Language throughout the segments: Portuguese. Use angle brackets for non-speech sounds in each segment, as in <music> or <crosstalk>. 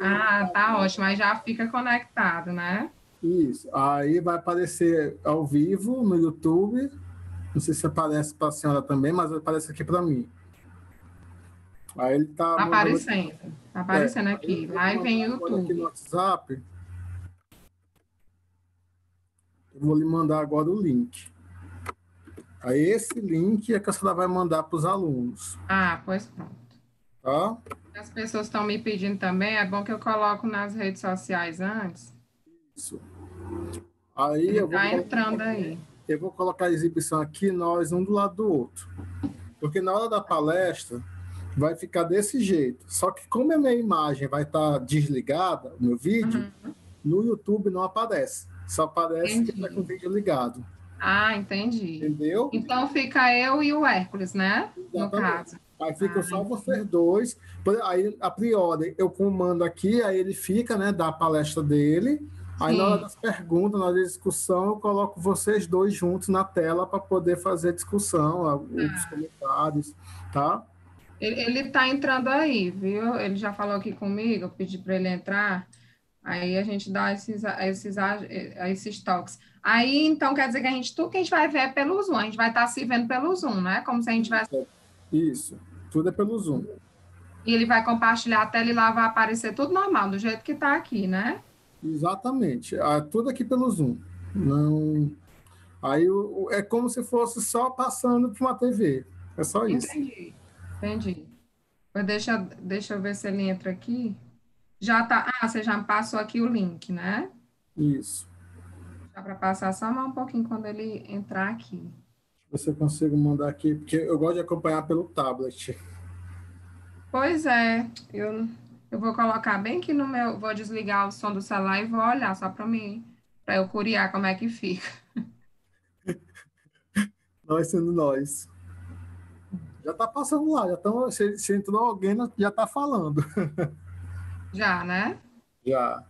Ah, tá ótimo. Aí já fica conectado, né? Isso. Aí vai aparecer ao vivo no YouTube. Não sei se aparece para a senhora também, mas aparece aqui para mim. Aí ele está Aparecendo. Mandando... Tá aparecendo é, aqui. Live tá em YouTube. Aqui no WhatsApp. Eu vou lhe mandar agora o link. Aí esse link é que a senhora vai mandar para os alunos. Ah, pois pronto. Tá? As pessoas estão me pedindo também, é bom que eu coloco nas redes sociais antes. Isso. Aí Ele eu vou tá entrando aqui, aí. Eu vou colocar a exibição aqui, nós, um do lado do outro. Porque na hora da palestra, vai ficar desse jeito. Só que como a minha imagem vai estar tá desligada, o meu vídeo, uhum. no YouTube não aparece. Só aparece entendi. que está com o vídeo ligado. Ah, entendi. Entendeu? Então fica eu e o Hércules, né? Exatamente. No caso. Aí ficam ah, só vocês dois. Aí, a priori, eu comando aqui, aí ele fica, né, da palestra dele. Aí, Sim. na hora das perguntas, na hora da discussão, eu coloco vocês dois juntos na tela para poder fazer discussão, ah. os comentários, tá? Ele está entrando aí, viu? Ele já falou aqui comigo, eu pedi para ele entrar. Aí a gente dá esses, esses, esses toques. Aí, então, quer dizer que a gente, tudo que a gente vai ver é pelo Zoom, a gente vai estar tá se vendo pelo Zoom, né? Como se a gente tivesse. Isso. Tudo é pelo Zoom. E ele vai compartilhar a tela e lá vai aparecer tudo normal, do jeito que está aqui, né? Exatamente. É tudo aqui pelo Zoom. Não. Aí é como se fosse só passando para uma TV. É só isso. Entendi. Entendi. deixa, deixa eu ver se ele entra aqui. Já tá. Ah, você já passou aqui o link, né? Isso. Dá para passar só mais um pouquinho quando ele entrar aqui. Ver se eu consigo mandar aqui, porque eu gosto de acompanhar pelo tablet. Pois é, eu, eu vou colocar bem aqui no meu. Vou desligar o som do celular e vou olhar só para mim, para eu curiar como é que fica. <laughs> nós sendo nós. Já está passando lá, já estão. Se, se entrou alguém, já está falando. <laughs> já, né? Já.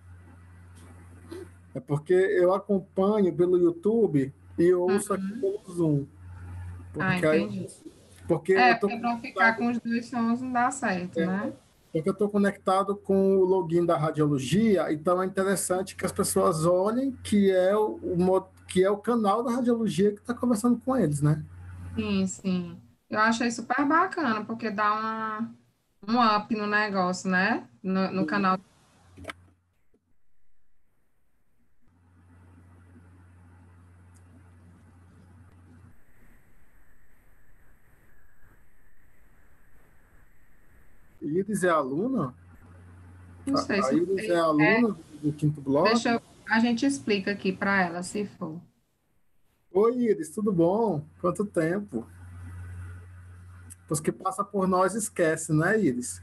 É porque eu acompanho pelo YouTube e eu ouço uhum. aqui pelo Zoom. Porque ah, entendi. Aí, porque é, eu tô porque para ficar com os dois sons não dá certo, é, né? Porque eu estou conectado com o login da radiologia, então é interessante que as pessoas olhem que é o, o que é o canal da radiologia que está conversando com eles, né? Sim, sim. Eu achei super bacana, porque dá uma, um up no negócio, né? No, no canal Iris é aluna? Não sei se a Iris é, é aluna é... do quinto bloco? Deixa eu... A gente explica aqui para ela, se for. Oi, Iris, tudo bom? Quanto tempo? Os que passa por nós esquece, né, Iris?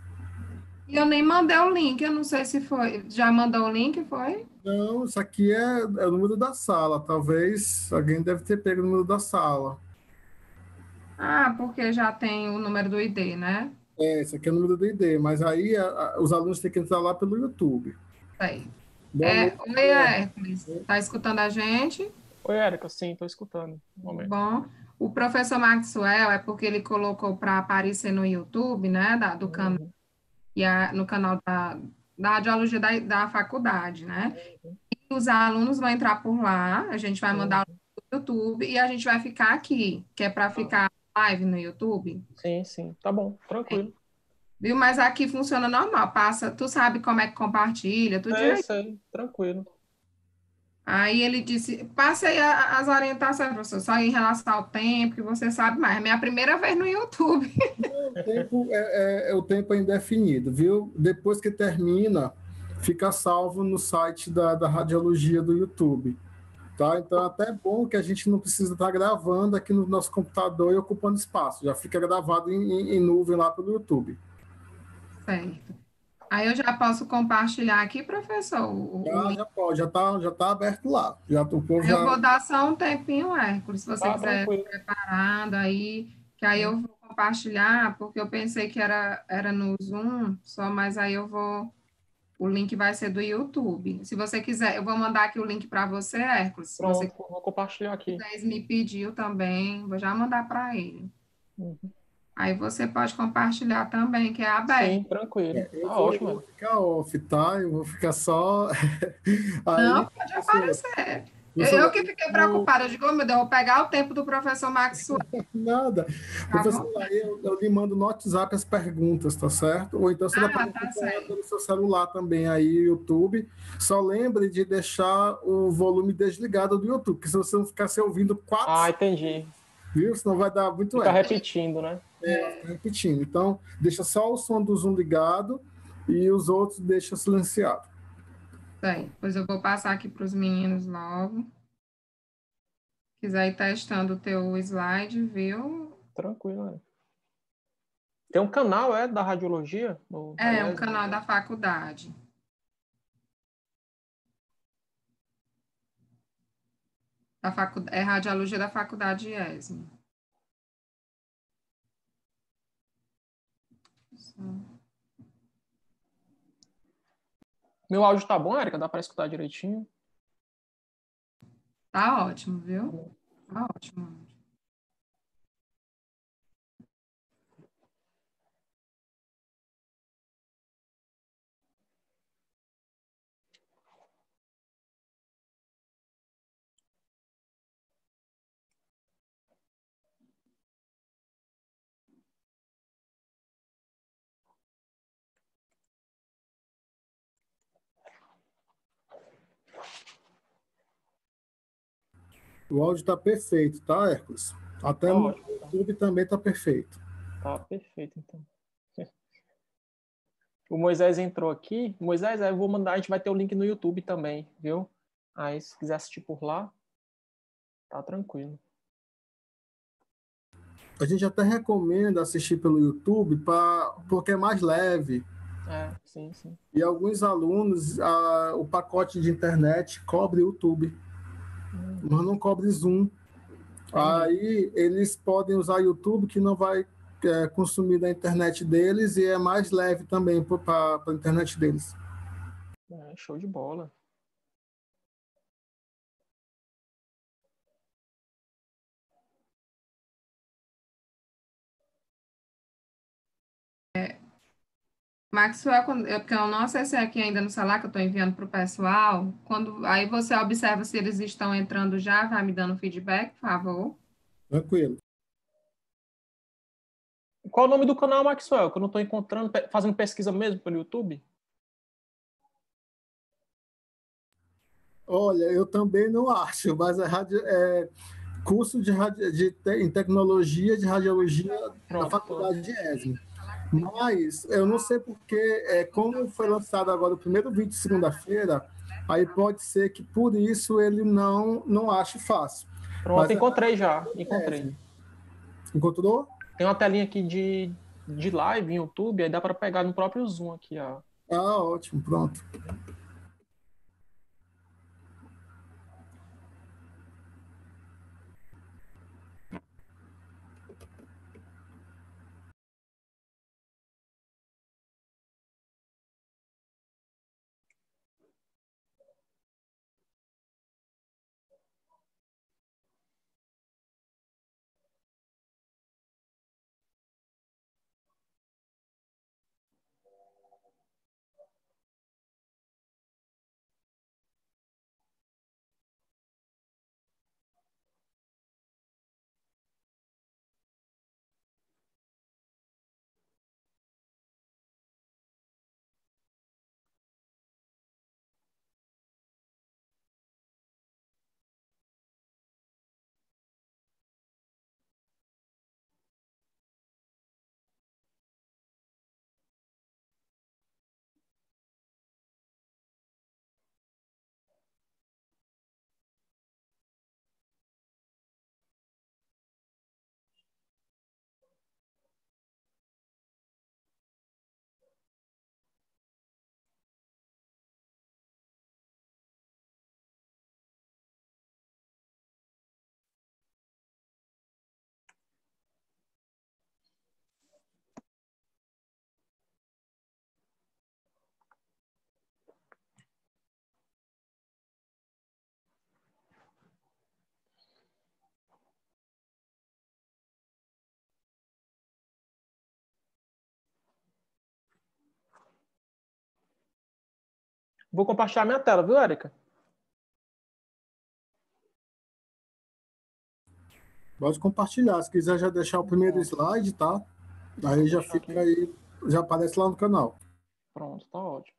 Eu nem mandei o link, eu não sei se foi. Já mandou o link, foi? Não, isso aqui é, é o número da sala. Talvez alguém deve ter pego o número da sala. Ah, porque já tem o número do ID, né? É, esse aqui é o número do ID, mas aí a, a, os alunos têm que entrar lá pelo YouTube. Aí. é, noite. oi, Hércules. Está escutando a gente? Oi, Érica, sim, estou escutando. Um Bom, o professor Maxwell é porque ele colocou para aparecer no YouTube, né, da, do canal, uhum. e a, no canal da, da radiologia da, da faculdade, né? E os alunos vão entrar por lá, a gente vai mandar uhum. o YouTube e a gente vai ficar aqui, que é para tá. ficar live no YouTube? Sim, sim. Tá bom, tranquilo. É. Viu? Mas aqui funciona normal. Passa, tu sabe como é que compartilha, tudo é, sei, tranquilo. Aí ele disse, passe aí as orientações, professor, só em relação ao tempo, que você sabe mais. É minha primeira vez no YouTube. O tempo é, é, é, o tempo é indefinido, viu? Depois que termina, fica salvo no site da, da radiologia do YouTube. Tá? Então, é até bom que a gente não precisa estar gravando aqui no nosso computador e ocupando espaço. Já fica gravado em, em, em nuvem lá pelo YouTube. Certo. Aí eu já posso compartilhar aqui, professor? Já, já pode, já está já tá aberto lá. Já tô, eu já... vou dar só um tempinho, Hércules, se você tá quiser tranquilo. preparado aí, que aí eu vou compartilhar, porque eu pensei que era, era no Zoom, só, mas aí eu vou o link vai ser do YouTube. Se você quiser, eu vou mandar aqui o link para você, Hércules. Pronto, você... vou compartilhar aqui. Vocês me pediu também, vou já mandar para ele. Uhum. Aí você pode compartilhar também, que é aberto. Sim, tranquilo. É, eu, ah, vou, ótimo. vou ficar off, tá? Eu vou ficar só. <laughs> Aí, Não, pode assim, aparecer. Eu, eu que fiquei preocupada, eu digo, meu Deus, vou pegar o tempo do professor Max Nada. Tá professor, eu, eu, lhe mando no WhatsApp as perguntas, tá certo? Ou então você ah, dá tá pelo seu celular também aí, YouTube. Só lembre de deixar o volume desligado do YouTube, porque se você não ficar se ouvindo quatro. Ah, entendi. Viu? Senão vai dar muito Tá repetindo, né? É, fica repetindo. Então, deixa só o som do Zoom ligado e os outros deixa silenciado. Tem. Pois eu vou passar aqui para os meninos logo. Quiser ir testando o teu slide, viu? Tranquilo. Né? Tem um canal, é, da radiologia? É, É, um canal da faculdade. Da facu... É radiologia da faculdade ESM. Só... Meu áudio tá bom, Erika? Dá para escutar direitinho? Tá ótimo, viu? Tá ótimo. O áudio está perfeito, tá, Hércules? Até tá YouTube também está perfeito. Tá perfeito, então. <laughs> O Moisés entrou aqui. Moisés, eu vou mandar, a gente vai ter o link no YouTube também, viu? Aí, se quiser assistir por lá, tá tranquilo. A gente até recomenda assistir pelo YouTube pra, porque é mais leve. É, sim, sim. E alguns alunos, a, o pacote de internet cobre o YouTube mas não cobre Zoom. Aí eles podem usar YouTube, que não vai é, consumir da internet deles e é mais leve também para a internet deles. É, show de bola. Maxwell, quando, é porque o nosso esse aqui ainda no celular, que eu estou enviando para o pessoal. Quando, aí você observa se eles estão entrando já, vai me dando feedback, por favor. Tranquilo. Qual o nome do canal, Maxwell? Que eu não estou encontrando, fazendo pesquisa mesmo pelo YouTube? Olha, eu também não acho, mas é, é curso de, radio, de, em tecnologia de radiologia Pronto. da faculdade de ESM. Mas eu não sei porque, é, como foi lançado agora o primeiro vídeo de segunda-feira, aí pode ser que por isso ele não, não ache fácil. Pronto, Mas, é- encontrei já. É, encontrei. É, encontrou? Tem uma telinha aqui de, de live em YouTube, aí dá para pegar no próprio Zoom aqui, ó. Ah, ótimo, pronto. Vou compartilhar minha tela, viu, Érica? Pode compartilhar. Se quiser já deixar o primeiro slide, tá? Aí já fica aí, já aparece lá no canal. Pronto, tá ótimo.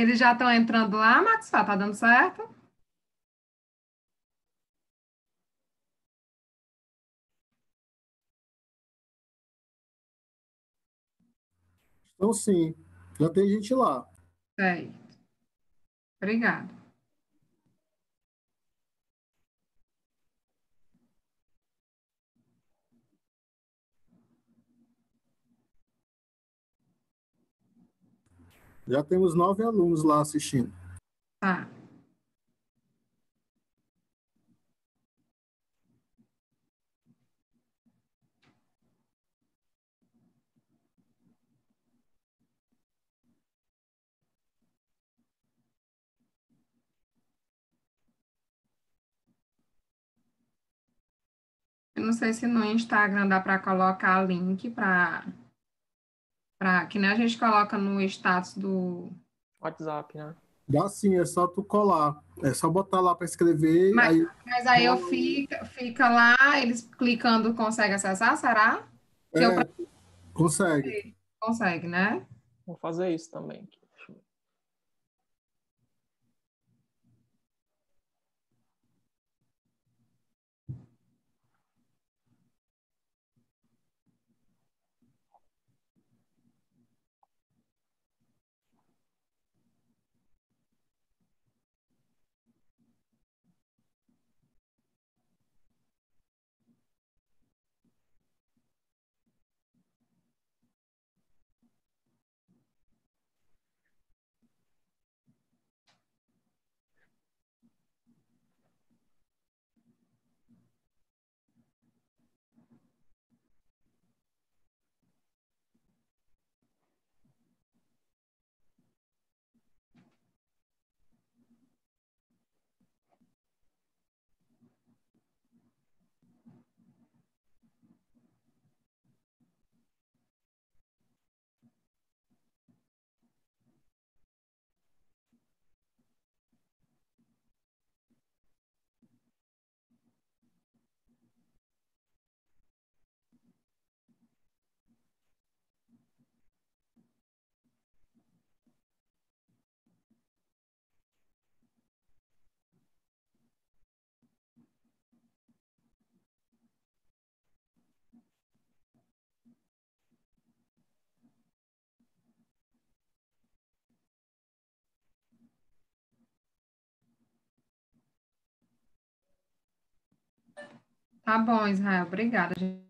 Eles já estão entrando lá, Max? Está tá dando certo? Então, sim, já tem gente lá. Certo. Obrigada. Já temos nove alunos lá assistindo. Tá. Ah. Eu não sei se no Instagram dá para colocar link para Pra, que nem a gente coloca no status do WhatsApp, né? Dá sim, é só tu colar. É só botar lá para escrever. Mas aí, mas aí eu fica, fica lá, eles clicando consegue acessar, será? É, eu... Consegue. Consegue, né? Vou fazer isso também. Tá bom, Israel. Obrigada, gente.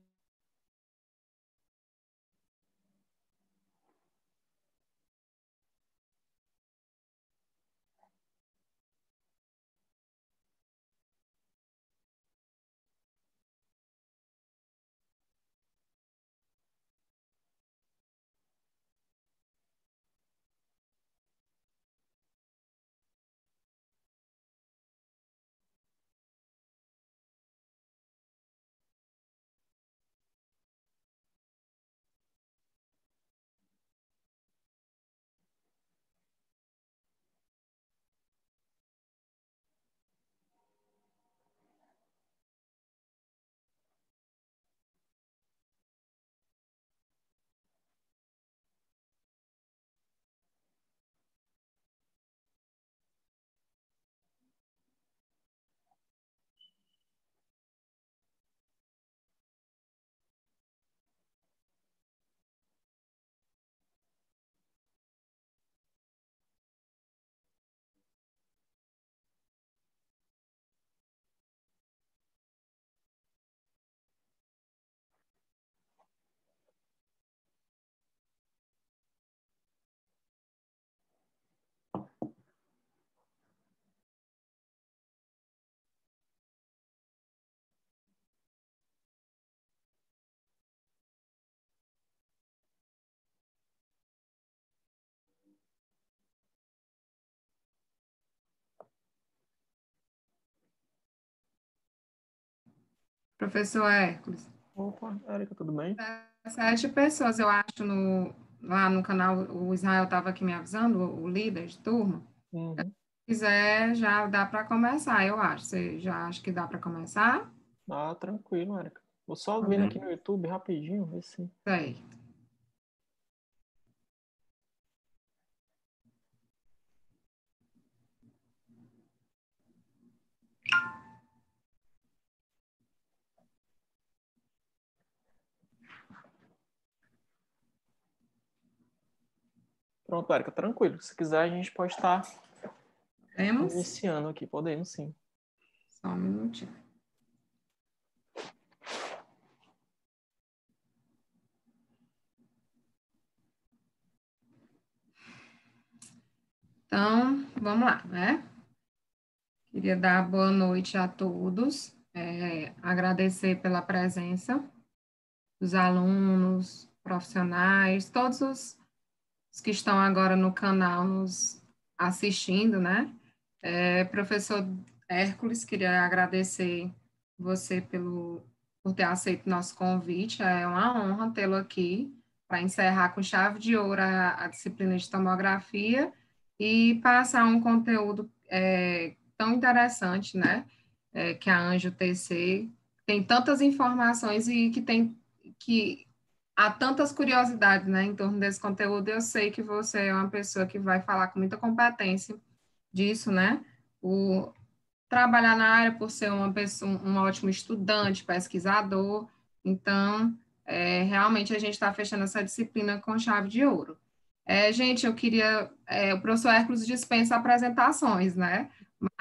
Professor Hércules. Opa, Érica, tudo bem? É, sete pessoas, eu acho, no, lá no canal, o Israel estava aqui me avisando, o líder de turma. Uhum. Se quiser, já dá para começar, eu acho. Você já acha que dá para começar? Ah, tranquilo, Érica. Vou só uhum. aqui no YouTube rapidinho, ver se. aí. Pronto, Erika, tranquilo. Se quiser, a gente pode estar tá iniciando aqui. Podemos, sim. Só um minutinho. Então, vamos lá, né? Queria dar boa noite a todos, é, agradecer pela presença dos alunos, profissionais, todos os os que estão agora no canal nos assistindo, né? É, professor Hércules, queria agradecer você pelo, por ter aceito nosso convite. É uma honra tê-lo aqui para encerrar com chave de ouro a, a, disciplina de tomografia e passar um conteúdo é, tão interessante, né? É, que a Anjo TC tem tantas informações e que tem que há tantas curiosidades né, em torno desse conteúdo. Eu sei que você é uma pessoa que vai falar com muita competência disso, né? O trabalhar na área por ser uma pessoa, um ótimo estudante, pesquisador. Então, é, realmente a gente está fechando essa disciplina com chave de ouro. É, gente, eu queria. É, o professor Hércules dispensa apresentações, né?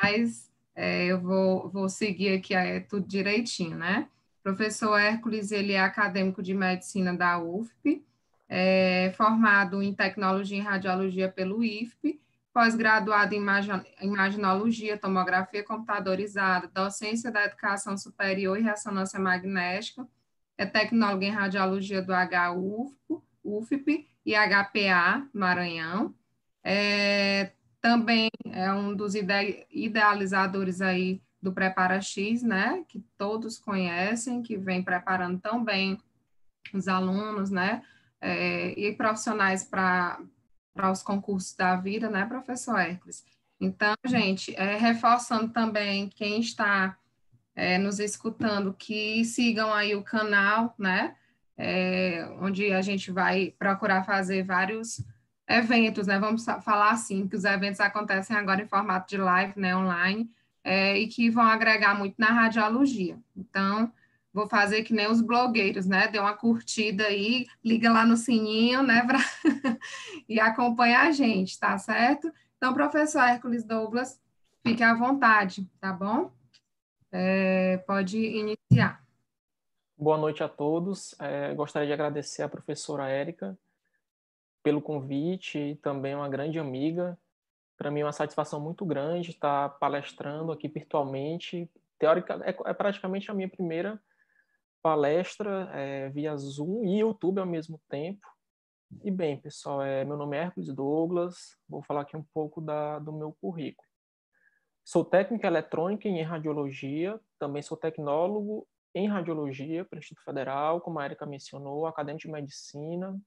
Mas é, eu vou, vou seguir aqui é, tudo direitinho, né? Professor Hércules, ele é acadêmico de medicina da UFP, é, formado em tecnologia em radiologia pelo IFP, pós-graduado em imaginologia, tomografia computadorizada, docência da educação superior e ressonância magnética, é tecnólogo em radiologia do HUFP, UFP e HPA, Maranhão. É, também é um dos idealizadores aí do Prepara X, né, que todos conhecem, que vem preparando tão bem os alunos, né, é, e profissionais para os concursos da vida, né, professor Hércules? Então, gente, é, reforçando também quem está é, nos escutando, que sigam aí o canal, né, é, onde a gente vai procurar fazer vários eventos, né, vamos falar assim, que os eventos acontecem agora em formato de live, né, online, é, e que vão agregar muito na radiologia. Então, vou fazer que nem os blogueiros, né? Dê uma curtida aí, liga lá no sininho, né? <laughs> Pra... e acompanha a gente, tá certo? Então, professor Hércules Douglas, fique à vontade, tá bom? É, pode iniciar. Boa noite a todos. É, gostaria de agradecer à professora Érica pelo convite e também uma grande amiga para mim é uma satisfação muito grande estar palestrando aqui virtualmente. Teórica, é, é praticamente a minha primeira palestra é, via Zoom e YouTube ao mesmo tempo. E bem, pessoal, é, meu nome é Hércules Douglas, vou falar aqui um pouco da, do meu currículo. Sou técnica eletrônica em radiologia, também sou tecnólogo em radiologia pelo Instituto Federal, como a Erika mencionou, acadêmico de medicina,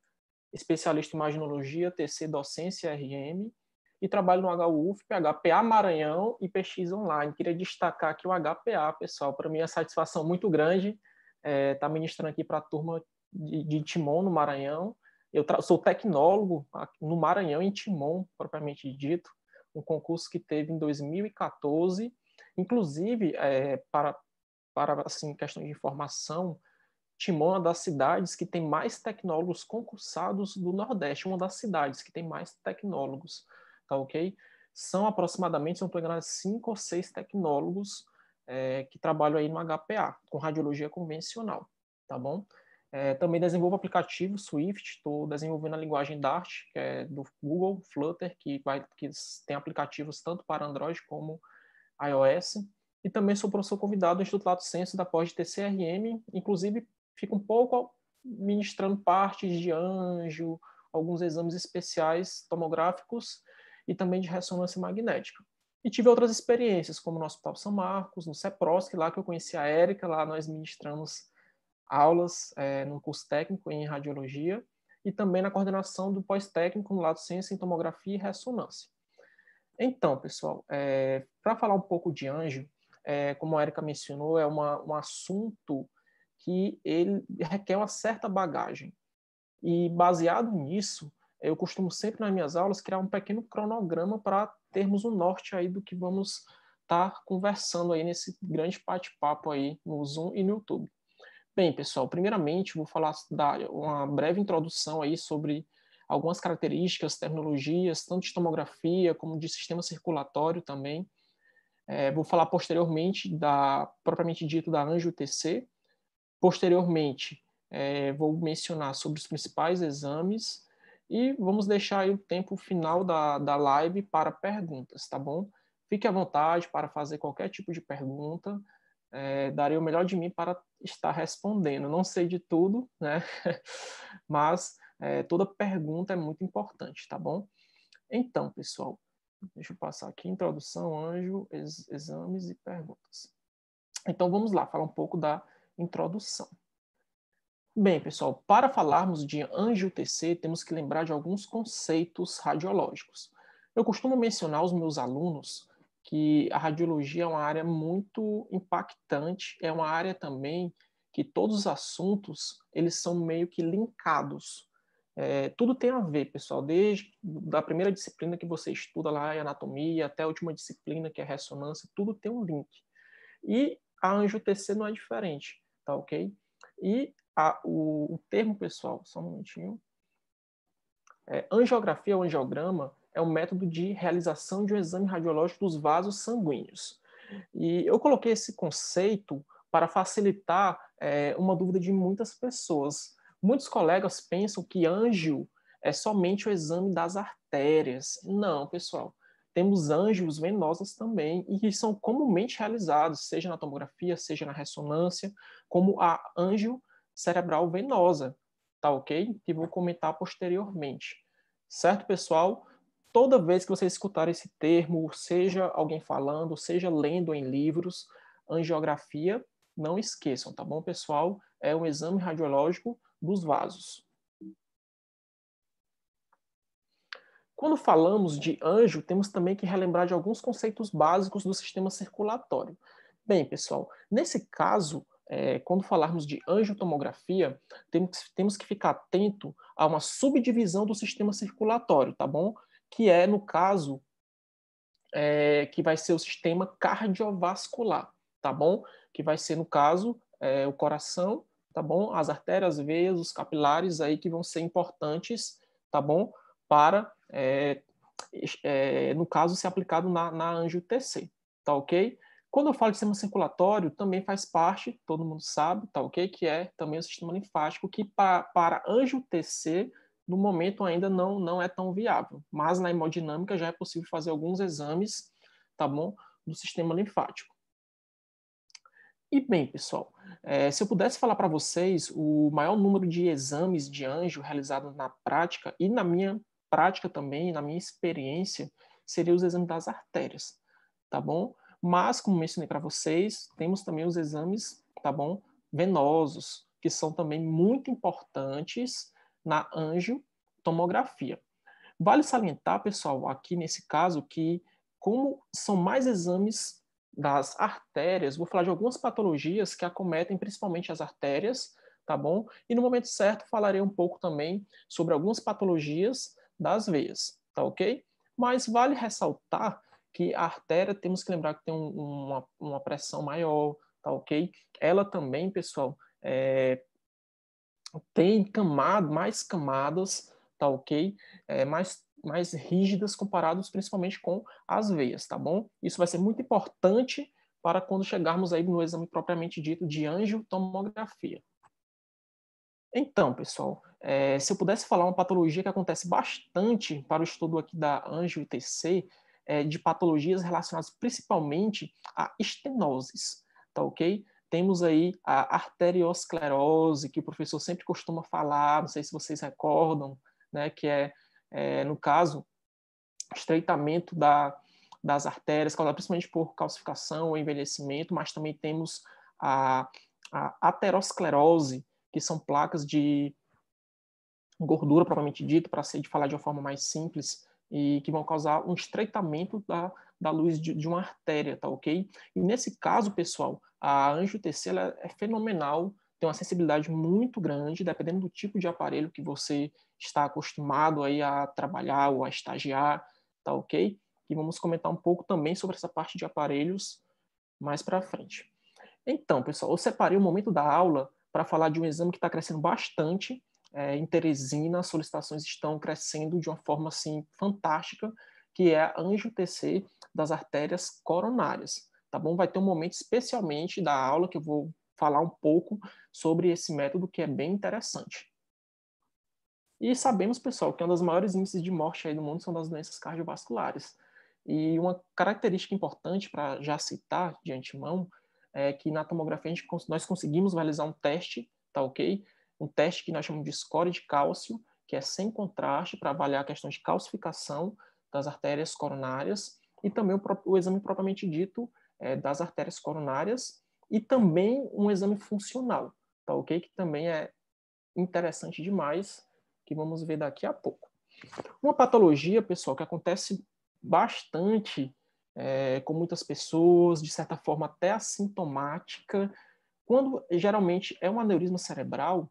especialista em imaginologia, TC docência RM, e trabalho no HUF, HPA Maranhão e PX Online. Queria destacar aqui o HPA, pessoal. Para mim é uma satisfação muito grande estar é, tá ministrando aqui para a turma de, de, Timon, no Maranhão. Eu sou tecnólogo no Maranhão, em Timon, propriamente dito. Um concurso que teve em 2014. Inclusive, é, para, para assim, questão de informação, Timon é uma das cidades que tem mais tecnólogos concursados do Nordeste, uma das cidades que tem mais tecnólogos tá ok? São aproximadamente, se não estou enganado, cinco ou seis tecnólogos é, que trabalham aí no HPA, com radiologia convencional, tá bom? É, também desenvolvo aplicativo Swift, estou desenvolvendo a linguagem Dart, que é do Google, Flutter, que, vai, que tem aplicativos tanto para Android como iOS. E também sou professor convidado do Instituto Lato Senso da pós de TCRM, inclusive fico um pouco ministrando partes de anjo, alguns exames especiais tomográficos e também de ressonância magnética. E tive outras experiências, como no Hospital São Marcos, no CEPROSC, lá que eu conheci a Érica, lá nós ministramos aulas é, no curso técnico em radiologia e também na coordenação do pós-técnico no lado ciência em tomografia e ressonância. Então, pessoal, é, para falar um pouco de anjo, é, como a Erika mencionou, é uma, um assunto que ele requer uma certa bagagem. E baseado nisso, eu costumo sempre nas minhas aulas criar um pequeno cronograma para termos um norte aí do que vamos estar tá conversando aí nesse grande bate-papo aí no Zoom e no YouTube. Bem, pessoal, primeiramente vou falar da uma breve introdução aí sobre algumas características, tecnologias, tanto de tomografia como de sistema circulatório também. É, vou falar posteriormente da propriamente dito da ANJO-TC. Posteriormente, é, vou mencionar sobre os principais exames, e vamos deixar aí o tempo final da, da live para perguntas, tá bom? Fique à vontade para fazer qualquer tipo de pergunta. É, darei o melhor de mim para estar respondendo. Não sei de tudo, né? <laughs> Mas é, toda pergunta é muito importante, tá bom? Então, pessoal, deixa eu passar aqui: introdução, anjo, ex exames e perguntas. Então, vamos lá falar um pouco da introdução. Bem, pessoal, para falarmos de TC, temos que lembrar de alguns conceitos radiológicos. Eu costumo mencionar aos meus alunos que a radiologia é uma área muito impactante, é uma área também que todos os assuntos, eles são meio que linkados. É, tudo tem a ver, pessoal, desde da primeira disciplina que você estuda lá, anatomia, até a última disciplina, que é ressonância, tudo tem um link. E a TC não é diferente, tá ok? E a, o, o, termo, pessoal, só um momentinho. É, angiografia ou angiograma é um método de realização de um exame radiológico dos vasos sanguíneos. E eu coloquei esse conceito para facilitar é, uma dúvida de muitas pessoas. Muitos colegas pensam que angio é somente o exame das artérias. Não, pessoal. Temos angios venosas também e que são comumente realizados, seja na tomografia, seja na ressonância, como a angio cerebral venosa, tá ok? Que vou comentar posteriormente. Certo, pessoal? Toda vez que você escutar esse termo, seja alguém falando, seja lendo em livros, angiografia, não esqueçam, tá bom, pessoal? É um exame radiológico dos vasos. Quando falamos de anjo, temos também que relembrar de alguns conceitos básicos do sistema circulatório. Bem, pessoal, nesse caso, é, quando falarmos de angiotomografia, temos, temos que ficar atento a uma subdivisão do sistema circulatório, tá bom? Que é, no caso, é, que vai ser o sistema cardiovascular, tá bom? Que vai ser, no caso, é, o coração, tá bom? As artérias, as veias, os capilares aí que vão ser importantes, tá bom? Para, é, é, no caso, ser aplicado na, na angio-TC, tá ok? Quando eu falo de sistema circulatório, também faz parte, todo mundo sabe, tá ok? Que é também o sistema linfático, que pa, para anjo-TC, no momento ainda não, não é tão viável. Mas na hemodinâmica já é possível fazer alguns exames, tá bom? Do sistema linfático. E bem, pessoal, é, se eu pudesse falar para vocês o maior número de exames de anjo realizados na prática e na minha prática também, na minha experiência, seria os exames das artérias, tá bom? Mas, como mencionei para vocês, temos também os exames, tá bom? Venosos, que são também muito importantes na angiotomografia. Vale salientar, pessoal, aqui nesse caso, que como são mais exames das artérias, vou falar de algumas patologias que acometem principalmente as artérias, tá bom? E no momento certo falarei um pouco também sobre algumas patologias das veias, tá ok? Mas vale ressaltar que a artéria, temos que lembrar que tem um, uma, uma pressão maior, tá ok? Ela também, pessoal, é, tem camada, mais camadas, tá ok? É, mais, mais rígidas comparados principalmente com as veias, tá bom? Isso vai ser muito importante para quando chegarmos aí no exame propriamente dito de angiotomografia. Então, pessoal, é, se eu pudesse falar uma patologia que acontece bastante para o estudo aqui da angio-ITC, é, de patologias relacionadas principalmente a estenoses, tá ok? Temos aí a arteriosclerose, que o professor sempre costuma falar, não sei se vocês recordam, né, que é, é no caso, estreitamento da, das artérias, causado principalmente por calcificação ou envelhecimento, mas também temos a, a aterosclerose, que são placas de gordura propriamente dito, para ser de falar de uma forma mais simples, e que vão causar um estreitamento da, da luz de, de uma artéria, tá ok? E nesse caso, pessoal, a Anjo TC ela é fenomenal, tem uma sensibilidade muito grande, dependendo do tipo de aparelho que você está acostumado aí a trabalhar ou a estagiar, tá ok? E vamos comentar um pouco também sobre essa parte de aparelhos mais para frente. Então, pessoal, eu separei o momento da aula para falar de um exame que está crescendo bastante é, em Teresina, as solicitações estão crescendo de uma forma assim fantástica, que é a TC das artérias coronárias, tá bom? Vai ter um momento especialmente da aula que eu vou falar um pouco sobre esse método que é bem interessante. E sabemos, pessoal, que um dos maiores índices de morte aí do mundo são das doenças cardiovasculares. E uma característica importante para já citar de antemão é que na tomografia gente, nós conseguimos realizar um teste, tá ok? um teste que nós chamamos de score de cálcio, que é sem contraste para avaliar a questão de calcificação das artérias coronárias e também o, o exame propriamente dito é, das artérias coronárias e também um exame funcional, tá ok? Que também é interessante demais, que vamos ver daqui a pouco. Uma patologia, pessoal, que acontece bastante é, com muitas pessoas, de certa forma até assintomática, quando geralmente é um aneurisma cerebral,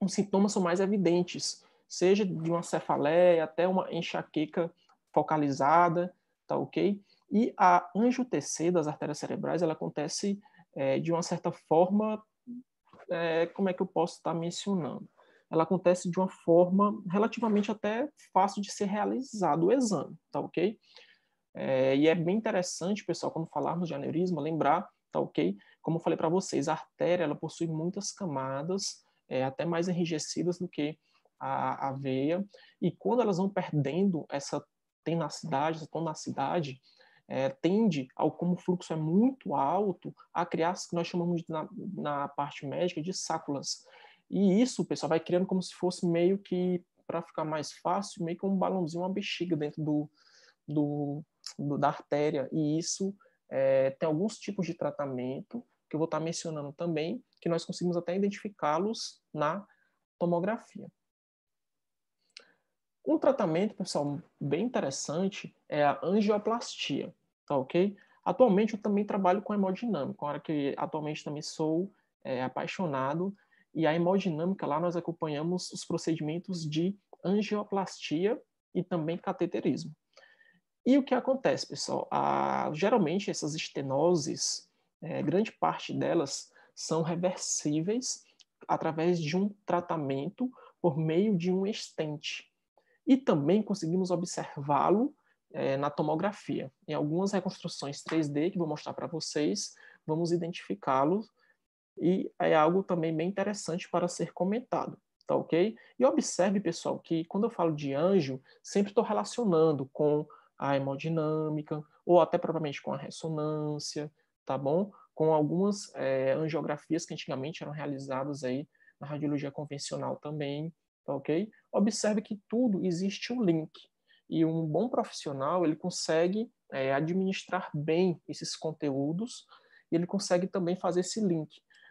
os sintomas são mais evidentes, seja de uma cefaleia até uma enxaqueca focalizada, tá ok? E a TC das artérias cerebrais, ela acontece é, de uma certa forma, é, como é que eu posso estar mencionando? Ela acontece de uma forma relativamente até fácil de ser realizado o exame, tá ok? É, e é bem interessante, pessoal, quando falarmos de aneurisma, lembrar, tá ok? Como eu falei para vocês, a artéria, ela possui muitas camadas, é, até mais enrijecidas do que a aveia, e quando elas vão perdendo essa tenacidade, essa tonacidade, é, tende, ao como o fluxo é muito alto, a criar o que nós chamamos na, na parte médica de sáculas. E isso, pessoal, vai criando como se fosse meio que, para ficar mais fácil, meio que um balãozinho, uma bexiga dentro do, do, do da artéria. E isso é, tem alguns tipos de tratamento que eu vou estar tá mencionando também, que nós conseguimos até identificá-los na tomografia. Um tratamento, pessoal, bem interessante é a angioplastia, tá ok? Atualmente eu também trabalho com hemodinâmica, uma hora que atualmente também sou é, apaixonado, e a hemodinâmica lá nós acompanhamos os procedimentos de angioplastia e também cateterismo. E o que acontece, pessoal? A, ah, geralmente essas estenoses, é, grande parte delas são reversíveis através de um tratamento por meio de um estente. E também conseguimos observá-lo é, na tomografia. Em algumas reconstruções 3D que vou mostrar para vocês, vamos identificá-lo e é algo também bem interessante para ser comentado, tá ok? E observe, pessoal, que quando eu falo de anjo, sempre estou relacionando com a hemodinâmica ou até propriamente com a ressonância, tá bom? com algumas é, angiografias que antigamente eram realizadas aí na radiologia convencional também, tá ok? Observe que tudo existe um link e um bom profissional ele consegue é, administrar bem esses conteúdos e ele consegue também fazer esse link.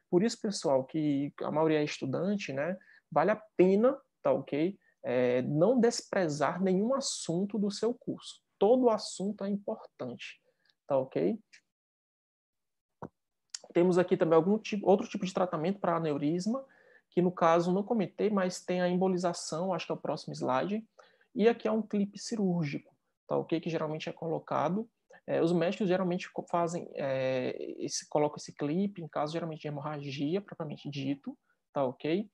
Por isso, pessoal, que a maioria é estudante, né? Vale a pena, tá ok? É, não desprezar nenhum assunto do seu curso. Todo assunto é importante, tá ok? Temos aqui também algum tipo, outro tipo de tratamento para aneurisma, que no caso não comentei, mas tem a embolização, acho que é o próximo slide. E aqui é um clipe cirúrgico, tá ok? Que geralmente é colocado. É, os médicos geralmente fazem, é, esse, colocam esse clipe em caso geralmente de hemorragia, propriamente dito, tá ok?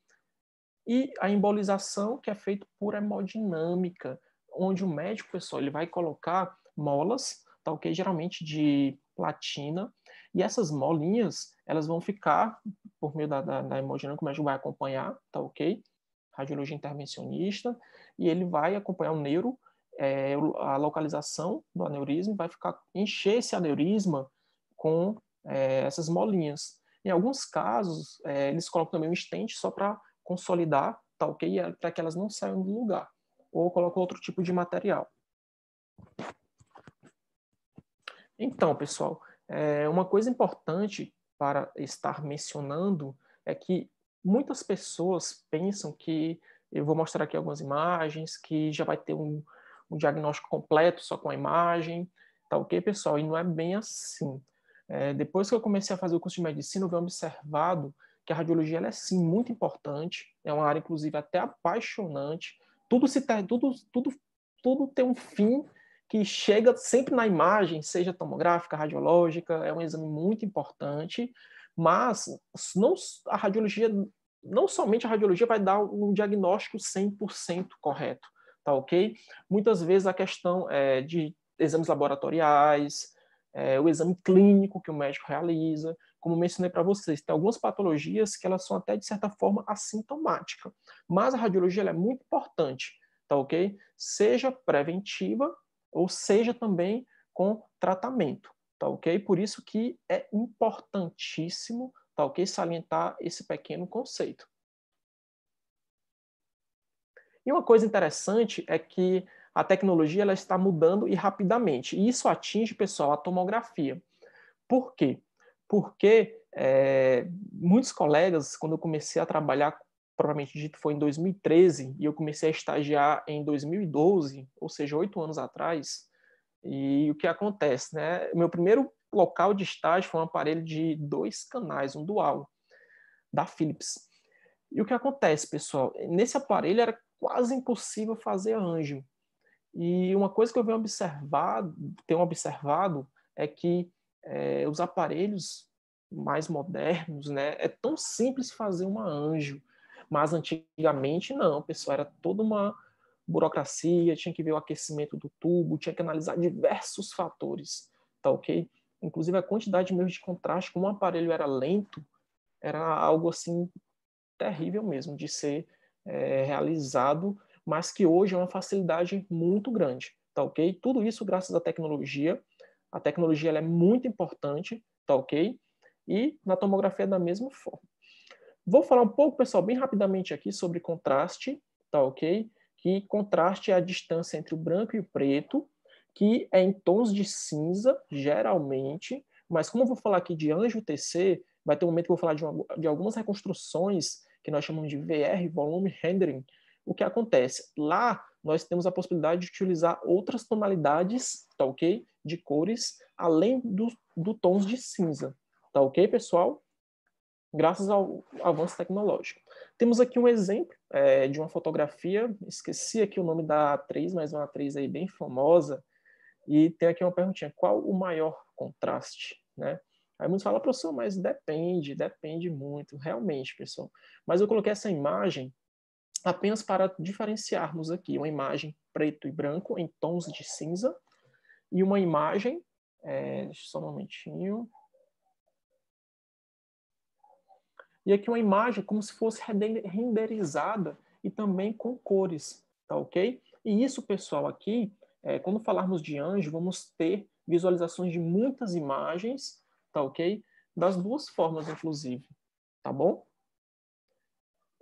E a embolização que é feita por hemodinâmica, onde o médico, pessoal, ele vai colocar molas, tá ok? Geralmente de platina, e essas molinhas, elas vão ficar, por meio da, da, da hemodinâmica, o médico vai acompanhar, tá ok? Radiologia intervencionista, e ele vai acompanhar o neuro, é, a localização do aneurisma, vai ficar, encher esse aneurisma com é, essas molinhas. Em alguns casos, é, eles colocam também um estente só para consolidar, tá ok? É para que elas não saiam do lugar. Ou colocam outro tipo de material. Então, pessoal, é, uma coisa importante para estar mencionando é que muitas pessoas pensam que eu vou mostrar aqui algumas imagens, que já vai ter um, um diagnóstico completo só com a imagem, tá ok, pessoal? E não é bem assim. É, depois que eu comecei a fazer o curso de medicina, eu vi observado que a radiologia é sim muito importante, é uma área inclusive até apaixonante. Tudo se ter, tudo, tudo, tudo tem um fim que chega sempre na imagem, seja tomográfica, radiológica, é um exame muito importante, mas não, a radiologia, não somente a radiologia vai dar um diagnóstico 100% correto, tá ok? Muitas vezes a questão é, de exames laboratoriais, é, o exame clínico que o médico realiza, como mencionei para vocês, tem algumas patologias que elas são até, de certa forma, assintomáticas, mas a radiologia é muito importante, tá ok? Seja preventiva ou seja também com tratamento, tá ok? Por isso que é importantíssimo, tá ok? Salientar esse pequeno conceito. E uma coisa interessante é que a tecnologia ela está mudando e rapidamente. E isso atinge, pessoal, a tomografia. Por quê? Porque é, muitos colegas, quando eu comecei a trabalhar propriamente dito, foi em 2013 e eu comecei a estagiar em 2012, ou seja, oito anos atrás. E o que acontece, né? Meu primeiro local de estágio foi um aparelho de dois canais, um dual, da Philips. E o que acontece, pessoal? Nesse aparelho era quase impossível fazer anjo. E uma coisa que eu venho observado, tenho observado é que é, os aparelhos mais modernos, né, é tão simples fazer uma anjo mas antigamente não, pessoal, era toda uma burocracia, tinha que ver o aquecimento do tubo, tinha que analisar diversos fatores, tá ok? Inclusive a quantidade mesmo de contraste, como o aparelho era lento, era algo assim terrível mesmo de ser é, realizado, mas que hoje é uma facilidade muito grande, tá ok? Tudo isso graças à tecnologia. A tecnologia é muito importante, tá ok? E na tomografia é da mesma forma. Vou falar um pouco, pessoal, bem rapidamente aqui sobre contraste, tá ok? Que contraste é a distância entre o branco e o preto, que é em tons de cinza, geralmente, mas como eu vou falar aqui de anjo TC, vai ter um momento que eu vou falar de, uma, de algumas reconstruções que nós chamamos de VR, volume rendering, o que acontece? Lá nós temos a possibilidade de utilizar outras tonalidades, tá ok? De cores, além dos do tons de cinza, tá ok, pessoal? graças ao avanço tecnológico. Temos aqui um exemplo é, de uma fotografia, esqueci aqui o nome da atriz, mas uma atriz aí bem famosa, e tem aqui uma perguntinha, qual o maior contraste, né? Aí muitos falam, ah, professor, mas depende, depende muito, realmente, pessoal. Mas eu coloquei essa imagem apenas para diferenciarmos aqui uma imagem preto e branco em tons de cinza e uma imagem, é, deixa só um momentinho, E aqui uma imagem como se fosse renderizada e também com cores, tá ok? E isso, pessoal, aqui, é, quando falarmos de anjo, vamos ter visualizações de muitas imagens, tá ok? Das duas formas, inclusive, tá bom?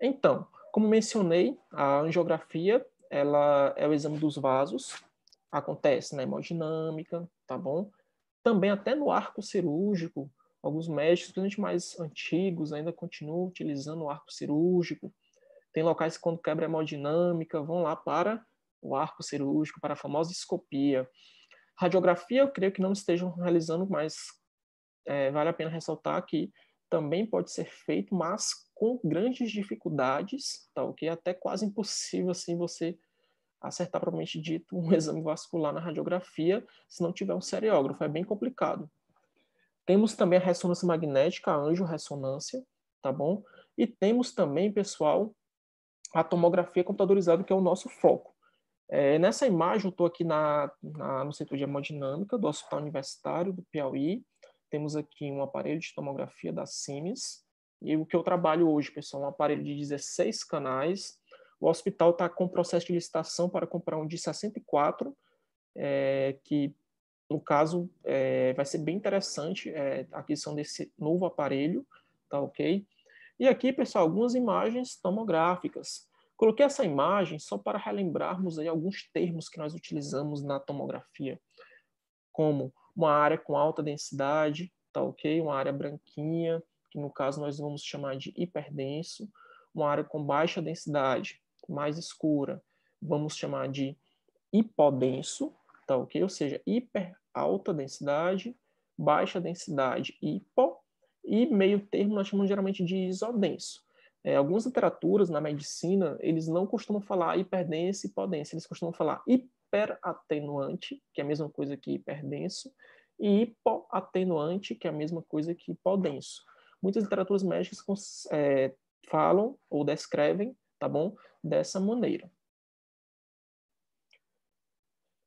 Então, como mencionei, a angiografia ela é o exame dos vasos, acontece na hemodinâmica, tá bom? Também até no arco cirúrgico, Alguns médicos, principalmente mais antigos, ainda continuam utilizando o arco cirúrgico. Tem locais que, quando quebra é a hemodinâmica, vão lá para o arco cirúrgico, para a famosa escopia. Radiografia, eu creio que não estejam realizando, mas é, vale a pena ressaltar que também pode ser feito, mas com grandes dificuldades, tá ok? Até quase impossível, assim, você acertar, propriamente dito, um <laughs> exame vascular na radiografia se não tiver um seriógrafo. É bem complicado, temos também a ressonância magnética, a anjo-ressonância, tá bom? E temos também, pessoal, a tomografia computadorizada, que é o nosso foco. É, nessa imagem, eu estou aqui na, na, no setor de hemodinâmica do Hospital Universitário do Piauí. Temos aqui um aparelho de tomografia da CIMES. E o que eu trabalho hoje, pessoal, é um aparelho de 16 canais. O hospital está com processo de licitação para comprar um de 64, é, que no caso, é, vai ser bem interessante é, a aquisição desse novo aparelho, tá ok? E aqui, pessoal, algumas imagens tomográficas. Coloquei essa imagem só para relembrarmos aí alguns termos que nós utilizamos na tomografia, como uma área com alta densidade, tá ok? Uma área branquinha, que no caso nós vamos chamar de hiperdenso, uma área com baixa densidade, mais escura, vamos chamar de hipodenso, tá ok? Ou seja, hiper alta densidade, baixa densidade e hipo, e meio termo nós chamamos geralmente de isodenso. É, algumas literaturas na medicina, eles não costumam falar hiperdenso e hipodenso, eles costumam falar hiperatenuante, que é a mesma coisa que hiperdenso, e hipoatenuante, que é a mesma coisa que hipodenso. Muitas literaturas médicas é, falam ou descrevem, tá bom, dessa maneira.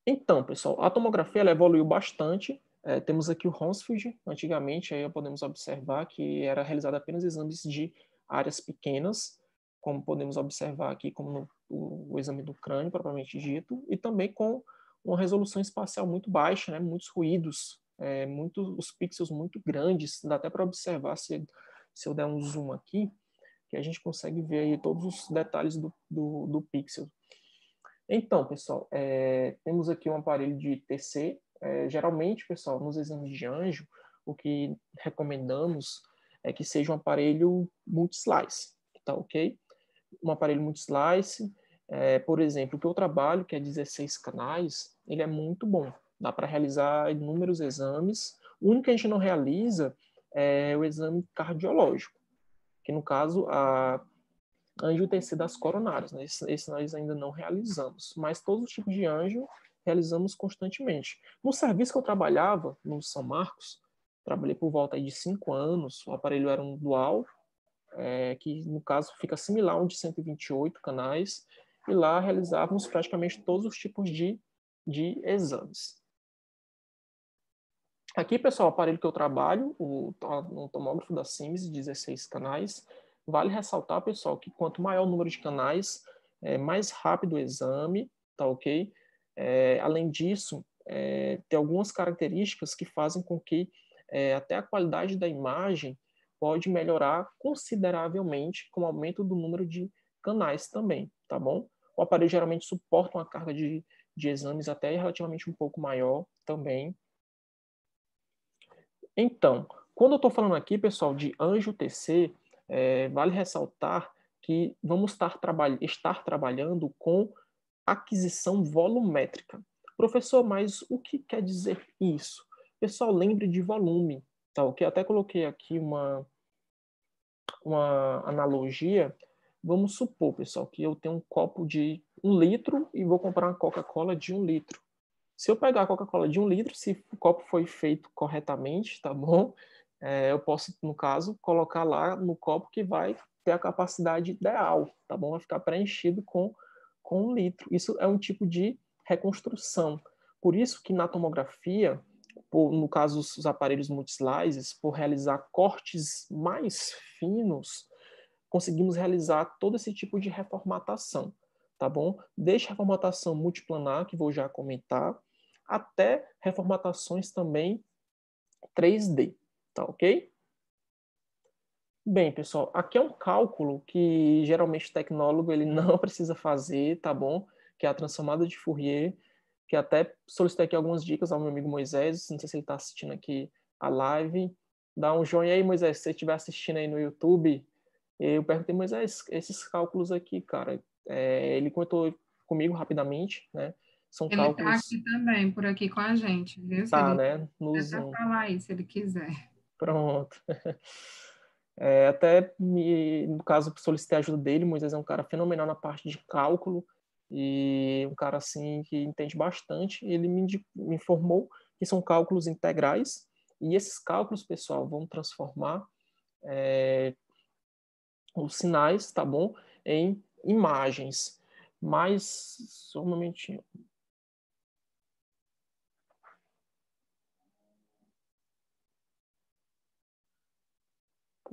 Então, pessoal, a tomografia ela evoluiu bastante. É, temos aqui o Ronsfield. Antigamente, aí podemos observar que era realizado apenas exames de áreas pequenas, como podemos observar aqui, como no, o, o, exame do crânio, propriamente dito, e também com uma resolução espacial muito baixa, né? muitos ruídos, é, muitos, os pixels muito grandes. Dá até para observar, se, se eu der um zoom aqui, que a gente consegue ver aí todos os detalhes do, do, do pixel então, pessoal, é, temos aqui um aparelho de TC. É, geralmente, pessoal, nos exames de anjo, o que recomendamos é que seja um aparelho multislice, tá ok? Um aparelho multislice, é, por exemplo, o que eu trabalho, que é 16 canais, ele é muito bom. Dá para realizar inúmeros exames. O único que a gente não realiza é o exame cardiológico, que no caso a anjo descer das coronárias, né? Esse, esse, nós ainda não realizamos, mas todos os tipos de anjo realizamos constantemente. No serviço que eu trabalhava, no São Marcos, trabalhei por volta de cinco anos, o aparelho era um dual, é, que no caso fica similar a um de 128 canais, e lá realizávamos praticamente todos os tipos de, de exames. Aqui, pessoal, o aparelho que eu trabalho, o, um tomógrafo da CIMES, 16 canais, Vale ressaltar, pessoal, que quanto maior o número de canais, é, mais rápido o exame, tá ok? É, além disso, é, tem algumas características que fazem com que é, até a qualidade da imagem pode melhorar consideravelmente com o aumento do número de canais também, tá bom? O aparelho geralmente suporta uma carga de, de exames até relativamente um pouco maior também. Então, quando eu estou falando aqui, pessoal, de anjo TC, é, vale ressaltar que vamos estar, traba estar trabalhando com aquisição volumétrica. Professor, mas o que quer dizer isso? Pessoal, lembre de volume, tá que Até coloquei aqui uma, uma analogia. Vamos supor, pessoal, que eu tenho um copo de um litro e vou comprar uma Coca-Cola de um litro. Se eu pegar a Coca-Cola de um litro, se o copo foi feito corretamente, tá bom? é, eu posso, no caso, colocar lá no copo que vai ter a capacidade ideal, tá bom? Vai ficar preenchido com, com um litro. Isso é um tipo de reconstrução. Por isso que na tomografia, por, no caso os aparelhos multislices, por realizar cortes mais finos, conseguimos realizar todo esse tipo de reformatação, tá bom? Desde reformatação multiplanar, que vou já comentar, até reformatações também 3D, Tá ok? Bem, pessoal, aqui é um cálculo que geralmente o tecnólogo ele <laughs> não precisa fazer, tá bom? Que é a transformada de Fourier, que até solicitei aqui algumas dicas ao meu amigo Moisés, não sei se ele está assistindo aqui a live. Dá um joinha aí, Moisés, se você estiver assistindo aí no YouTube. Eu perguntei, Moisés, esses cálculos aqui, cara, é, ele contou comigo rapidamente, né? São ele tá cálculos... tá aqui também, por aqui com a gente, viu? Tá, ele... né? No Zoom. falar aí, se ele quiser. Pronto. <laughs> É, até, me, no caso, solicitei a ajuda dele. Moisés é um cara fenomenal na parte de cálculo e um cara, assim, que entende bastante. Ele me, me informou que são cálculos integrais e esses cálculos, pessoal, vão transformar é, os sinais, tá bom? Em imagens. Mas, só um momentinho.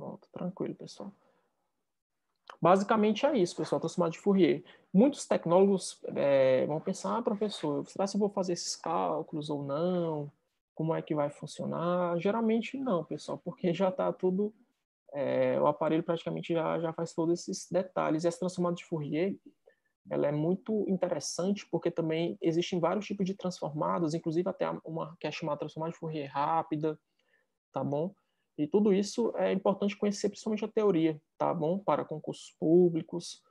Pronto, tranquilo, pessoal. Basicamente é isso, pessoal, transformado de Fourier. Muitos tecnólogos é, vão pensar, ah, professor, será que eu vou fazer esses cálculos ou não? Como é que vai funcionar? Geralmente não, pessoal, porque já está tudo, é, o aparelho praticamente já, já faz todos esses detalhes. E essa transformada de Fourier, ela é muito interessante porque também existem vários tipos de transformadas, inclusive até uma que é chamada transformada de Fourier rápida, tá bom? E tudo isso é importante conhecer, principalmente a teoria, tá bom? Para concursos públicos,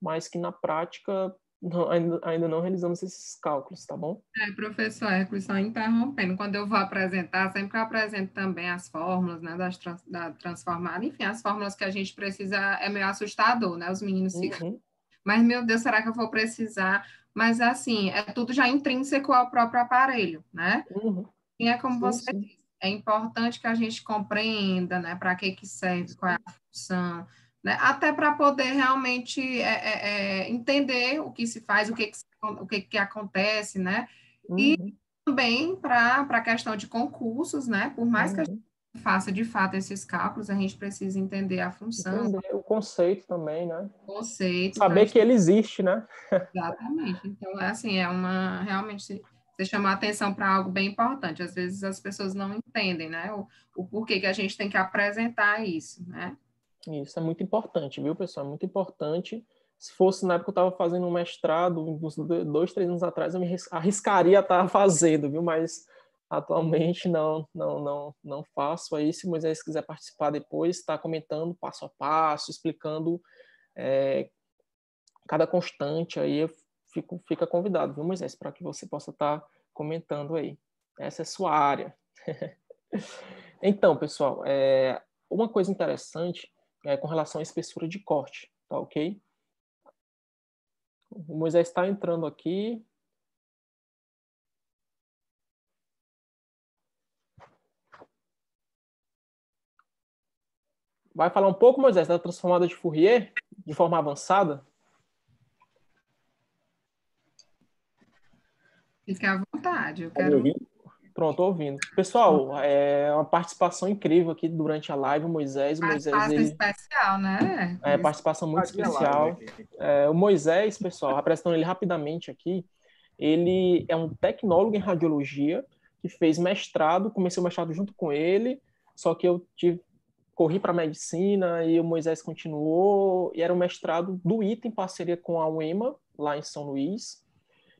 mas que na prática não, ainda, não realizamos esses cálculos, tá bom? É, professor Hércules, só interrompendo, quando eu vou apresentar, sempre eu apresento também as fórmulas, né, das trans, da transformada, enfim, as fórmulas que a gente precisa, é meio assustador, né, os meninos ficam... Uhum. Mas, meu Deus, será que eu vou precisar? Mas, assim, é tudo já intrínseco ao próprio aparelho, né? Uhum. E é como sim, você sim. disse, é importante que a gente compreenda né, para que, que serve, qual é a função, né, até para poder realmente é, é, é, entender o que se faz, o que, que o que, que acontece, né? Uhum. E também para a questão de concursos, né? Por mais uhum. que a uhum. gente faça de fato esses cálculos, a gente precisa entender a função. Entender o conceito também, né? conceito. Saber que ele existe, né? Exatamente. Então, é assim, é uma realmente você atenção para algo bem importante. Às vezes as pessoas não entendem, né? O, o porquê que a gente tem que apresentar isso, né? Isso é muito importante, viu, pessoal? É muito importante. Se fosse na época que eu estava fazendo um mestrado, uns dois, três anos atrás, eu me arriscaria a estar tá fazendo, viu? Mas atualmente não, não, não, não faço. Aí, se o Moisés quiser participar depois, está comentando passo a passo, explicando é, cada constante. Aí fico, fica convidado, viu, Moisés, para que você possa estar tá comentando aí. Essa é sua área. <laughs> então, pessoal, é, uma coisa interessante é com relação à espessura de corte, tá ok? O Moisés está entrando aqui. Vai falar um pouco, Moisés, da transformada de Fourier, de forma avançada? Fique à vontade. Eu tá quero... Pronto, ouvindo. Pessoal, é uma participação incrível aqui durante a live, Moisés. Moisés participação ele... especial, né? É, participação muito especial. É, o Moisés, pessoal, apresentando ele rapidamente aqui, ele é um tecnólogo em radiologia que fez mestrado, comecei o mestrado junto com ele, só que eu tive, corri para medicina e o Moisés continuou, e era um mestrado do ITA em parceria com a UEMA, lá em São Luís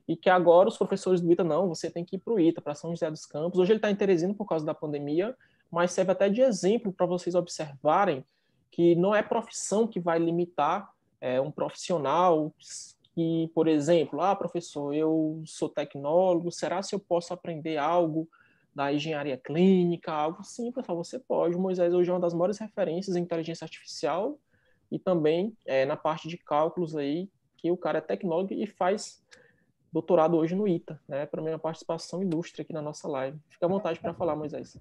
e que agora os professores do ITA, não, você tem que ir para o ITA, para São José dos Campos. Hoje ele está em Teresina por causa da pandemia, mas serve até de exemplo para vocês observarem que não é profissão que vai limitar é, um profissional que, por exemplo, ah, professor, eu sou tecnólogo, será se eu posso aprender algo da engenharia clínica, algo sim, pessoal, você pode. O Moisés hoje é uma das maiores referências em inteligência artificial e também é, na parte de cálculos aí, que o cara é tecnólogo e faz doutorado hoje no ITA, né? Para minha é participação ilustre aqui na nossa live. Fica à vontade para falar, Moisés.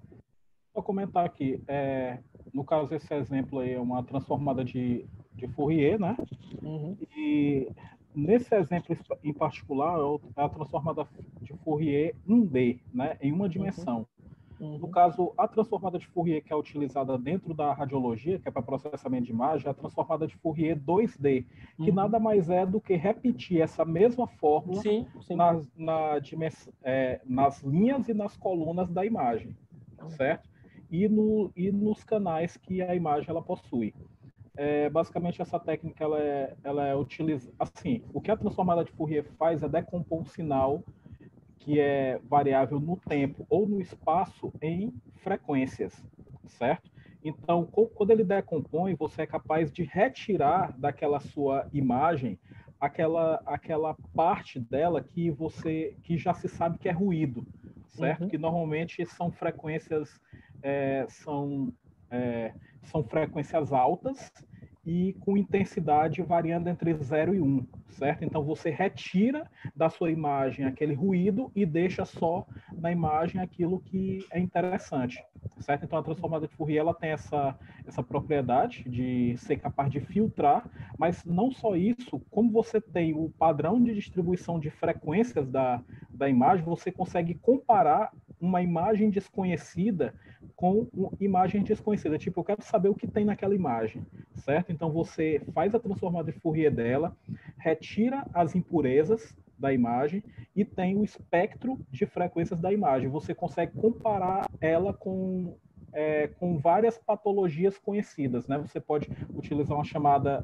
Vou comentar aqui, é, no caso esse exemplo aí é uma transformada de, de Fourier, né? Uhum. E nesse exemplo em particular é, é a transformada de Fourier 1D, né? Em uma uhum. dimensão. No uhum. caso, a transformada de Fourier que é utilizada dentro da radiologia, que é para processamento de imagem, é a transformada de Fourier 2D, que uhum. nada mais é do que repetir essa mesma fórmula sim, sim. Nas, na é, nas linhas e nas colunas da imagem, uhum. certo? E, no, e nos canais que a imagem ela possui. É, basicamente essa técnica ela é, ela é utiliza assim o que a transformada de Fourier faz é decompor um sinal que é variável no tempo ou no espaço em frequências, certo? Então, quando ele decompõe, você é capaz de retirar daquela sua imagem aquela, aquela parte dela que você que já se sabe que é ruído, certo? Uhum. Que normalmente são frequências é, são é, são frequências altas e com intensidade variando entre 0 e 1, um, certo? Então você retira da sua imagem aquele ruído e deixa só na imagem aquilo que é interessante, certo? Então a transformada de Fourier ela tem essa, essa propriedade de ser capaz de filtrar, mas não só isso, como você tem o padrão de distribuição de frequências da, da imagem, você consegue comparar uma imagem desconhecida com uma imagem desconhecida. Tipo, eu quero saber o que tem naquela imagem certo? Então você faz a transformada de Fourier dela, retira as impurezas da imagem e tem o espectro de frequências da imagem. Você consegue comparar ela com é, com várias patologias conhecidas, né? Você pode utilizar uma chamada,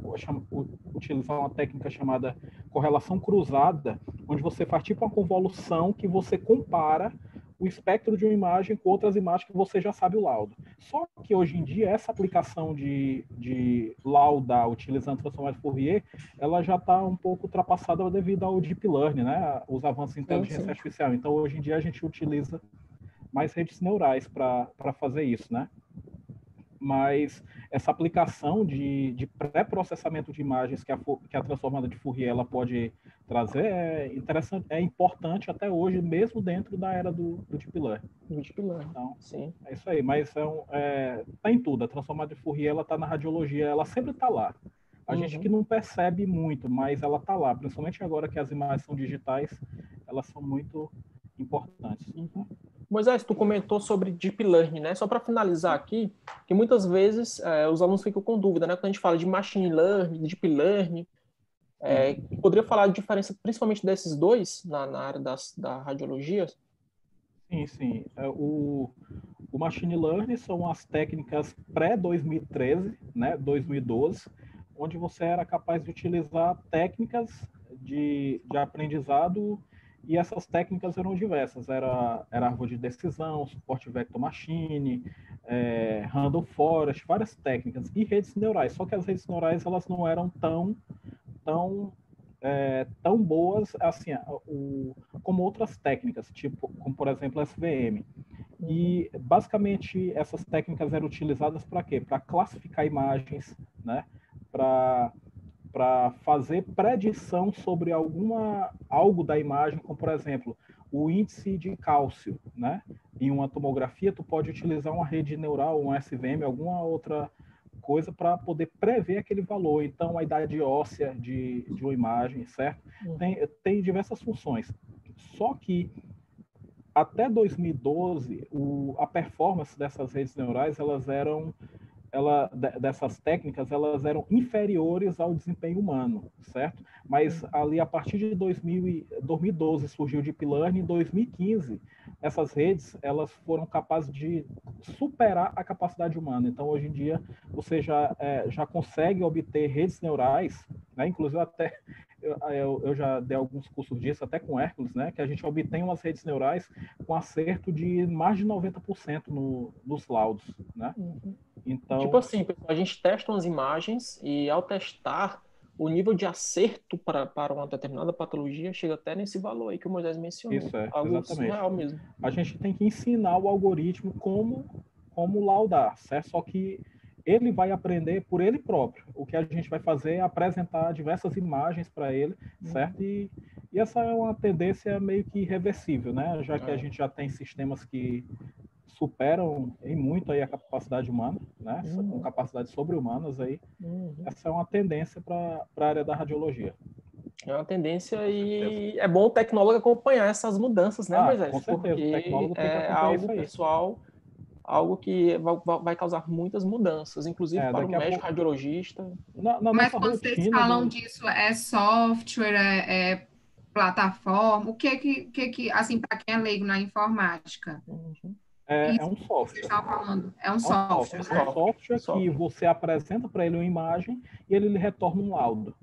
utilizar uma técnica chamada correlação cruzada, onde você faz tipo uma convolução que você compara o espectro de uma imagem com outras imagens que você já sabe o laudo. Só que hoje em dia, essa aplicação de, de laudar utilizando de Fourier, ela já está um pouco ultrapassada devido ao deep learning, né? os avanços em inteligência sim. artificial. Então, hoje em dia, a gente utiliza mais redes neurais para fazer isso, né? mas essa aplicação de, de pré-processamento de imagens que a, que a transformada de Fourier ela pode trazer é interessante, é importante até hoje, mesmo dentro da era do, do Deep Learning. Do Deep Learning, então, sim. É isso aí, mas é um, é, tá em tudo. A transformada de Fourier, ela tá na radiologia, ela sempre está lá. A uhum. gente que não percebe muito, mas ela está lá, principalmente agora que as imagens são digitais, elas são muito importantes. Uhum. Moisés, tu comentou sobre deep learning, né? Só para finalizar aqui, que muitas vezes é, os alunos ficam com dúvida, né? Quando a gente fala de machine learning, deep learning, é, poderia falar a diferença, principalmente desses dois na, na área das, da radiologia? Sim, sim. É, o, o machine learning são as técnicas pré 2013, né? 2012, onde você era capaz de utilizar técnicas de, de aprendizado e essas técnicas eram diversas, era, era árvore de decisão, suporte vector machine, é, random forest, várias técnicas, e redes neurais. Só que as redes neurais elas não eram tão, tão, é, tão boas assim, o, como outras técnicas, tipo, como por exemplo SVM. E basicamente essas técnicas eram utilizadas para quê? Para classificar imagens, né? para para fazer predição sobre alguma algo da imagem, como por exemplo o índice de cálcio, né? Em uma tomografia, tu pode utilizar uma rede neural, um SVM, alguma outra coisa para poder prever aquele valor. Então, a idade óssea de, de uma imagem, certo? Hum. Tem, tem diversas funções. Só que até 2012, o, a performance dessas redes neurais elas eram ela, dessas técnicas elas eram inferiores ao desempenho humano, certo? Mas uhum. ali a partir de 2000, 2012 surgiu o Deep Learning, em 2015 essas redes elas foram capazes de superar a capacidade humana. Então hoje em dia você já, é, já consegue obter redes neurais, né? inclusive até eu, ah, eu, eu, já dei alguns cursos disso, até com Hércules, né? Que a gente obtém umas redes neurais com acerto de mais de 90% no, nos laudos, né? Uhum. Então... Tipo assim, a gente testa umas imagens e ao testar, o nível de acerto pra, para uma determinada patologia chega até nesse valor aí que o Moisés mencionou. Isso é, algo exatamente. real mesmo. A gente tem que ensinar o algoritmo como, como laudar, certo? Só que ele vai aprender por ele próprio. O que a gente vai fazer é apresentar diversas imagens para ele, uhum. certo? E, e, essa é uma tendência meio que irreversível, né? Já que a é. gente já tem sistemas que superam em muito aí a capacidade humana, né? Uhum. Com capacidades sobre-humanas aí. Uhum. Essa é uma tendência para a área da radiologia. É uma tendência e é bom o tecnólogo acompanhar essas mudanças, né, ah, Moisés? Com certeza. Porque o tecnólogo tem que é algo pessoal algo que vai causar muitas mudanças, inclusive é, para o médico pouco... radiologista. É Mas quando vocês falam né? disso, é software, é, é plataforma? O que é que, que, que assim, para quem é leigo na informática? Uhum. É, é, é, é, um software. É um, um software. software. Né? Né? É um software que você apresenta para ele uma imagem e ele lhe retorna um laudo.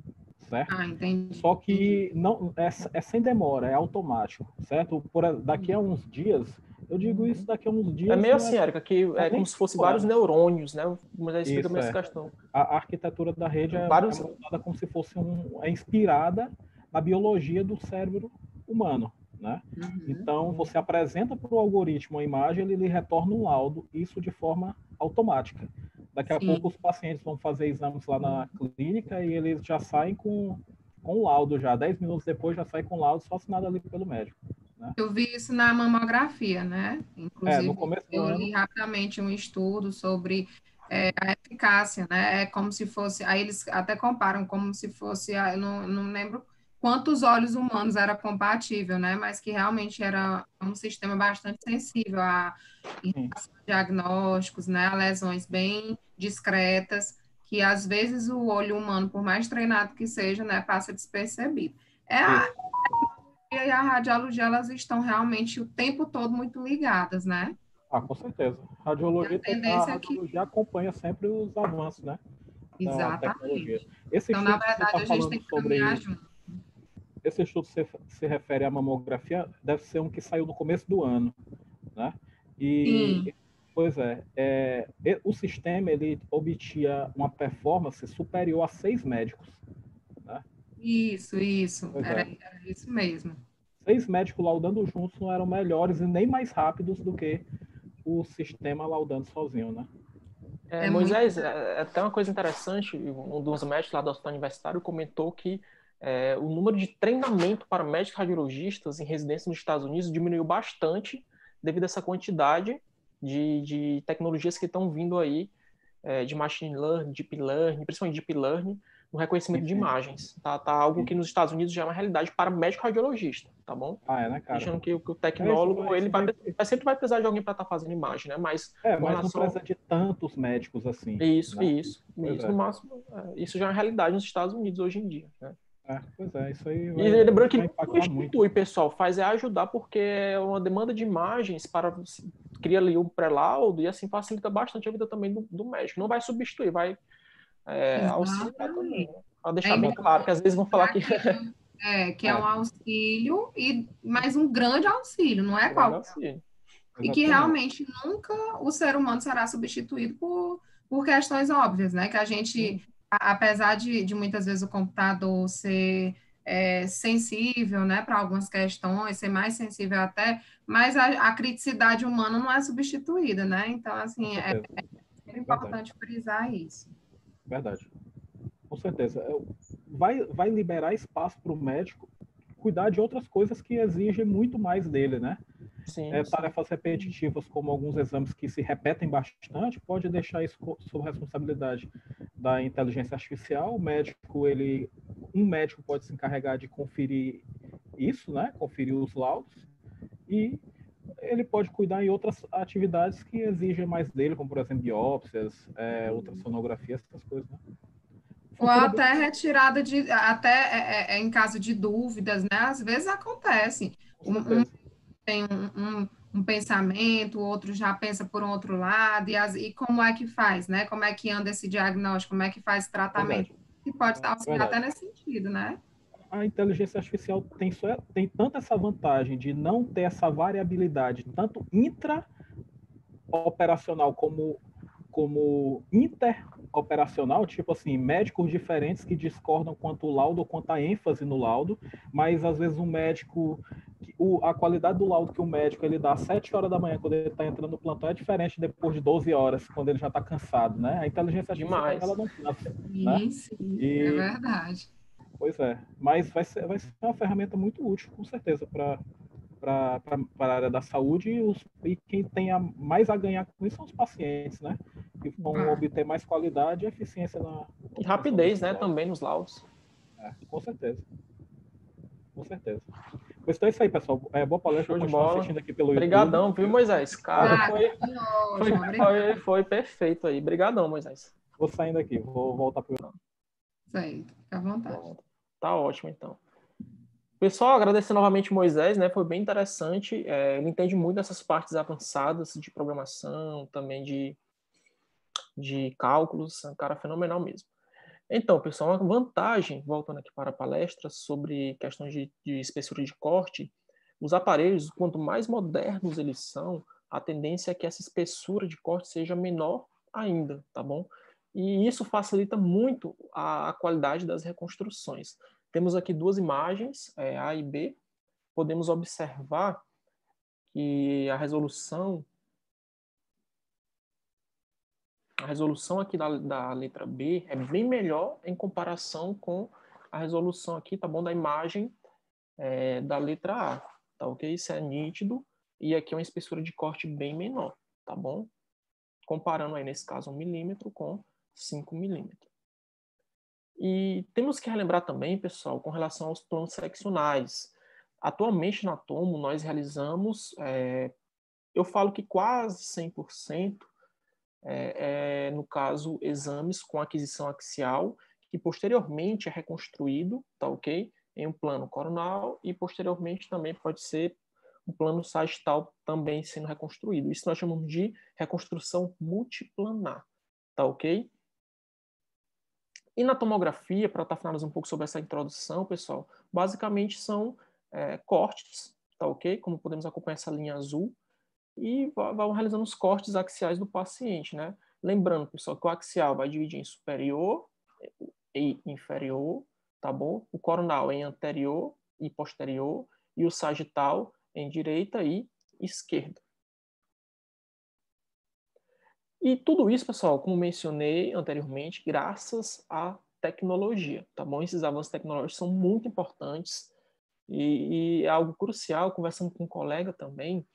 Certo? Ah, entendi. Só que não, é, é sem demora, é automático, certo? Por, daqui a uhum. uns dias eu digo uhum. isso daqui a uns dias. É meio assim, Erika, que é como se fossem vários neurônios, né? Mas aí explica isso, essa é. questão. A arquitetura da rede é, vários... É como se fosse um, é inspirada na biologia do cérebro humano. Né? Uhum. Então, você apresenta para o algoritmo a imagem, ele lhe retorna um laudo, isso de forma automática. Daqui a Sim. pouco os pacientes vão fazer exames lá na clínica e eles já saem com, um laudo já. Dez minutos depois já sai com laudo só assinado ali pelo médico. Né? Eu vi isso na mamografia, né? É, Inclusive, é, começo, eu li rapidamente um estudo sobre é, a eficácia, né? É como se fosse. Aí eles até comparam como se fosse. Eu não, não lembro quantos olhos humanos era compatível, né? Mas que realmente era um sistema bastante sensível a, a diagnósticos, né? A lesões bem discretas, que às vezes o olho humano, por mais treinado que seja, né, passa despercebido. É a, e a radiologia elas estão realmente o tempo todo muito ligadas, né? Ah, com certeza. A radiologia, a, a radiologia é que... acompanha sempre os avanços, né? Exatamente. Esse então, na verdade, tá a gente tem que sobre... caminhar junto. Esse estudo se, se refere à mamografia, deve ser um que saiu no começo do ano, né? E, Sim. pois é, é, o sistema, ele obtinha uma performance superior a seis médicos. Isso, isso. Era, é. era, isso mesmo. Seis médicos laudando juntos não eram melhores e nem mais rápidos do que o sistema laudando sozinho, né? É, é Moisés, muito... É, é até uma coisa interessante, um dos médicos lá do Hospital Universitário comentou que é, o número de treinamento para médicos radiologistas em residência nos Estados Unidos diminuiu bastante devido a essa quantidade de, de tecnologias que estão vindo aí, é, de machine learning, deep learning, principalmente deep learning, no reconhecimento de imagens. Tá, tá algo que nos Estados Unidos já é uma realidade para médico radiologista, tá bom? Ah, é, né, cara? Achando que, que o é, tecnólogo, é ele, vai, sempre vai precisar de alguém para estar tá fazendo imagem, né? Mas, é, mas relação... não precisa de tantos médicos assim. Isso, né? isso. É. isso, é. no máximo, isso já é uma realidade nos Estados Unidos hoje em dia, né? É, pois é, isso aí. Vai, e lembrando que não institui, pessoal, faz é ajudar, porque é uma demanda de imagens para cria ali um pré-laudo e assim facilita bastante a vida também do, do médico. Não vai substituir, vai é, auxílio para deixar bem claro, que às vezes vão falar que... <laughs> É, que é, é, um auxílio, e mas um grande auxílio, não é qualquer. E que realmente nunca o ser humano será substituído por, por questões óbvias, né? Que a gente, a, apesar de, de muitas vezes o computador ser é, sensível, né, para algumas questões, ser mais sensível até, mas a, a, criticidade humana não é substituída, né? Então, assim, é, é, é importante frisar isso. Verdade. Com certeza. É, vai, vai liberar espaço para o médico cuidar de outras coisas que exigem muito mais dele, né? Sim, é, sim. Tarefas repetitivas, como alguns exames que se repetem bastante, pode deixar isso sob responsabilidade da inteligência artificial. O médico, ele, um médico pode se encarregar de conferir isso, né? Conferir os laudos e ele pode cuidar em outras atividades que exigem mais dele, como por exemplo biópsias, é, ultrassonografias, essas coisas. Né? Ou até retirada de, até é, é, é, em caso de dúvidas, né? Às vezes acontece. Um, um, tem um, um, um, pensamento, o outro já pensa por um outro lado, e, as, e como é que faz, né? Como é que anda esse diagnóstico, como é que faz tratamento? Verdade. E pode estar auxiliar até nesse sentido, né? a inteligência artificial tem, só, tem tanto essa vantagem de não ter essa variabilidade, tanto intra-operacional como, como inter-operacional, tipo assim, médicos diferentes que discordam quanto o laudo, quanto a ênfase no laudo, mas às vezes um médico o, a qualidade do laudo que o médico ele dá às 7 horas da manhã, quando ele está entrando no plantão, é diferente depois de 12 horas, quando ele já está cansado, né? A inteligência artificial, ela não cansa. Né? Sim, sim, e, é verdade. Pois é, mas vai ser, vai ser uma ferramenta muito útil, com certeza, para para a área da saúde e, os, e quem tem a, mais a ganhar com isso são os pacientes, né? Que vão ah. obter mais qualidade e eficiência na. E rapidez, né? Também nos laudos. É, com certeza. Com certeza. Pois então é isso aí, pessoal. É, boa palestra. Show de bola. assistindo aqui pelo Obrigadão, viu, Moisés? Cara, ah, foi, foi, foi, foi perfeito aí. Obrigadão, Moisés. Vou saindo aqui, vou voltar para o aí, fica à vontade. tá ótimo, então. Pessoal, agradecer novamente Moisés, né? Foi bem interessante. É, ele entende muito essas partes avançadas de programação, também de, de cálculos. É um cara fenomenal mesmo. Então, pessoal, uma vantagem, voltando aqui para a palestra, sobre questões de, de espessura de corte, os aparelhos, quanto mais modernos eles são, a tendência é que essa espessura de corte seja menor ainda, tá bom? e isso facilita muito a, qualidade das reconstruções. Temos aqui duas imagens, é, A e B. Podemos observar que a resolução a resolução aqui da, da letra B é bem melhor em comparação com a resolução aqui, tá bom, da imagem é, da letra A, tá ok? Isso é nítido e aqui é uma espessura de corte bem menor, tá bom? Comparando aí, nesse caso, um milímetro com 5 milímetros. E temos que relembrar também, pessoal, com relação aos planos seccionais. Atualmente na Tomo nós realizamos, é, eu falo que quase 100%, é, é, no caso, exames com aquisição axial, que posteriormente é reconstruído, tá ok? Em um plano coronal e posteriormente também pode ser um plano sagital também sendo reconstruído. Isso nós chamamos de reconstrução multiplanar, tá ok? E na tomografia, para estar tá finalizando um pouco sobre essa introdução, pessoal, basicamente são é, cortes, tá ok? Como podemos acompanhar essa linha azul, e vão realizando os cortes axiais do paciente, né? Lembrando, pessoal, que o axial vai dividir em superior e inferior, tá bom? O coronal em anterior e posterior, e o sagital em direita e esquerda, e tudo isso, pessoal, como mencionei anteriormente, graças à tecnologia, tá bom? Esses avanços tecnológicos são muito importantes e, e é algo crucial. Conversando com um colega também,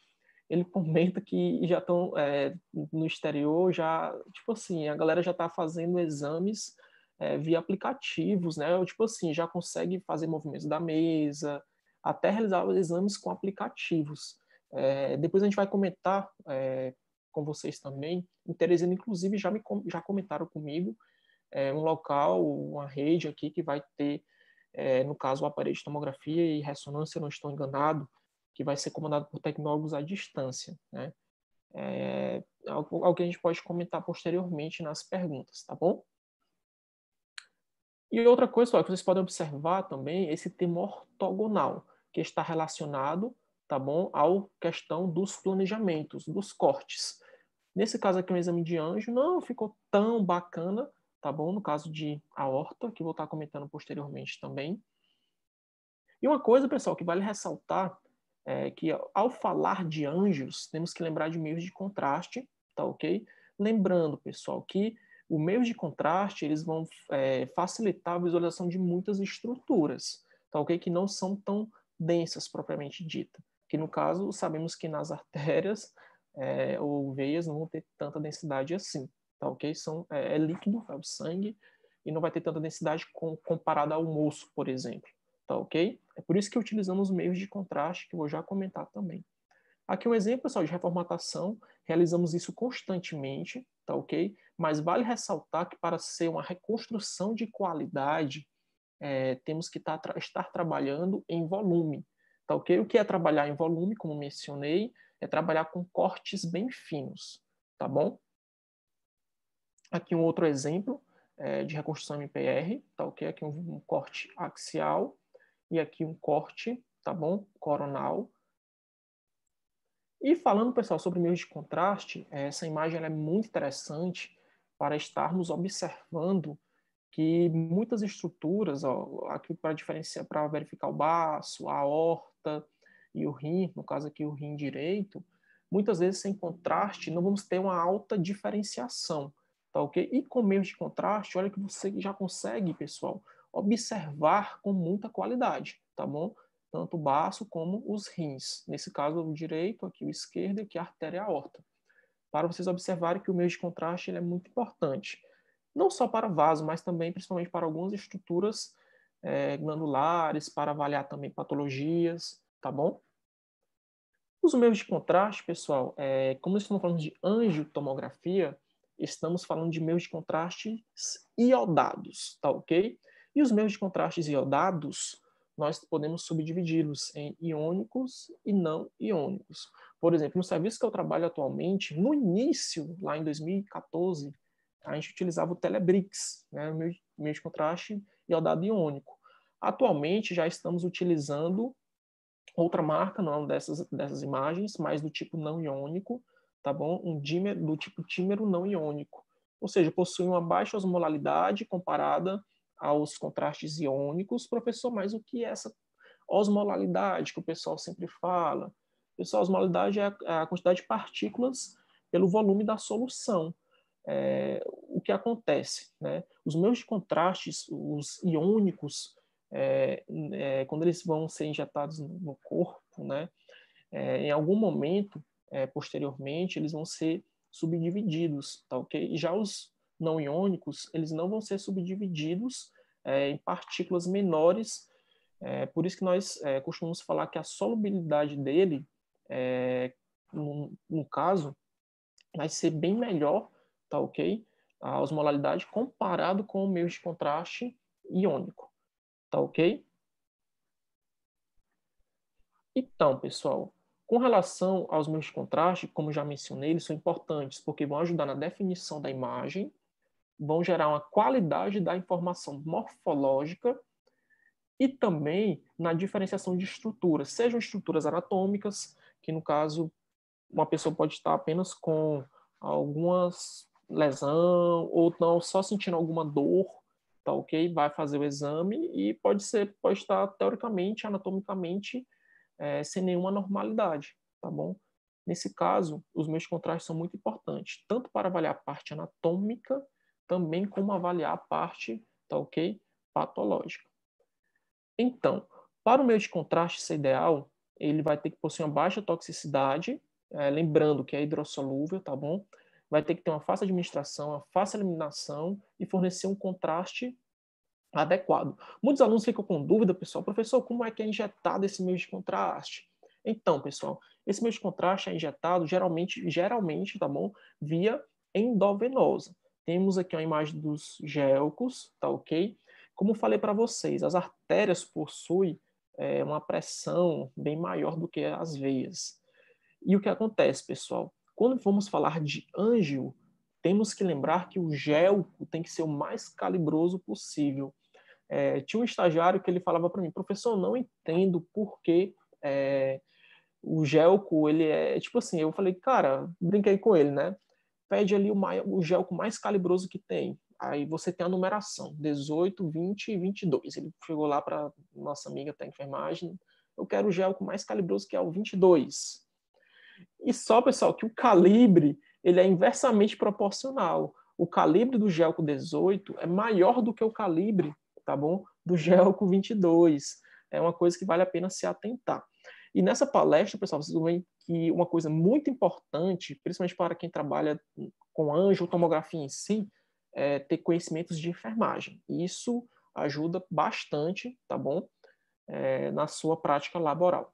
ele <laughs> comenta que já estão é, no exterior, já, tipo assim, a galera já está fazendo exames é, via aplicativos, né? tipo assim, já consegue fazer movimentos da mesa, até realizar exames com aplicativos. É, depois a gente vai comentar é, com vocês também. Em Teresina, inclusive, já, me, já comentaram comigo é, um local, uma rede aqui que vai ter, é, no caso, o aparelho de tomografia e ressonância, não estou enganado, que vai ser comandado por tecnólogos à distância, né? É, algo, algo que a gente pode comentar posteriormente nas perguntas, tá bom? E outra coisa ó, que vocês podem observar também, esse termo ortogonal, que está relacionado tá bom? Ao questão dos planejamentos, dos cortes. Nesse caso aqui, um exame de anjo não ficou tão bacana, tá bom? No caso de aorta, que vou estar comentando posteriormente também. E uma coisa, pessoal, que vale ressaltar é que ao falar de anjos, temos que lembrar de meios de contraste, tá ok? Lembrando, pessoal, que os meios de contraste eles vão é, facilitar a visualização de muitas estruturas, tá ok? Que não são tão densas propriamente dita que no caso sabemos que nas artérias é, ou veias não vão ter tanta densidade assim, tá ok? São, é, é, líquido, é o sangue, e não vai ter tanta densidade com, comparada ao moço, por exemplo, tá ok? É por isso que utilizamos meios de contraste, que eu vou já comentar também. Aqui um exemplo, pessoal, de reformatação, realizamos isso constantemente, tá ok? Mas vale ressaltar que para ser uma reconstrução de qualidade, é, temos que tá, estar trabalhando em volume, Tá ok? O que é trabalhar em volume, como mencionei, é trabalhar com cortes bem finos, tá bom? Aqui um outro exemplo é, de reconstrução MPR, tá ok? Aqui um, um corte axial e aqui um corte, tá bom? Coronal. E falando, pessoal, sobre meios de contraste, é, essa imagem é muito interessante para estarmos observando que muitas estruturas, ó, aqui para diferenciar, para verificar o baço, a aorta, aorta e o rim, no caso aqui o rim direito, muitas vezes sem contraste não vamos ter uma alta diferenciação, tá ok? E com meios de contraste, olha que você já consegue, pessoal, observar com muita qualidade, tá bom? Tanto o baço como os rins. Nesse caso, o direito, aqui o esquerdo, aqui a artéria e a aorta. Para vocês observarem que o meio de contraste é muito importante. Não só para vaso, mas também, principalmente, para algumas estruturas é, glandulares, para avaliar também patologias, tá bom? Os meios de contraste, pessoal, é, como estamos falando de angiotomografia, estamos falando de meios de contraste iodados, tá ok? E os meios de contraste iodados, nós podemos subdividi-los em iônicos e não iônicos. Por exemplo, no serviço que eu trabalho atualmente, no início, lá em 2014, a gente utilizava o Telebrix, né, meio de contraste e dado iônico. Atualmente já estamos utilizando outra marca, não é dessas, dessas imagens, mas do tipo não iônico, tá bom? Um dímero do tipo tímero não iônico. Ou seja, possui uma baixa osmolalidade comparada aos contrastes iônicos. Professor, mas o que é essa osmolalidade que o pessoal sempre fala? Pessoal, osmolalidade é, é a quantidade de partículas pelo volume da solução. É, o que acontece? Né? Os meus contrastes, os iônicos, é, é, quando eles vão ser injetados no corpo, né, é, em algum momento, é, posteriormente, eles vão ser subdivididos, tá ok? Já os não iônicos, eles não vão ser subdivididos é, em partículas menores, é, por isso que nós costumamos falar que a solubilidade dele, no, no caso, vai ser bem melhor, tá ok? a osmolalidade comparado com o meio de contraste iônico. Tá ok? Então, pessoal, com relação aos meios de contraste, como já mencionei, eles são importantes porque vão ajudar na definição da imagem, vão gerar uma qualidade da informação morfológica e também na diferenciação de estruturas, sejam estruturas anatômicas, que no caso uma pessoa pode estar apenas com algumas lesão, ou não, só sentindo alguma dor, tá ok? Vai fazer o exame e pode ser, pode estar teoricamente, anatomicamente, é, sem nenhuma normalidade, tá bom? Nesse caso, os meus contrastes são muito importantes, tanto para avaliar a parte anatômica, também como avaliar a parte, tá ok? Patológica. Então, para o meio de contraste ser ideal, ele vai ter que possuir uma baixa toxicidade, é, lembrando que é hidrossolúvel, tá bom? vai ter que ter uma fácil administração, uma fácil eliminação e fornecer um contraste adequado. Muitos alunos ficam com dúvida, pessoal, professor, como é que é injetado esse meio de contraste? Então, pessoal, esse meio de contraste é injetado geralmente, geralmente, tá bom? Via endovenosa. Temos aqui uma imagem dos gelcos, tá ok? Como falei para vocês, as artérias possuem é, uma pressão bem maior do que as veias. E o que acontece, pessoal? Quando formos falar de anjo, temos que lembrar que o gelco tem que ser o mais calibroso possível. É, tinha um estagiário que ele falava para mim, professor, não entendo por que é, o gelco, ele é tipo assim, eu falei, cara, brinquei com ele, né? Pede ali o, maior, o gelco mais calibroso que tem. Aí você tem a numeração, 18, 20 e 22. Ele chegou lá para nossa amiga a enfermagem, eu quero o gelco mais calibroso que é o 22. E só, pessoal, que o calibre ele é inversamente proporcional. O calibre do Gelco 18 é maior do que o calibre, tá bom? Do Gelco 22. É uma coisa que vale a pena se atentar. E nessa palestra, pessoal, vocês veem que uma coisa muito importante, principalmente para quem trabalha com anjo, tomografia em si, é ter conhecimentos de enfermagem. Isso ajuda bastante, tá bom? É, na sua prática laboral.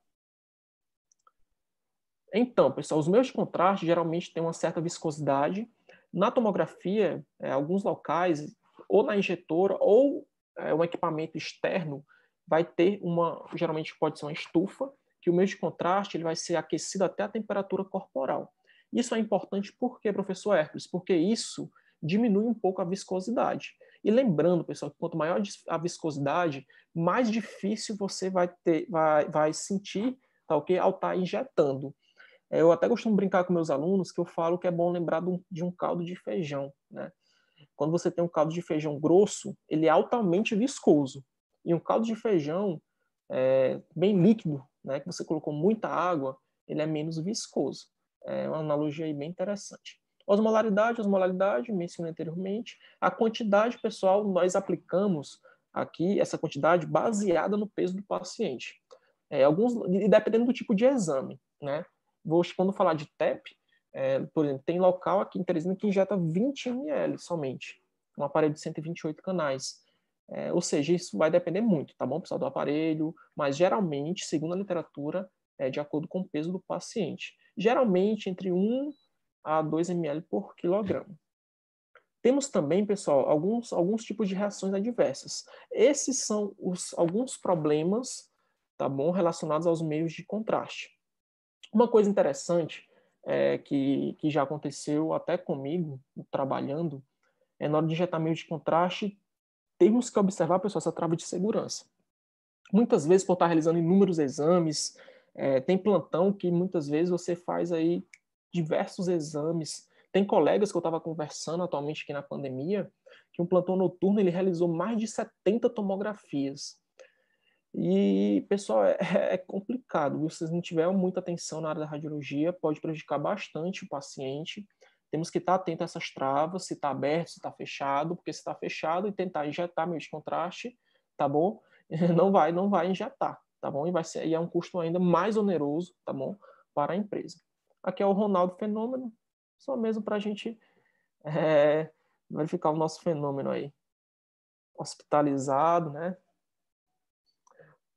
Então, pessoal, os meios de contraste geralmente têm uma certa viscosidade. Na tomografia, é, alguns locais, ou na injetora, ou é, um equipamento externo, vai ter uma, geralmente pode ser uma estufa, que o meio de contraste ele vai ser aquecido até a temperatura corporal. Isso é importante por quê, professor Hércules? Porque isso diminui um pouco a viscosidade. E lembrando, pessoal, que quanto maior a viscosidade, mais difícil você vai ter, vai, vai sentir, tá ok? Ao estar tá injetando. É, eu até costumo brincar com meus alunos que eu falo que é bom lembrar de um caldo de feijão, né? Quando você tem um caldo de feijão grosso, ele é altamente viscoso. E um caldo de feijão é, bem líquido, né, que você colocou muita água, ele é menos viscoso. É uma analogia aí bem interessante. Osmolaridade, osmolaridade, mencionei anteriormente. A quantidade, pessoal, nós aplicamos aqui essa quantidade baseada no peso do paciente. É, alguns, e dependendo do tipo de exame, né? Vou, quando falar de TEP, é, por exemplo, tem local aqui em Teresina que injeta 20 ml somente, um aparelho de 128 canais. É, ou seja, isso vai depender muito, tá bom, pessoal, do aparelho, mas geralmente, segundo a literatura, é de acordo com o peso do paciente. Geralmente, entre 1 a 2 ml por quilograma. Temos também, pessoal, alguns, alguns tipos de reações adversas. Esses são os, alguns problemas, tá bom, relacionados aos meios de contraste. Uma coisa interessante é, que, que já aconteceu até comigo, trabalhando, é na hora de injetar meio de contraste, temos que observar, pessoal, essa trava de segurança. Muitas vezes, por estar realizando inúmeros exames, é, tem plantão que muitas vezes você faz aí diversos exames. Tem colegas que eu estava conversando atualmente aqui na pandemia, que um plantão noturno ele realizou mais de 70 tomografias. E, pessoal, é, <laughs> é complicado. Viu? Se vocês não tiverem muita atenção na área da radiologia, pode prejudicar bastante o paciente. Temos que estar atento a essas travas, se está aberto, se está fechado, porque se está fechado e tentar injetar meio de contraste, tá bom? <laughs> Não vai, não vai injetar, tá bom? E, vai ser, e é um custo ainda mais oneroso, tá bom? Para a empresa. Aqui é o Ronaldo Fenômeno, só mesmo para a gente <laughs> é, verificar o nosso fenômeno aí. Hospitalizado, né?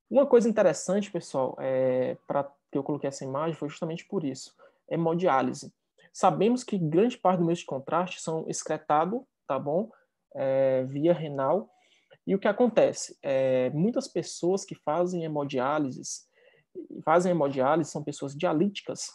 Uma coisa interessante, pessoal, é, para que eu coloquei essa imagem foi justamente por isso, hemodiálise. É Sabemos que grande parte do meio de contraste são excretado, tá bom, é, via renal. E o que acontece? É, muitas pessoas que fazem hemodiálise, fazem hemodiálise são pessoas dialíticas,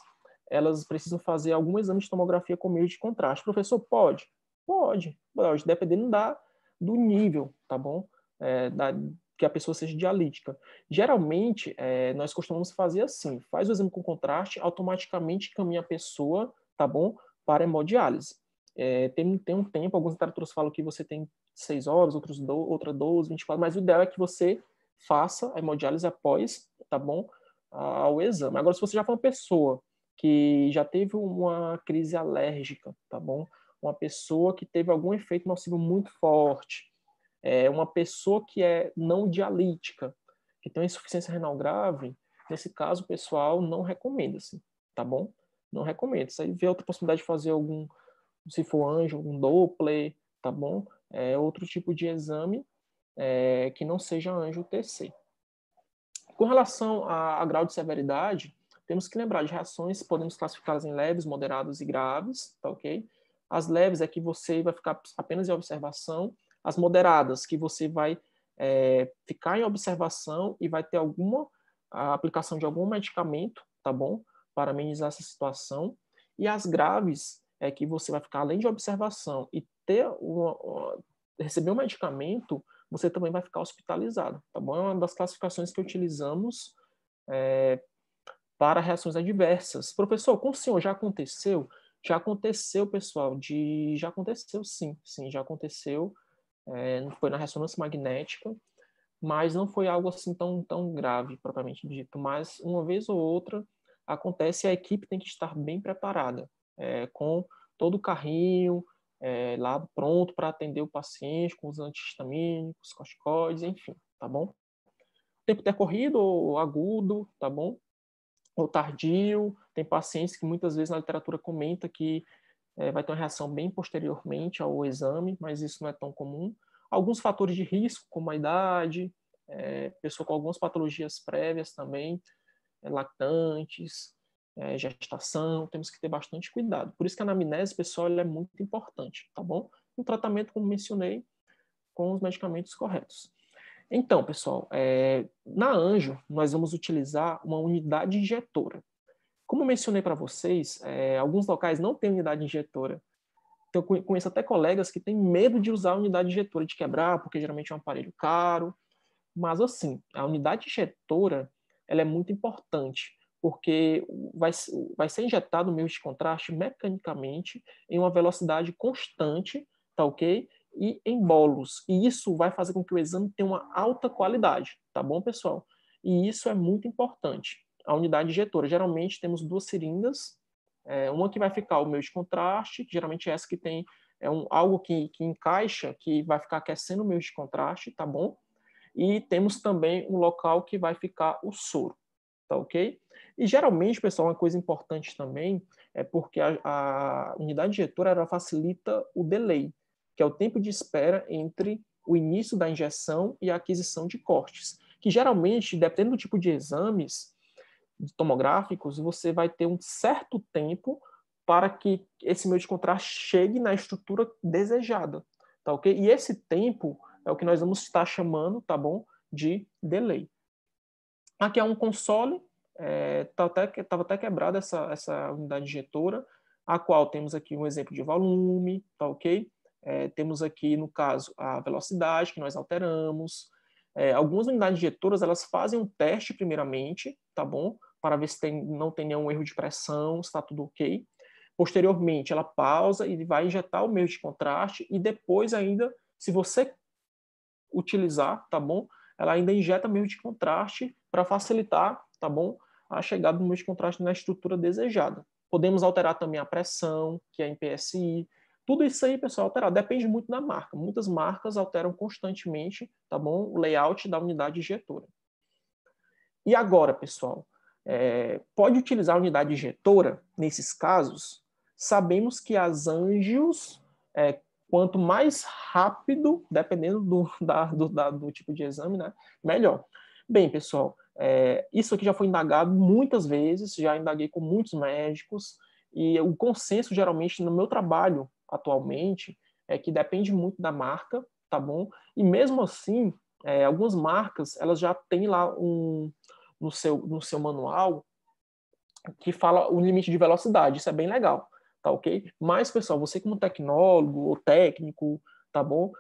elas precisam fazer algum exame de tomografia com meio de contraste. Professor, pode? Pode, pode, dependendo da, do nível, tá bom? É, da, que a pessoa seja dialítica. Geralmente, é, nós costumamos fazer assim: faz o exame com contraste, automaticamente caminha a pessoa, tá bom, para hemodiálise. É, tem, tem um tempo, alguns literaturas falam que você tem 6 horas, outros do, outra 12, 24, mas o ideal é que você faça a hemodiálise após, tá bom, ao exame. Agora, se você já for uma pessoa que já teve uma crise alérgica, tá bom, uma pessoa que teve algum efeito nocivo muito forte, é uma pessoa que é não dialítica, que tem uma insuficiência renal grave, nesse caso, pessoal, não recomenda-se, assim, tá bom? Não recomenda Se aí vê outra possibilidade de fazer algum, se for anjo, algum Doppler, tá bom? É outro tipo de exame é, que não seja anjo TC. Com relação a, a grau de severidade, temos que lembrar de reações, podemos classificá-las em leves, moderadas e graves, tá ok? As leves é que você vai ficar apenas em observação, as moderadas, que você vai é, ficar em observação e vai ter alguma aplicação de algum medicamento, tá bom? Para amenizar essa situação. E as graves, é que você vai ficar além de observação e ter uma, receber um medicamento, você também vai ficar hospitalizado, tá bom? É uma das classificações que utilizamos é, para reações adversas. Professor, com o senhor já aconteceu? Já aconteceu, pessoal, de já aconteceu, sim, sim, já aconteceu é, foi na ressonância magnética, mas não foi algo assim tão, tão grave, propriamente dito. Mas uma vez ou outra acontece e a equipe tem que estar bem preparada, é, com todo o carrinho é, lá pronto para atender o paciente, com os antihistamínicos, corticoides, enfim, tá bom? Tempo decorrido ou agudo, tá bom? Ou tardio, tem pacientes que muitas vezes na literatura comenta que é, vai ter uma reação bem posteriormente ao exame, mas isso não é tão comum. Alguns fatores de risco, como a idade, é, pessoa com algumas patologias prévias também, é, lactantes, é, gestação, temos que ter bastante cuidado. Por isso que a anamnese, pessoal, é muito importante, tá bom? O tratamento, como mencionei, com os medicamentos corretos. Então, pessoal, é, na Anjo, nós vamos utilizar uma unidade injetora, como mencionei para vocês, é, alguns locais não têm unidade injetora. Então, eu conheço até colegas que têm medo de usar a unidade injetora, de quebrar, porque geralmente é um aparelho caro. Mas, assim, a unidade injetora ela é muito importante, porque vai, vai ser injetado o meio de contraste mecanicamente em uma velocidade constante, tá ok? E em bolos. E isso vai fazer com que o exame tenha uma alta qualidade, tá bom, pessoal? E isso é muito importante a unidade injetora. Geralmente temos duas seringas, é, uma que vai ficar o meio de contraste, que geralmente é essa que tem é um, algo que, que encaixa, que vai ficar aquecendo o meio de contraste, tá bom? E temos também um local que vai ficar o soro, tá ok? E geralmente, pessoal, uma coisa importante também é porque a, a unidade injetora ela facilita o delay, que é o tempo de espera entre o início da injeção e a aquisição de cortes, que geralmente, dependendo do tipo de exames, tomográficos, você vai ter um certo tempo para que esse meio de contraste chegue na estrutura desejada, tá ok? E esse tempo é o que nós vamos estar chamando, tá bom, de delay. Aqui é um console, estava é, tá até, até quebrada essa, essa unidade injetora, a qual temos aqui um exemplo de volume, tá ok? É, temos aqui, no caso, a velocidade que nós alteramos. É, algumas unidades injetoras, elas fazem um teste primeiramente, tá bom? Para ver se tem, não tem nenhum erro de pressão, se está tudo ok. Posteriormente, ela pausa e vai injetar o meio de contraste e depois ainda, se você utilizar, tá bom? Ela ainda injeta meio de contraste para facilitar, tá bom? A chegada do meio de contraste na estrutura desejada. Podemos alterar também a pressão, que é em PSI. Tudo isso aí, pessoal, alterar. Depende muito da marca. Muitas marcas alteram constantemente, tá bom? O layout da unidade injetora. E agora, pessoal, é, pode utilizar a unidade injetora nesses casos? Sabemos que as anjos, é, quanto mais rápido, dependendo do, <laughs> da, do, da, do tipo de exame, né, melhor. Bem, pessoal, é, isso aqui já foi indagado muitas vezes, já indaguei com muitos médicos, e o consenso, geralmente, no meu trabalho atualmente, é que depende muito da marca, tá bom? E mesmo assim, é, algumas marcas, elas já têm lá um, no seu, no seu manual que fala o limite de velocidade. Isso é bem legal, tá ok? Mas, pessoal, você como tecnólogo ou técnico, tá bom?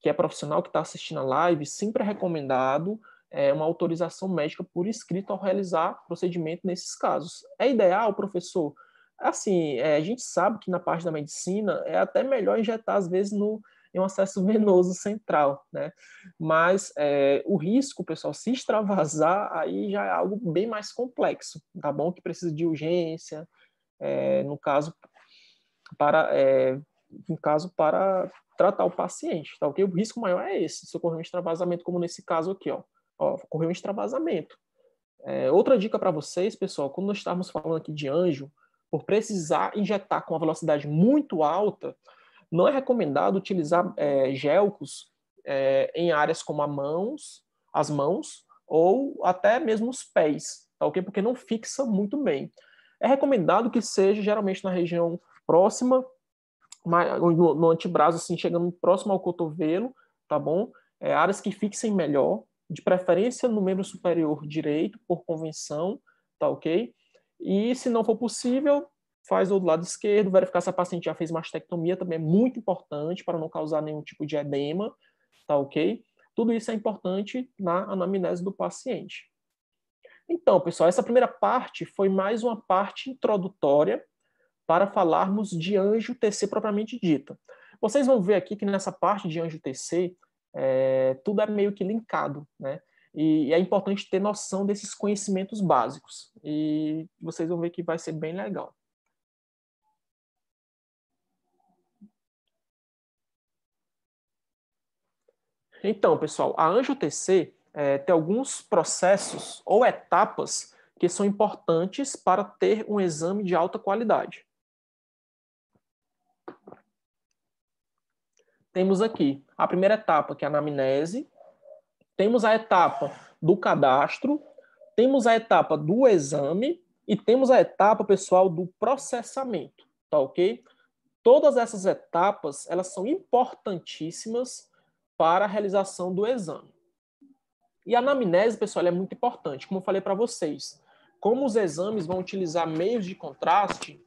Que é profissional que está assistindo a live, sempre é recomendado é, uma autorização médica por escrito ao realizar procedimento nesses casos. É ideal, professor? Assim, é, a gente sabe que na parte da medicina é até melhor injetar, às vezes, no, e um acesso venoso central, né? Mas é, o risco, pessoal, se extravasar, aí já é algo bem mais complexo, tá bom? Que precisa de urgência, é, no caso para é, no caso para tratar o paciente, tá ok? O risco maior é esse, se ocorrer um extravasamento, como nesse caso aqui, ó, ó ocorreu um extravasamento. É, outra dica para vocês, pessoal, quando nós estamos falando aqui de anjo, por precisar injetar com uma velocidade muito alta, não é recomendado utilizar é, gelcos é, em áreas como mãos, as mãos ou até mesmo os pés, tá ok? Porque não fixa muito bem. É recomendado que seja geralmente na região próxima, no, no antebraço, assim, chegando próximo ao cotovelo, tá bom? É, áreas que fixem melhor, de preferência no membro superior direito, por convenção, tá ok? E se não for possível, faz do lado esquerdo, verificar se a paciente já fez mastectomia também é muito importante para não causar nenhum tipo de edema, tá ok? Tudo isso é importante na anamnese do paciente. Então, pessoal, essa primeira parte foi mais uma parte introdutória para falarmos de anjo TC propriamente dita. Vocês vão ver aqui que nessa parte de anjo TC, é, tudo é meio que linkado, né? E, e é importante ter noção desses conhecimentos básicos. E vocês vão ver que vai ser bem legal. Então, pessoal, a Anjo TC é, tem alguns processos ou etapas que são importantes para ter um exame de alta qualidade. Temos aqui a primeira etapa, que é a anamnese. Temos a etapa do cadastro. Temos a etapa do exame. E temos a etapa, pessoal, do processamento, tá ok? Todas essas etapas, elas são importantíssimas para a realização do exame. E a anamnese, pessoal, é muito importante. Como eu falei para vocês, como os exames vão utilizar meios de contraste,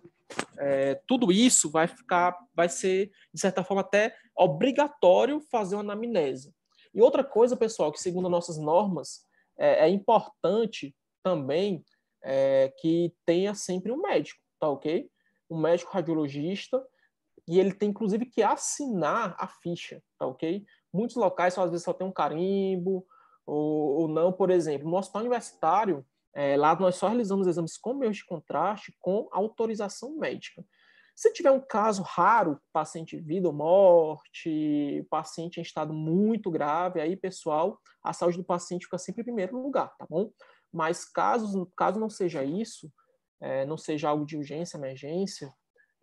é, tudo isso vai ficar, vai ser, de certa forma, até obrigatório fazer uma anamnese. E outra coisa, pessoal, que segundo nossas normas, é, é importante também é, que tenha sempre um médico, tá ok? Um médico radiologista, e ele tem inclusive que assinar a ficha, tá ok? muitos locais só, às vezes só tem um carimbo ou, ou não, por exemplo, no hospital universitário, é, lá nós só realizamos exames com meios de contraste com autorização médica. Se tiver um caso raro, paciente vida ou morte, paciente em estado muito grave, aí, pessoal, a saúde do paciente fica sempre em primeiro lugar, tá bom? Mas caso, caso não seja isso, é, não seja algo de urgência, emergência,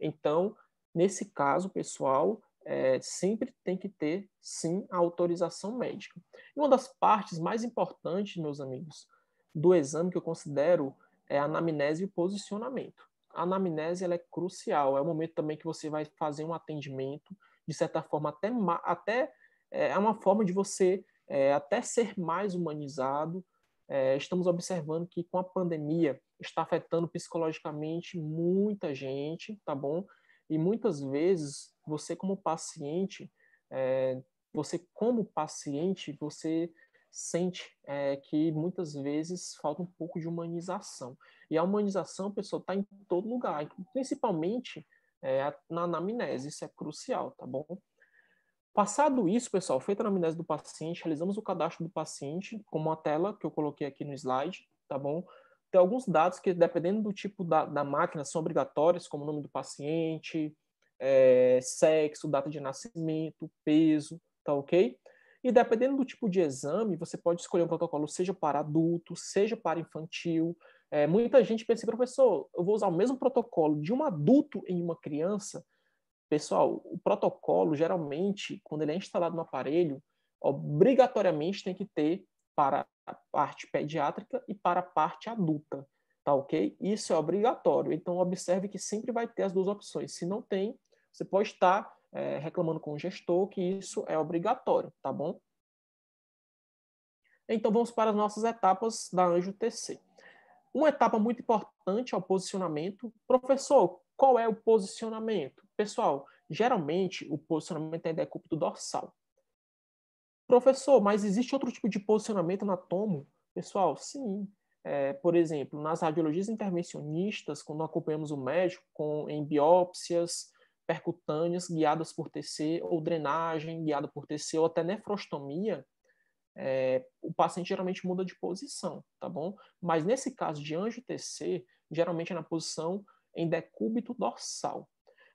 então, nesse caso, pessoal, é, sempre tem que ter, sim, a autorização médica. E uma das partes mais importantes, meus amigos, do exame que eu considero é a anamnese e o posicionamento. A anamnese ela é crucial, é o momento também que você vai fazer um atendimento, de certa forma, até, até é, é uma forma de você é, até ser mais humanizado. É, estamos observando que com a pandemia está afetando psicologicamente muita gente, tá bom? E muitas vezes você como paciente, é, você como paciente, você sente é, que muitas vezes falta um pouco de humanização. E a humanização, pessoal, está em todo lugar, principalmente é, na anamnese, isso é crucial, tá bom? Passado isso, pessoal, feita a anamnese do paciente, realizamos o cadastro do paciente, como a tela que eu coloquei aqui no slide, tá bom? Tem alguns dados que, dependendo do tipo da, da máquina, são obrigatórios, como o nome do paciente, é, sexo, data de nascimento, peso, tá ok? E dependendo do tipo de exame, você pode escolher um protocolo, seja para adulto, seja para infantil. É, muita gente pensa, assim, professor, eu vou usar o mesmo protocolo de um adulto em uma criança. Pessoal, o protocolo, geralmente, quando ele é instalado no aparelho, obrigatoriamente tem que ter para a parte pediátrica e para a parte adulta, tá ok? Isso é obrigatório. Então, observe que sempre vai ter as duas opções. Se não tem, você pode estar é, reclamando com o gestor que isso é obrigatório, tá bom? Então vamos para as nossas etapas da Anjo TC. Uma etapa muito importante é o posicionamento. Professor, qual é o posicionamento? Pessoal, geralmente o posicionamento é decúbito dorsal. Professor, mas existe outro tipo de posicionamento na tomo, Pessoal, sim. É, por exemplo, nas radiologias intervencionistas, quando acompanhamos o médico com, em biópsias, percutâneas guiadas por TC ou drenagem guiada por TC ou até nefrostomia, é, o paciente geralmente muda de posição, tá bom? Mas nesse caso de anjo-TC, geralmente é na posição em decúbito dorsal.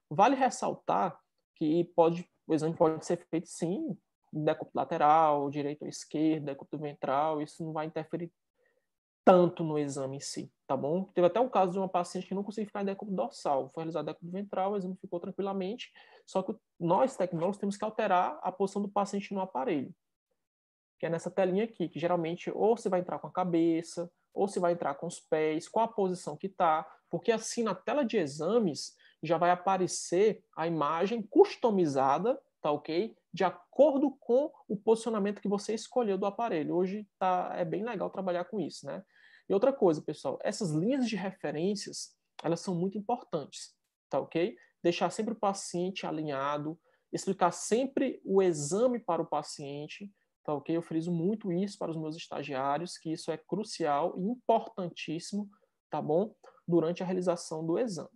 Vale ressaltar que pode, o exame pode ser feito sim, decúbito lateral, direito ou esquerda, decúbito ventral, isso não vai interferir tanto no exame em si, tá bom? Teve até um caso de uma paciente que não conseguiu ficar em decúbito dorsal, foi realizado decúbito ventral, o exame ficou tranquilamente, só que nós, tecnólogos, temos que alterar a posição do paciente no aparelho, que é nessa telinha aqui, que geralmente ou você vai entrar com a cabeça, ou você vai entrar com os pés, qual a posição que tá porque assim na tela de exames já vai aparecer a imagem customizada, tá ok? De acordo com o posicionamento que você escolheu do aparelho. Hoje tá, é bem legal trabalhar com isso, né? E outra coisa, pessoal, essas linhas de referências, elas são muito importantes, tá ok? Deixar sempre o paciente alinhado, explicar sempre o exame para o paciente, tá ok? Eu friso muito isso para os meus estagiários, que isso é crucial e importantíssimo, tá bom? Durante a realização do exame.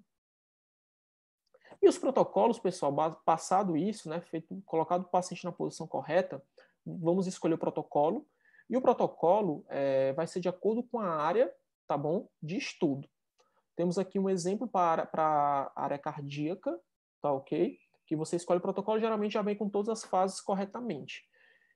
E os protocolos, pessoal, passado isso, né, feito, colocado o paciente na posição correta, vamos escolher o protocolo e o protocolo é, vai ser de acordo com a área, tá bom, de estudo. Temos aqui um exemplo para, para a área cardíaca, tá ok? Que você escolhe o protocolo, geralmente já vem com todas as fases corretamente.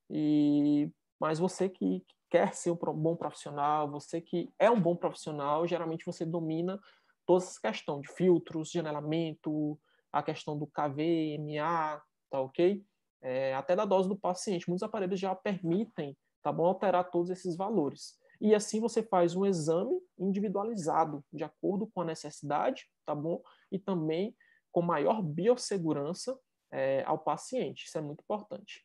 E, mas você que quer ser um bom profissional, você que é um bom profissional, geralmente você domina todas as questões de filtros, de anelamento, a questão do KVMA, tá ok? É, até da dose do paciente. Muitos aparelhos já permitem tá bom? Alterar todos esses valores. E assim você faz um exame individualizado, de acordo com a necessidade, tá bom? E também com maior biossegurança é, ao paciente. Isso é muito importante.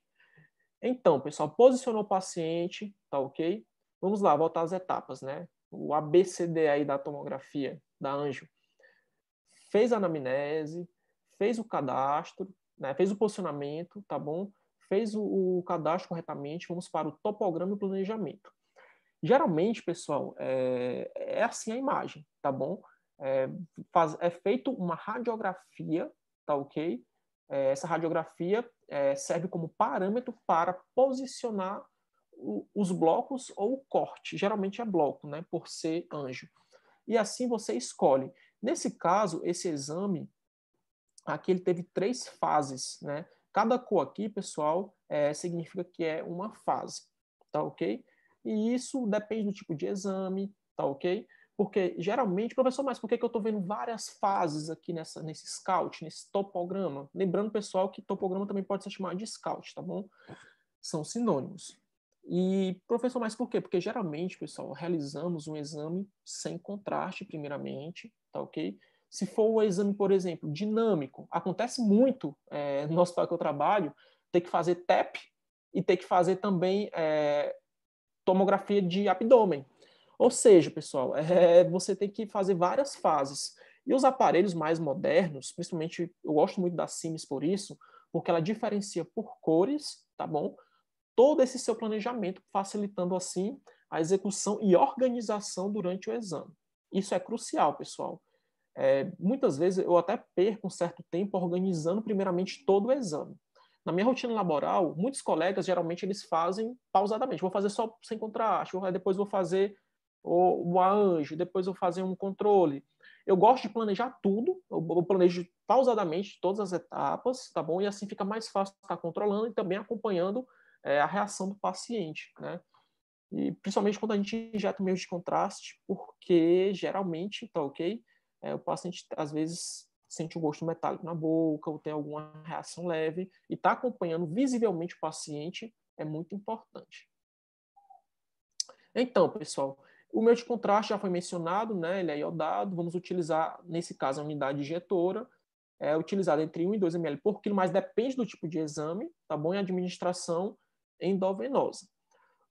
Então, pessoal, posicionou o paciente, tá ok? Vamos lá, voltar às etapas, né? O ABCD aí da tomografia da Anjo. Fez a anamnese, fez o cadastro, né? fez o posicionamento, tá bom? fez o, o cadastro corretamente, vamos para o topograma e planejamento. Geralmente, pessoal, é, é, assim a imagem, tá bom? É, faz, é feito uma radiografia, tá ok? É, essa radiografia é, serve como parâmetro para posicionar o, os blocos ou o corte. Geralmente é bloco, né? Por ser anjo. E assim você escolhe. Nesse caso, esse exame aqui ele teve três fases, né? Cada cor aqui, pessoal, é, significa que é uma fase, tá ok? E isso depende do tipo de exame, tá ok? Porque geralmente, professor, mas por que, que eu estou vendo várias fases aqui nessa, nesse scout, nesse topograma? Lembrando, pessoal, que topograma também pode ser chamado de scout, tá bom? São sinônimos. E, professor, mas por quê? Porque geralmente, pessoal, realizamos um exame sem contraste, primeiramente, tá ok? Se for um exame, por exemplo, dinâmico, acontece muito é, no hospital que eu trabalho, ter que fazer TEP e ter que fazer também é, tomografia de abdômen. Ou seja, pessoal, é, você tem que fazer várias fases. E os aparelhos mais modernos, principalmente, eu gosto muito da Sims por isso, porque ela diferencia por cores, tá bom? Todo esse seu planejamento, facilitando assim a execução e organização durante o exame. Isso é crucial, pessoal. É, muitas vezes eu até perco um certo tempo organizando primeiramente todo o exame. Na minha rotina laboral, muitos colegas geralmente eles fazem pausadamente. Vou fazer só sem contraste, depois vou fazer o, o anjo, depois vou fazer um controle. Eu gosto de planejar tudo, eu planejo pausadamente todas as etapas, tá bom? E assim fica mais fácil estar controlando e também acompanhando é, a reação do paciente, né? E principalmente quando a gente injeta meios de contraste, porque geralmente, tá ok? é, o paciente às vezes sente um gosto metálico na boca ou tem alguma reação leve e está acompanhando visivelmente o paciente é muito importante. Então, pessoal, o meio de contraste já foi mencionado, né? Ele é iodado. Vamos utilizar, nesse caso, a unidade injetora. É utilizada entre 1 e 2 ml por quilo, mas depende do tipo de exame, tá bom? E administração endovenosa.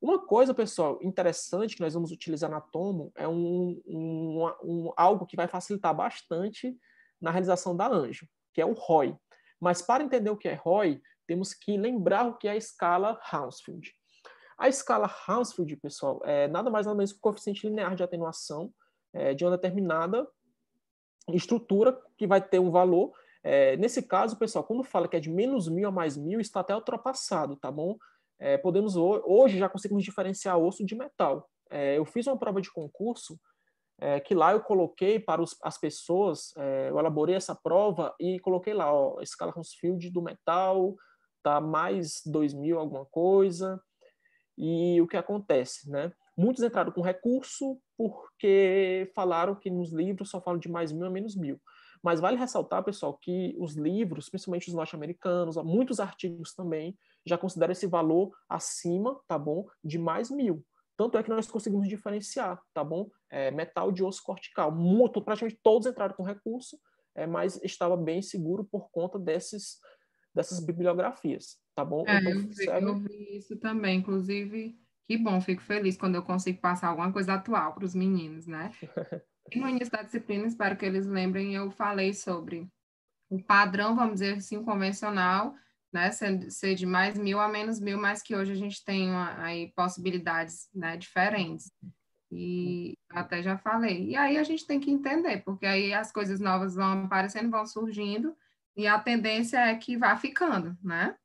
Uma coisa, pessoal, interessante que nós vamos utilizar na Tomo é um, um, um, algo que vai facilitar bastante na realização da Anjo, que é o ROI. Mas para entender o que é ROI, temos que lembrar o que é a escala Hounsfield. A escala Hounsfield, pessoal, é nada mais nada menos que o coeficiente linear de atenuação é, de uma determinada estrutura que vai ter um valor é, nesse caso, pessoal, quando fala que é de menos mil a mais mil, está até ultrapassado, tá bom? é, podemos hoje já conseguimos diferenciar osso de metal. É, eu fiz uma prova de concurso é, que lá eu coloquei para os, as pessoas, é, eu elaborei essa prova e coloquei lá, ó, escala Rumsfeld do metal, tá mais mil alguma coisa. E o que acontece, né? Muitos entraram com recurso porque falaram que nos livros só falam de mais mil a menos mil. Mas vale ressaltar, pessoal, que os livros, principalmente os norte-americanos, muitos artigos também, já considera esse valor acima, tá bom, de mais mil. Tanto é que nós conseguimos diferenciar, tá bom, é, metal de osso cortical. Muito, praticamente todos entraram com recurso, é, mas estava bem seguro por conta desses, dessas bibliografias, tá bom? É, então, eu, serve... eu vi isso também, inclusive... Que bom, fico feliz quando eu consigo passar alguma coisa atual para os meninos, né? <laughs> E no início da disciplina, espero que eles lembrem, eu falei sobre o padrão, vamos dizer assim, convencional né? Ser, ser de mais mil a menos mil, mas que hoje a gente tem uma, aí possibilidades né, diferentes. E até já falei. E aí a gente tem que entender, porque aí as coisas novas vão aparecendo, vão surgindo, e a tendência é que vá ficando, né?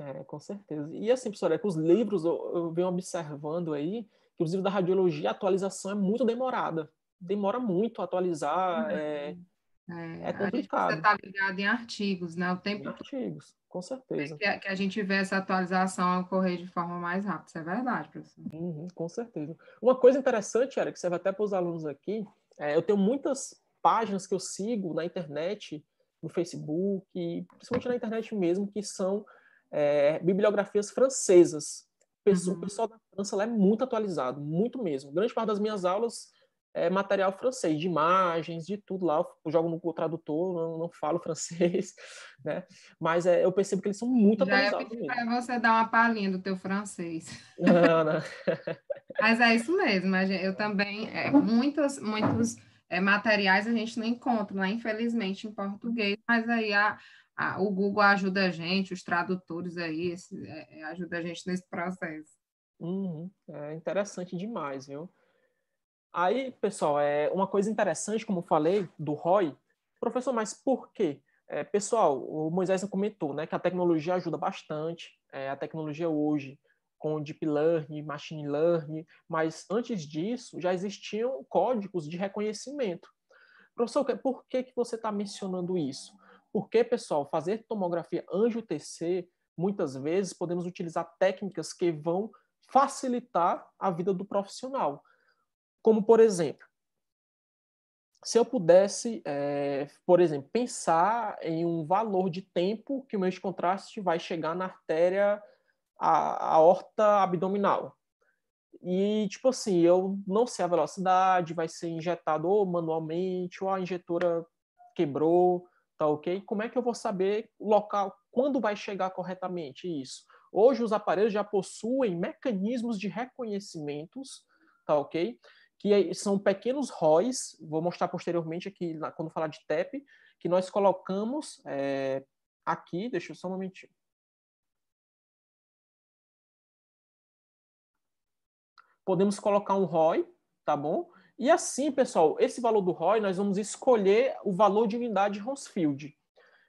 É, com certeza. E assim, professora, é que os livros, eu, eu venho observando aí, que os livros da radiologia, a atualização é muito demorada. Demora muito a atualizar. Uhum. É é, é complicado. Você está ligado em artigos, né? O tempo em artigos, com certeza. Que a, que a, gente vê essa atualização ocorrer de forma mais rápida, isso é verdade, professor. Uhum, com certeza. Uma coisa interessante, era que serve até para os alunos aqui, é, eu tenho muitas páginas que eu sigo na internet, no Facebook, principalmente na internet mesmo, que são é, bibliografias francesas. O pessoal, uhum. pessoal da França é muito atualizado, muito mesmo. Grande parte das minhas aulas é, material francês, de imagens, de tudo lá. Eu jogo no Tradutor, não, não falo <laughs> francês, né? Mas é, eu percebo que eles são muito Já é atualizados. Já para você dar uma palhinha do teu francês. Não, não. <laughs> Mas é isso mesmo. Eu também, é, muitos, muitos é, materiais a gente não encontra, né? infelizmente, em português, mas aí a, a, o Google ajuda a gente, os tradutores aí, esse, é, é, ajuda a gente nesse processo. Uhum. É interessante demais, viu? Aí, pessoal, é uma coisa interessante, como falei, do ROI. Professor, mas por quê? É, pessoal, o Moisés comentou né, que a tecnologia ajuda bastante. É, a tecnologia hoje, com Deep Learning, Machine Learning, mas antes disso já existiam códigos de reconhecimento. Professor, por que, que você está mencionando isso? Porque, pessoal, fazer tomografia anjo-TC, muitas vezes podemos utilizar técnicas que vão facilitar a vida do profissional. Como, por exemplo, se eu pudesse, é, por exemplo, pensar em um valor de tempo que o meu contraste vai chegar na artéria, aorta abdominal. E, tipo assim, eu não sei a velocidade, vai ser injetado ou manualmente, ou a injetora quebrou, tá ok? Como é que eu vou saber o local, quando vai chegar corretamente isso? Hoje os aparelhos já possuem mecanismos de reconhecimentos, tá ok? que é, são pequenos ROIs, vou mostrar posteriormente aqui na, quando falar de TEP, que nós colocamos é, aqui, deixa eu só um momentinho. Podemos colocar um ROI, tá bom? E assim, pessoal, esse valor do ROI, nós vamos escolher o valor de unidade Ronsfield.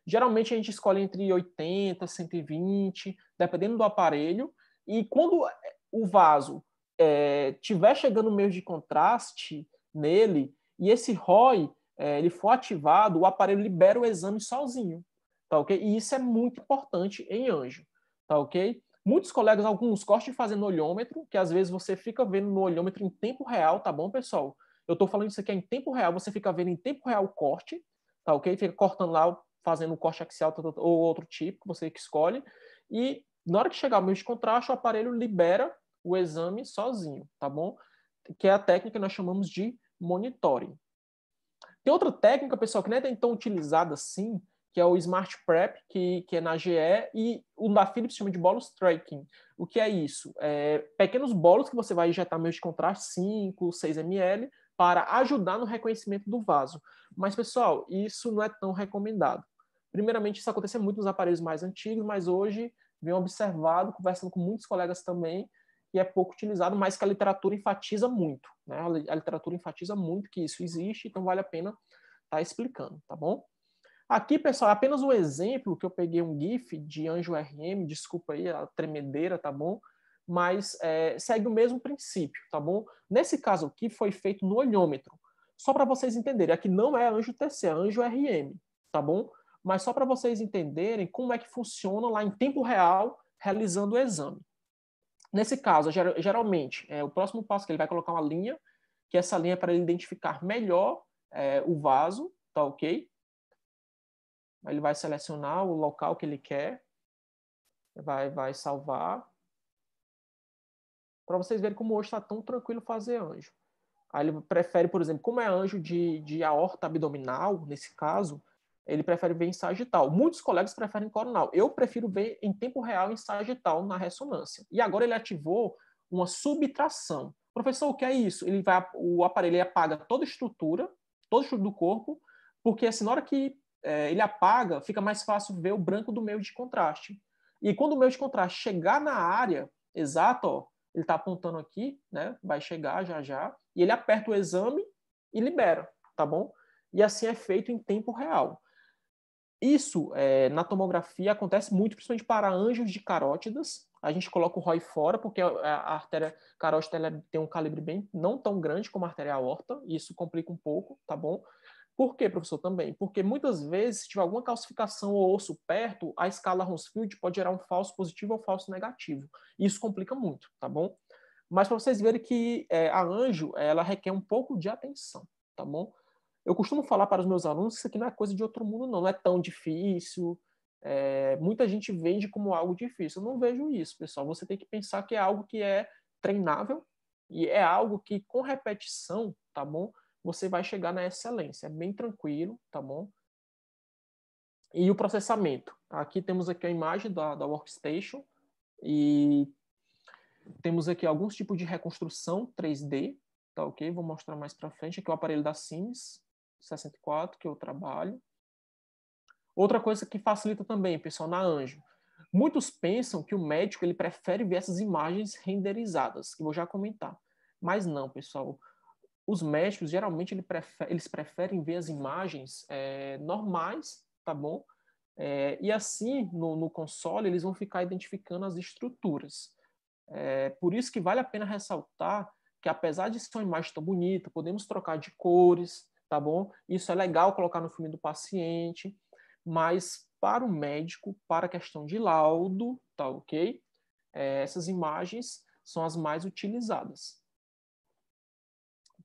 Geralmente a gente escolhe entre 80, 120, dependendo do aparelho. E quando o vaso é, tiver chegando meios de contraste nele e esse ROI é, ele for ativado, o aparelho libera o exame sozinho, tá ok? E isso é muito importante em anjo, tá ok? Muitos colegas, alguns gostam de fazer no olhômetro, que às vezes você fica vendo no olhômetro em tempo real, tá bom, pessoal? Eu estou falando isso aqui é em tempo real, você fica vendo em tempo real o corte, tá ok? Fica cortando lá, fazendo um corte axial ou outro tipo, que você que escolhe. E na hora que chegar o meio de contraste, o aparelho libera o exame sozinho, tá bom? Que é a técnica que nós chamamos de monitoring. Tem outra técnica, pessoal, que não é tão utilizada assim, que é o Smart Prep, que, que é na GE, e o da Philips chama de bolos tracking. O que é isso? É, pequenos bolos que você vai injetar meio de contraste, 5, 6 ml, para ajudar no reconhecimento do vaso. Mas, pessoal, isso não é tão recomendado. Primeiramente, isso acontece muito nos aparelhos mais antigos, mas hoje vem observado, conversando com muitos colegas também, e é pouco utilizado, mas que a literatura enfatiza muito. Né? A literatura enfatiza muito que isso existe, então vale a pena estar tá explicando, tá bom? Aqui, pessoal, apenas um exemplo que eu peguei um GIF de Anjo RM, desculpa aí a tremedeira, tá bom? Mas é, segue o mesmo princípio, tá bom? Nesse caso aqui foi feito no olhômetro. Só para vocês entenderem, aqui não é Anjo TC, é Anjo RM, tá bom? Mas só para vocês entenderem como é que funciona lá em tempo real realizando o exame, Nesse caso, geralmente, é, o próximo passo é que ele vai colocar uma linha, que é essa linha é para ele identificar melhor é, o vaso, tá ok? Ele vai selecionar o local que ele quer, vai, vai salvar. Para vocês verem como hoje está tão tranquilo fazer anjo. Aí ele prefere, por exemplo, como é anjo de, de aorta abdominal, nesse caso, ele prefere ver em sagital. Muitos colegas preferem coronal. Eu prefiro ver em tempo real em sagital na ressonância. E agora ele ativou uma subtração. Professor, o que é isso? Ele vai, o aparelho apaga toda a estrutura, todo o estrutura do corpo, porque assim, na hora que é, ele apaga, fica mais fácil ver o branco do meio de contraste. E quando o meio de contraste chegar na área exata, ó, ele está apontando aqui, né? Vai chegar já já, e ele aperta o exame e libera, tá bom? E assim é feito em tempo real. Isso é, na tomografia acontece muito, principalmente para anjos de carótidas. A gente coloca o ROI fora, porque a, artéria carótida tem um calibre bem não tão grande como a artéria aorta, e isso complica um pouco, tá bom? Por quê, professor, também? Porque muitas vezes, se tiver alguma calcificação ou osso perto, a escala Ronsfield pode gerar um falso positivo ou falso negativo. Isso complica muito, tá bom? Mas para vocês verem que é, a anjo, ela requer um pouco de atenção, tá bom? Eu costumo falar para os meus alunos que isso aqui não é coisa de outro mundo, não, não é tão difícil. É, muita gente vende como algo difícil. Eu não vejo isso, pessoal. Você tem que pensar que é algo que é treinável e é algo que, com repetição, tá bom? Você vai chegar na excelência. É bem tranquilo, tá bom? E o processamento. Aqui temos aqui a imagem da, da workstation e temos aqui alguns tipos de reconstrução 3D, tá ok? Vou mostrar mais para frente aqui o aparelho da Sims, 64 que eu trabalho. Outra coisa que facilita também, pessoal, na Anjo. Muitos pensam que o médico ele prefere ver essas imagens renderizadas, que eu vou já comentar. Mas não, pessoal. Os médicos, geralmente, eles preferem ver as imagens é, normais, tá bom? É, e assim, no, no, console, eles vão ficar identificando as estruturas. É, por isso que vale a pena ressaltar que, apesar de ser uma imagem tão bonita, podemos trocar de cores, tá bom? Isso é legal colocar no filme do paciente, mas para o médico, para a questão de laudo, tá ok? É, essas imagens são as mais utilizadas.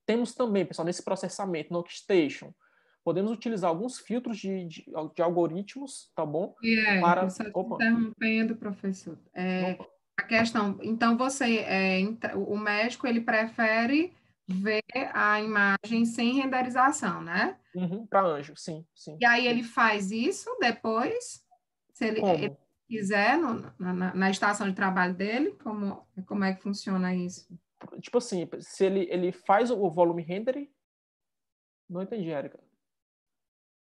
Temos também, pessoal, nesse processamento no workstation, podemos utilizar alguns filtros de, de, de algoritmos, tá bom? E é, para... só interrompendo, professor. É, a questão, então você, é, o médico, ele prefere ver a imagem sem renderização, né? Uhum, para anjo, sim, sim. E aí ele faz isso depois, se ele, ele quiser, no, na, na, estação de trabalho dele, como, como é que funciona isso? Tipo assim, se ele, ele faz o volume rendering, não entendi, Erika.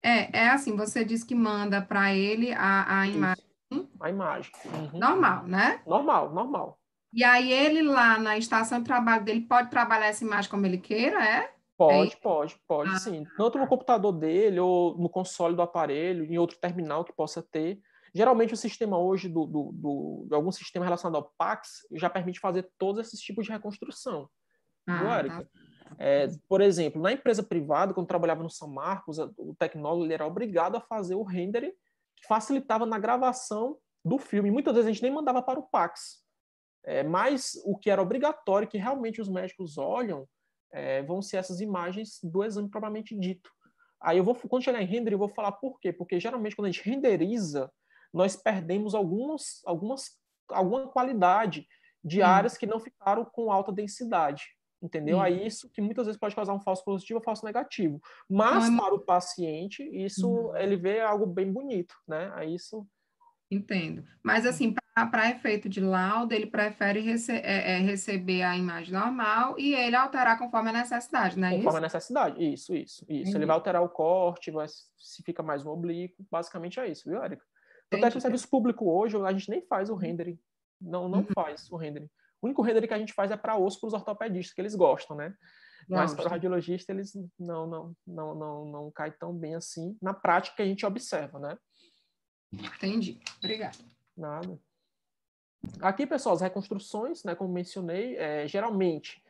É, é assim, você diz que manda para ele a, a imagem. Isso. A imagem. Uhum. Normal, né? Normal, normal. E aí ele lá na estação de trabalho dele pode trabalhar essa imagem como ele queira, é? Pode, é pode, pode, ah. sim. Tanto no computador dele ou no console do aparelho, em outro terminal que possa ter. Geralmente o sistema hoje do, do, do de algum sistema relacionado ao Pax já permite fazer todos esses tipos de reconstrução. Ah, tá. é, por exemplo, na empresa privada, quando trabalhava no São Marcos, o tecnólogo era obrigado a fazer o rendering que facilitava na gravação do filme. Muitas vezes a gente nem mandava para o Pax. É, mas o que era obrigatório, que realmente os médicos olham, é, vão ser essas imagens do exame propriamente dito. Aí eu vou, quando chegar em render, eu vou falar por quê? Porque geralmente quando a gente renderiza, nós perdemos algumas, algumas, alguma qualidade de hum. áreas que não ficaram com alta densidade. Entendeu? Hum. Aí isso que muitas vezes pode causar um falso positivo ou falso negativo. Mas é... para o paciente, isso hum. ele vê algo bem bonito, né? Aí isso Entendo. Mas, assim, para efeito de laudo, ele prefere rece é, é, receber a imagem normal e ele alterar conforme a necessidade, não é Conforme isso? a necessidade, isso, isso, isso. Ele vai alterar o corte, vai, se fica mais um oblíquo, basicamente é isso, viu, Érica? Até que o serviço público hoje, a gente nem faz o rendering, não, não uhum. faz o rendering. O único rendering que a gente faz é para osso, para os ortopedistas, que eles gostam, né? Mas para o radiologista, eles não, não, não, não, não cai tão bem assim na prática que a gente observa, né? Entendi. obrigado. Nada. Aqui, pessoal, as reconstruções, né, como mencionei, é, geralmente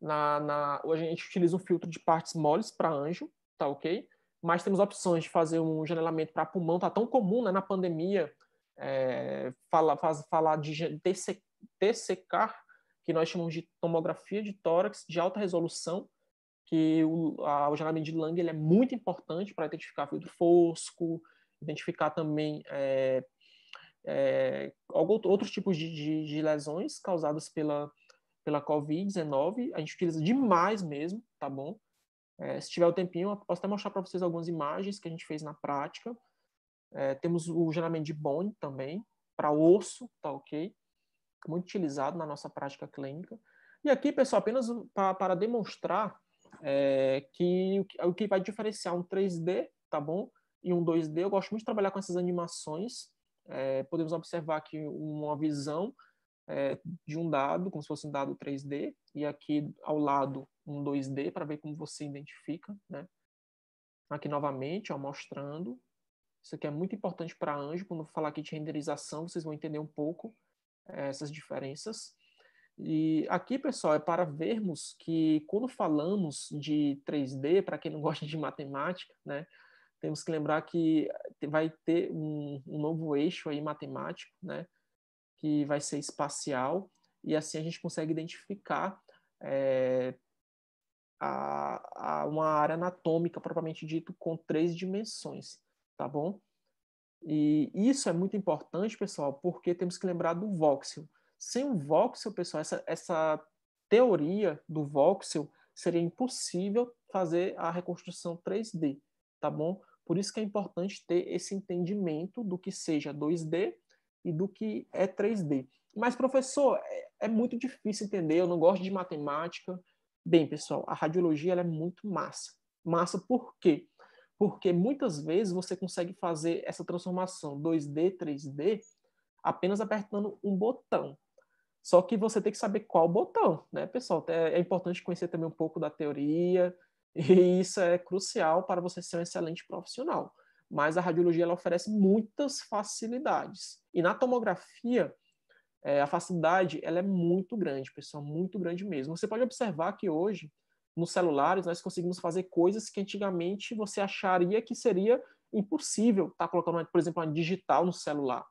na, na, a gente utiliza um filtro de partes moles para anjo, tá ok? Mas temos opções de fazer um janelamento para pulmão, tá tão comum né, na pandemia é, fala, faz, falar de dessecar, que nós chamamos de tomografia de tórax de alta resolução, que o, a, o janelamento de Lange ele é muito importante para identificar filtro fosco, identificar também é, é, outros tipos de, de, de, lesões causadas pela, pela Covid-19. A gente utiliza demais mesmo, tá bom? É, se tiver o um tempinho, eu posso até mostrar para vocês algumas imagens que a gente fez na prática. É, temos o geramento de bone também, para osso, tá ok? Muito utilizado na nossa prática clínica. E aqui, pessoal, apenas para demonstrar é, que o que vai diferenciar um 3D, tá bom? e um 2D. Eu gosto muito de trabalhar com essas animações. É, podemos observar aqui uma visão é, de um dado, como se fosse um dado 3D, e aqui ao lado um 2D para ver como você identifica. Né? Aqui novamente, ó, mostrando. Isso aqui é muito importante para Anjo. Quando eu falar aqui de renderização, vocês vão entender um pouco é, essas diferenças. E aqui, pessoal, é para vermos que quando falamos de 3D, para quem não <laughs> gosta de matemática, né, temos que lembrar que eh, vai ter um, um novo eixo aí matemático, né? Que vai ser espacial, e assim a gente consegue identificar é, a, a uma área anatômica propriamente dito com três dimensões, tá bom? E isso é muito importante, pessoal, porque temos que lembrar do voxel. Sem o voxel, pessoal, essa, essa teoria do voxel seria impossível fazer a reconstrução 3D, tá bom? Por isso que é importante ter esse entendimento do que seja 2D e do que é 3D. Mas, professor, é, é, muito difícil entender, eu não gosto de matemática. Bem, pessoal, a radiologia é muito massa. Massa por quê? Porque muitas vezes você consegue fazer essa transformação 2D, 3D apenas apertando um botão. Só que você tem que saber qual botão, né, pessoal? É, é importante conhecer também um pouco da teoria, e isso é crucial para você ser um excelente profissional. Mas a radiologia ela oferece muitas facilidades. E na tomografia, é, a facilidade ela é muito grande, pessoal, muito grande mesmo. Você pode observar que hoje, nos celulares, nós conseguimos fazer coisas que antigamente você acharia que seria impossível estar tá colocando, por exemplo, uma digital no celular.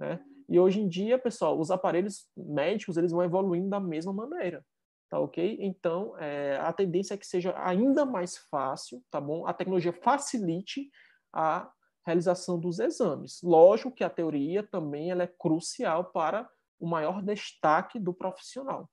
Né? E hoje em dia, pessoal, os aparelhos médicos eles vão evoluindo da mesma maneira tá ok? Então, é, a tendência é que seja ainda mais fácil, tá bom? A tecnologia facilite a realização dos exames. Lógico que a teoria também ela é crucial para o maior destaque do profissional.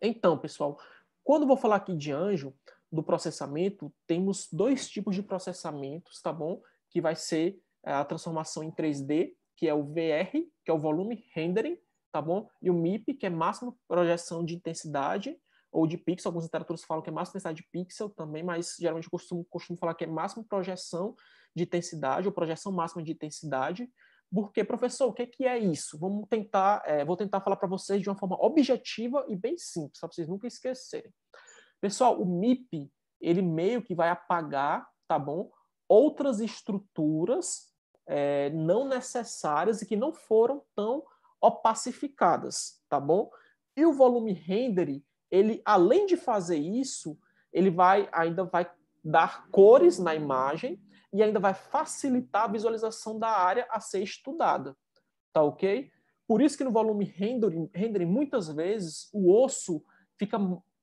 Então, pessoal, quando vou falar aqui de anjo, do processamento, temos dois tipos de processamentos, tá bom? Que vai ser é, a transformação em 3D, que é o VR, que é o volume rendering, tá bom? E o MIP, que é máxima projeção de intensidade ou de pixel, algumas literaturas falam que é máxima intensidade de pixel também, mas geralmente eu costumo, costumo falar que é máxima projeção de intensidade ou projeção máxima de intensidade. Porque, professor, o que é, que é isso? Vamos tentar, é, vou tentar falar para vocês de uma forma objetiva e bem simples, para vocês nunca esquecerem. Pessoal, o MIP, ele meio que vai apagar, tá bom? Outras estruturas é, não necessárias e que não foram tão opacificadas, tá bom? E o volume render, ele além de fazer isso, ele vai ainda vai dar cores na imagem e ainda vai facilitar a visualização da área a ser estudada, tá ok? Por isso que no volume rendering, rendering muitas vezes o osso fica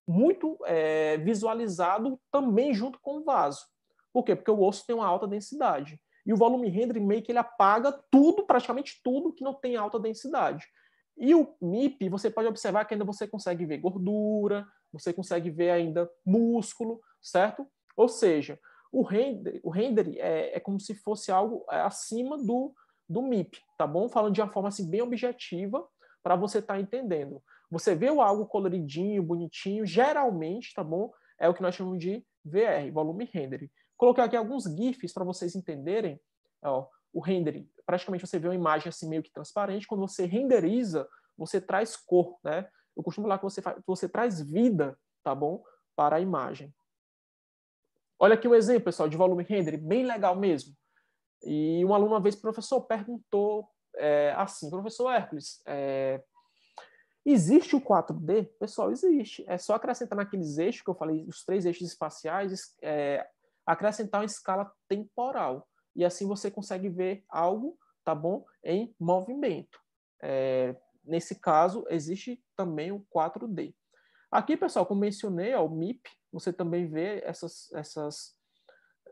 muito é, visualizado também junto com o vaso. Por quê? Porque o osso tem uma alta densidade. E o volume render meio que ele apaga tudo, praticamente tudo que não tem alta densidade. E o MIP, você pode observar que ainda você consegue ver gordura, você consegue ver ainda músculo, certo? Ou seja, o render, o render é, é como se fosse algo é, acima do, do MIP, tá bom? Falando de uma forma assim, bem objetiva, para você estar tá entendendo. Você vê algo coloridinho, bonitinho, geralmente, tá bom? É o que nós chamamos de VR, volume render. Coloquei aqui alguns GIFs para vocês entenderem ó, o rendering. Praticamente você vê uma imagem assim meio que transparente. Quando você renderiza, você traz cor, né? Eu costumo falar que você, faz, você traz vida, tá bom? Para a imagem. Olha aqui o um exemplo, pessoal, de volume rendering, bem legal mesmo. E um aluno uma vez, professor, perguntou é, assim, professor Hércules, é, existe o 4D? Pessoal, existe. É só acrescentar naqueles eixos que eu falei, os três eixos espaciais, é, acrescentar uma escala temporal. E assim você consegue ver algo, tá bom? Em movimento. É, nesse caso, existe também o 4D. Aqui, pessoal, como mencionei, ó, o MIP, você também vê essas, essas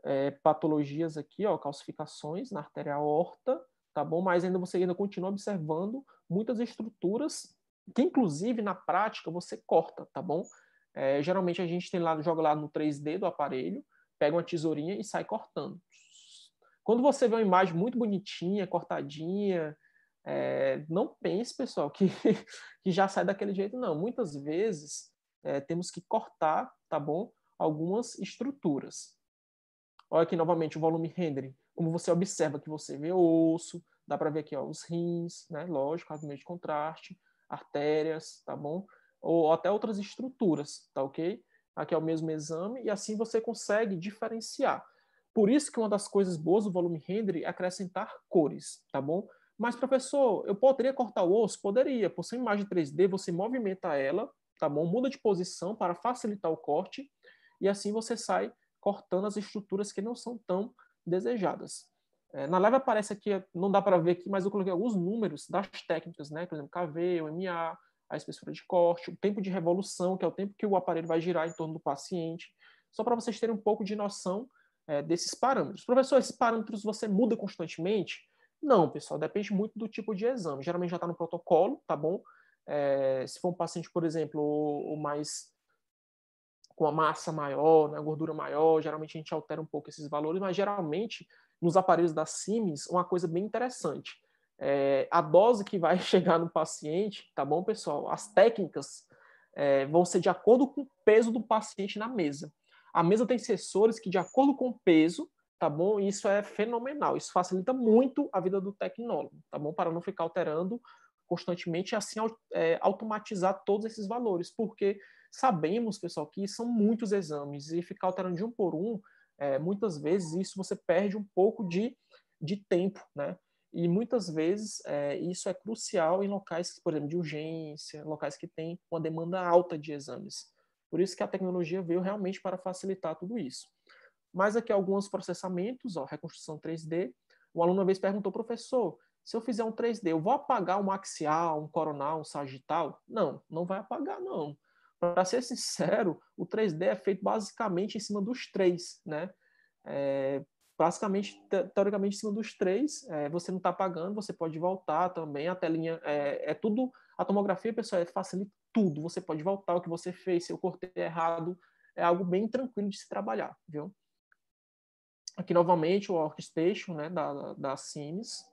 é, patologias aqui, ó, calcificações na artéria aorta, tá bom? Mas ainda você ainda continua observando muitas estruturas que, inclusive, na prática, você corta, tá bom? É, geralmente a gente tem lá, joga lá no 3D do aparelho, pega uma tesourinha e sai cortando. Quando você vê uma imagem muito bonitinha, cortadinha, é, não pense, pessoal, que, <laughs> que já sai daquele jeito, não. Muitas vezes é, temos que cortar, tá bom? Algumas estruturas. Olha aqui novamente o volume rendering. Como você observa que você vê osso, dá para ver aqui ó, os rins, né? Lógico, argumento de contraste, artérias, tá bom? Ou até outras estruturas, tá ok? aqui é o mesmo exame, e assim você consegue diferenciar. Por isso que uma das coisas boas do volume render é acrescentar cores, tá bom? Mas, professor, eu poderia cortar o osso? Poderia. Por ser imagem 3D, você movimenta ela, tá bom? Muda de posição para facilitar o corte, e assim você sai cortando as estruturas que não são tão desejadas. É, na live aparece aqui, não dá para ver aqui, mas eu coloquei alguns números das técnicas, né? Por exemplo, KV, MA, a espessura de corte, o tempo de revolução, que é o tempo que o aparelho vai girar em torno do paciente, só para vocês terem um pouco de noção é, desses parâmetros. Professor, esses parâmetros você muda constantemente? Não, pessoal, depende muito do tipo de exame. Geralmente já está no protocolo, tá bom? É, se for um paciente, por exemplo, o mais com a massa maior, né, gordura maior, geralmente a gente altera um pouco esses valores, mas geralmente nos aparelhos da CIMES, uma coisa bem interessante é, a dose que vai <laughs> chegar no paciente, tá bom, pessoal? As técnicas é, vão ser de acordo com o peso do paciente na mesa. A mesa tem sensores que, de acordo com o peso, tá bom? E isso é fenomenal. Isso facilita muito a vida do tecnólogo, tá bom? Para não ficar alterando constantemente e assim é, automatizar todos esses valores, porque sabemos, pessoal, que são muitos exames e ficar alterando de um por um, é, muitas vezes isso você perde um pouco de, de tempo, né? E muitas vezes é, isso é crucial em locais, por exemplo, de urgência, locais que têm uma demanda alta de exames. Por isso que a tecnologia veio realmente para facilitar tudo isso. Mas aqui alguns processamentos, ó, reconstrução 3D. O aluno uma vez perguntou, professor, se eu fizer um 3D, eu vou apagar um axial, um coronal, um sagital? Não, não vai apagar, não. Para ser sincero, o 3D é feito basicamente em cima dos três, né? É, basicamente, teoricamente, em cima dos três, é, você não está pagando, você pode voltar também, a telinha, é, é, tudo, a tomografia, pessoal, é, facilita tudo, você pode voltar o que você fez, se eu cortei errado, é algo bem tranquilo de se trabalhar, viu? Aqui, novamente, o workstation, né, da, da Sims.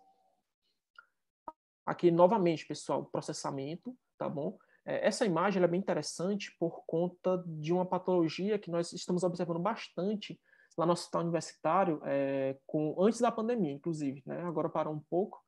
Aqui, novamente, pessoal, processamento, tá bom? É, essa imagem é bem interessante por conta de uma patologia que nós estamos observando bastante, lá no hospital universitário, é, com, antes da pandemia, inclusive, né? agora parou um pouco,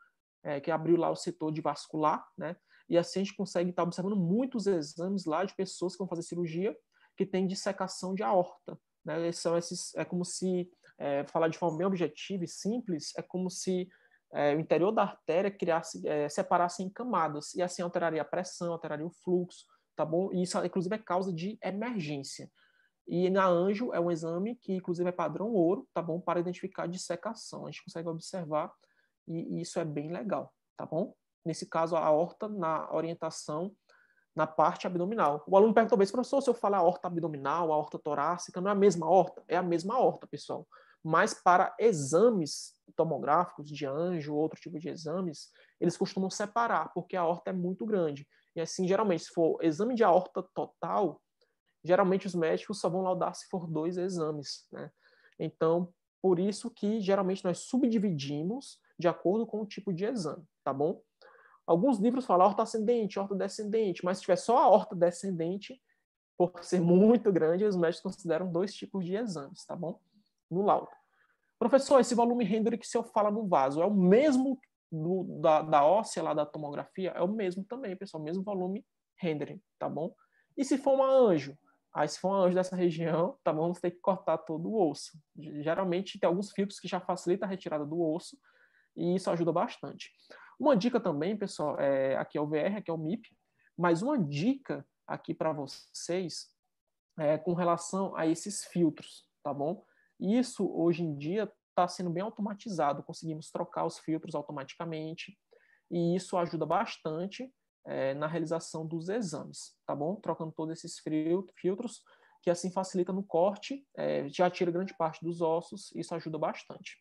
é, que abriu lá o setor de vascular, né? e assim a gente consegue estar tá observando muitos exames lá de pessoas que vão fazer cirurgia que tem dissecação de aorta. Né? São esses, é como se, é, falar de forma bem objetiva e simples, é como se é, o interior da artéria criasse, é, separasse em camadas, e assim alteraria a pressão, alteraria o fluxo, tá bom? E isso, inclusive, é causa de emergência. E na Anjo é um exame que, inclusive, é padrão ouro, tá bom? Para identificar dissecação. A gente consegue observar e, e isso é bem legal, tá bom? Nesse caso, a aorta na orientação na parte abdominal. O aluno pergunta talvez, professor, se eu falar aorta abdominal, aorta torácica, não é a mesma aorta? É a mesma aorta, pessoal. Mas para exames tomográficos de anjo, outro tipo de exames, eles costumam separar, porque a aorta é muito grande. E assim, geralmente, se for exame de aorta total, geralmente os médicos só vão laudar se for dois exames, né? Então, por isso que geralmente nós subdividimos de acordo com o tipo de exame, tá bom? Alguns livros falam horta ascendente, horta descendente, mas se tiver só a horta descendente, por ser muito grande, os médicos consideram dois tipos de exames, tá bom? No laudo. Professor, esse volume Hendrick que se eu falo no vaso é o mesmo do, da, da óssea lá da tomografia? É o mesmo também, pessoal, mesmo volume Hendrick, tá bom? E se for uma anjo? Aí, ah, se for um anjo dessa região, tá bom, você tem que cortar todo o osso. Geralmente, tem alguns filtros que já facilitam a retirada do osso, e isso ajuda bastante. Uma dica também, pessoal, é, aqui é o VR, aqui é o MIP, mas uma dica aqui para vocês é, com relação a esses filtros, tá bom? Isso, hoje em dia, está sendo bem automatizado, conseguimos trocar os filtros automaticamente, e isso ajuda bastante é, na realização dos exames, tá bom? Trocando todos esses filtros, que assim facilita no corte, é, já tira grande parte dos ossos, isso ajuda bastante.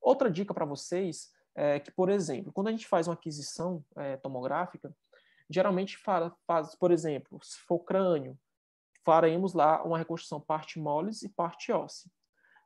Outra dica para vocês é que, por exemplo, quando a gente faz uma aquisição é, tomográfica, geralmente fala, faz, por exemplo, se for crânio, faremos lá uma reconstrução parte moles e parte óssea.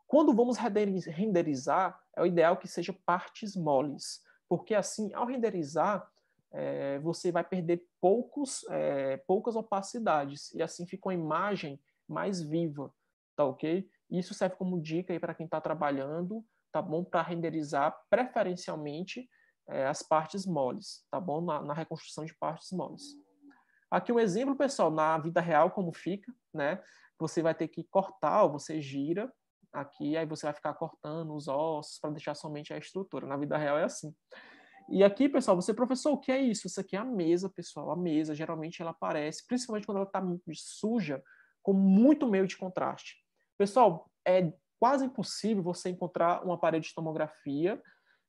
Quando vamos renderizar, é o ideal que seja partes moles, porque assim, ao renderizar, é, você vai perder poucos, é, poucas opacidades e assim fica uma imagem mais viva, tá ok? Isso serve como dica aí para quem está trabalhando, tá bom? Para renderizar preferencialmente é, as partes moles, tá bom? Na, na, reconstrução de partes moles. Aqui um exemplo, pessoal, na vida real como fica, né? Você vai ter que cortar, ou você gira aqui, aí você vai ficar cortando os ossos para deixar somente a estrutura. Na vida real é assim. E aqui, pessoal, você, professor, o que é isso? Isso aqui é a mesa, pessoal. A mesa, geralmente, ela aparece, principalmente quando ela está suja, com muito meio de contraste. Pessoal, é quase impossível você encontrar uma parede de tomografia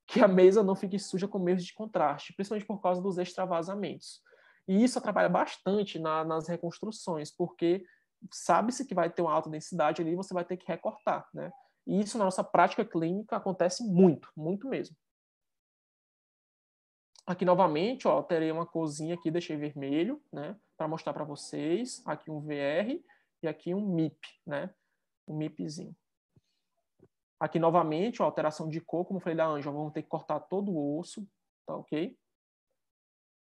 que a mesa não fique suja com meio de contraste, principalmente por causa dos extravasamentos. E isso atrapalha bastante na, nas reconstruções, porque sabe-se que vai ter uma alta densidade ali e você vai ter que recortar, né? E isso na nossa prática clínica acontece muito, muito mesmo. Aqui novamente, ó, terei uma cozinha aqui, deixei vermelho, né, para mostrar para vocês. Aqui um VR e aqui um MIP, né, um MIPzinho. Aqui novamente, ó, alteração de cor, como eu falei da Anja, vamos ter que cortar todo o osso, tá ok?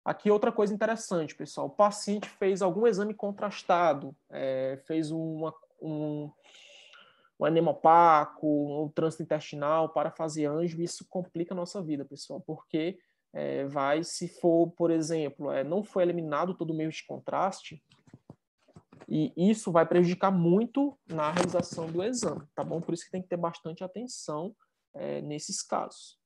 Aqui outra coisa interessante, pessoal. O paciente fez algum exame contrastado, é, fez uma, um, um anema opaco, um trânsito intestinal para fazer anjo, isso complica a nossa vida, pessoal, porque é, vai, se for, por exemplo, é, não foi eliminado todo o meio de contraste, e isso vai prejudicar muito na realização do exame, tá bom? Por isso que tem que ter bastante atenção é, nesses casos.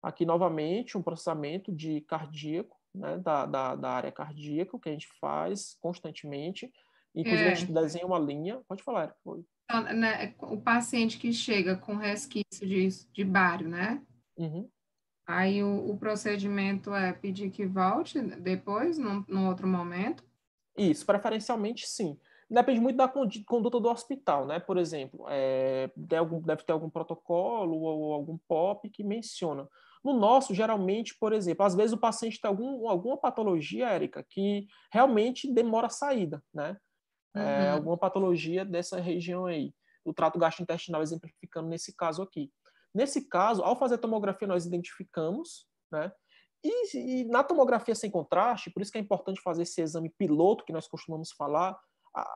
Aqui, novamente, um processamento de cardíaco, né, da, da, da área cardíaca, que a gente faz constantemente. Inclusive, é. a gente desenha uma linha. Pode falar, Eric. Então, o paciente que chega com resquício de, de bário, né? Uhum. Aí o, o, procedimento é pedir que volte depois, num, num outro momento? Isso, preferencialmente sim. Depende muito da conduta do hospital, né? Por exemplo, é, deve ter algum protocolo ou algum POP que menciona. No nosso, geralmente, por exemplo, às vezes o paciente tem algum, alguma patologia, Érica, que realmente demora a saída, né? É, uhum. alguma patologia dessa região aí, o trato gastrointestinal, exemplificando nesse caso aqui. Nesse caso, ao fazer tomografia, nós identificamos, né? E, e, na tomografia sem contraste, por isso que é importante fazer esse exame piloto que nós costumamos falar,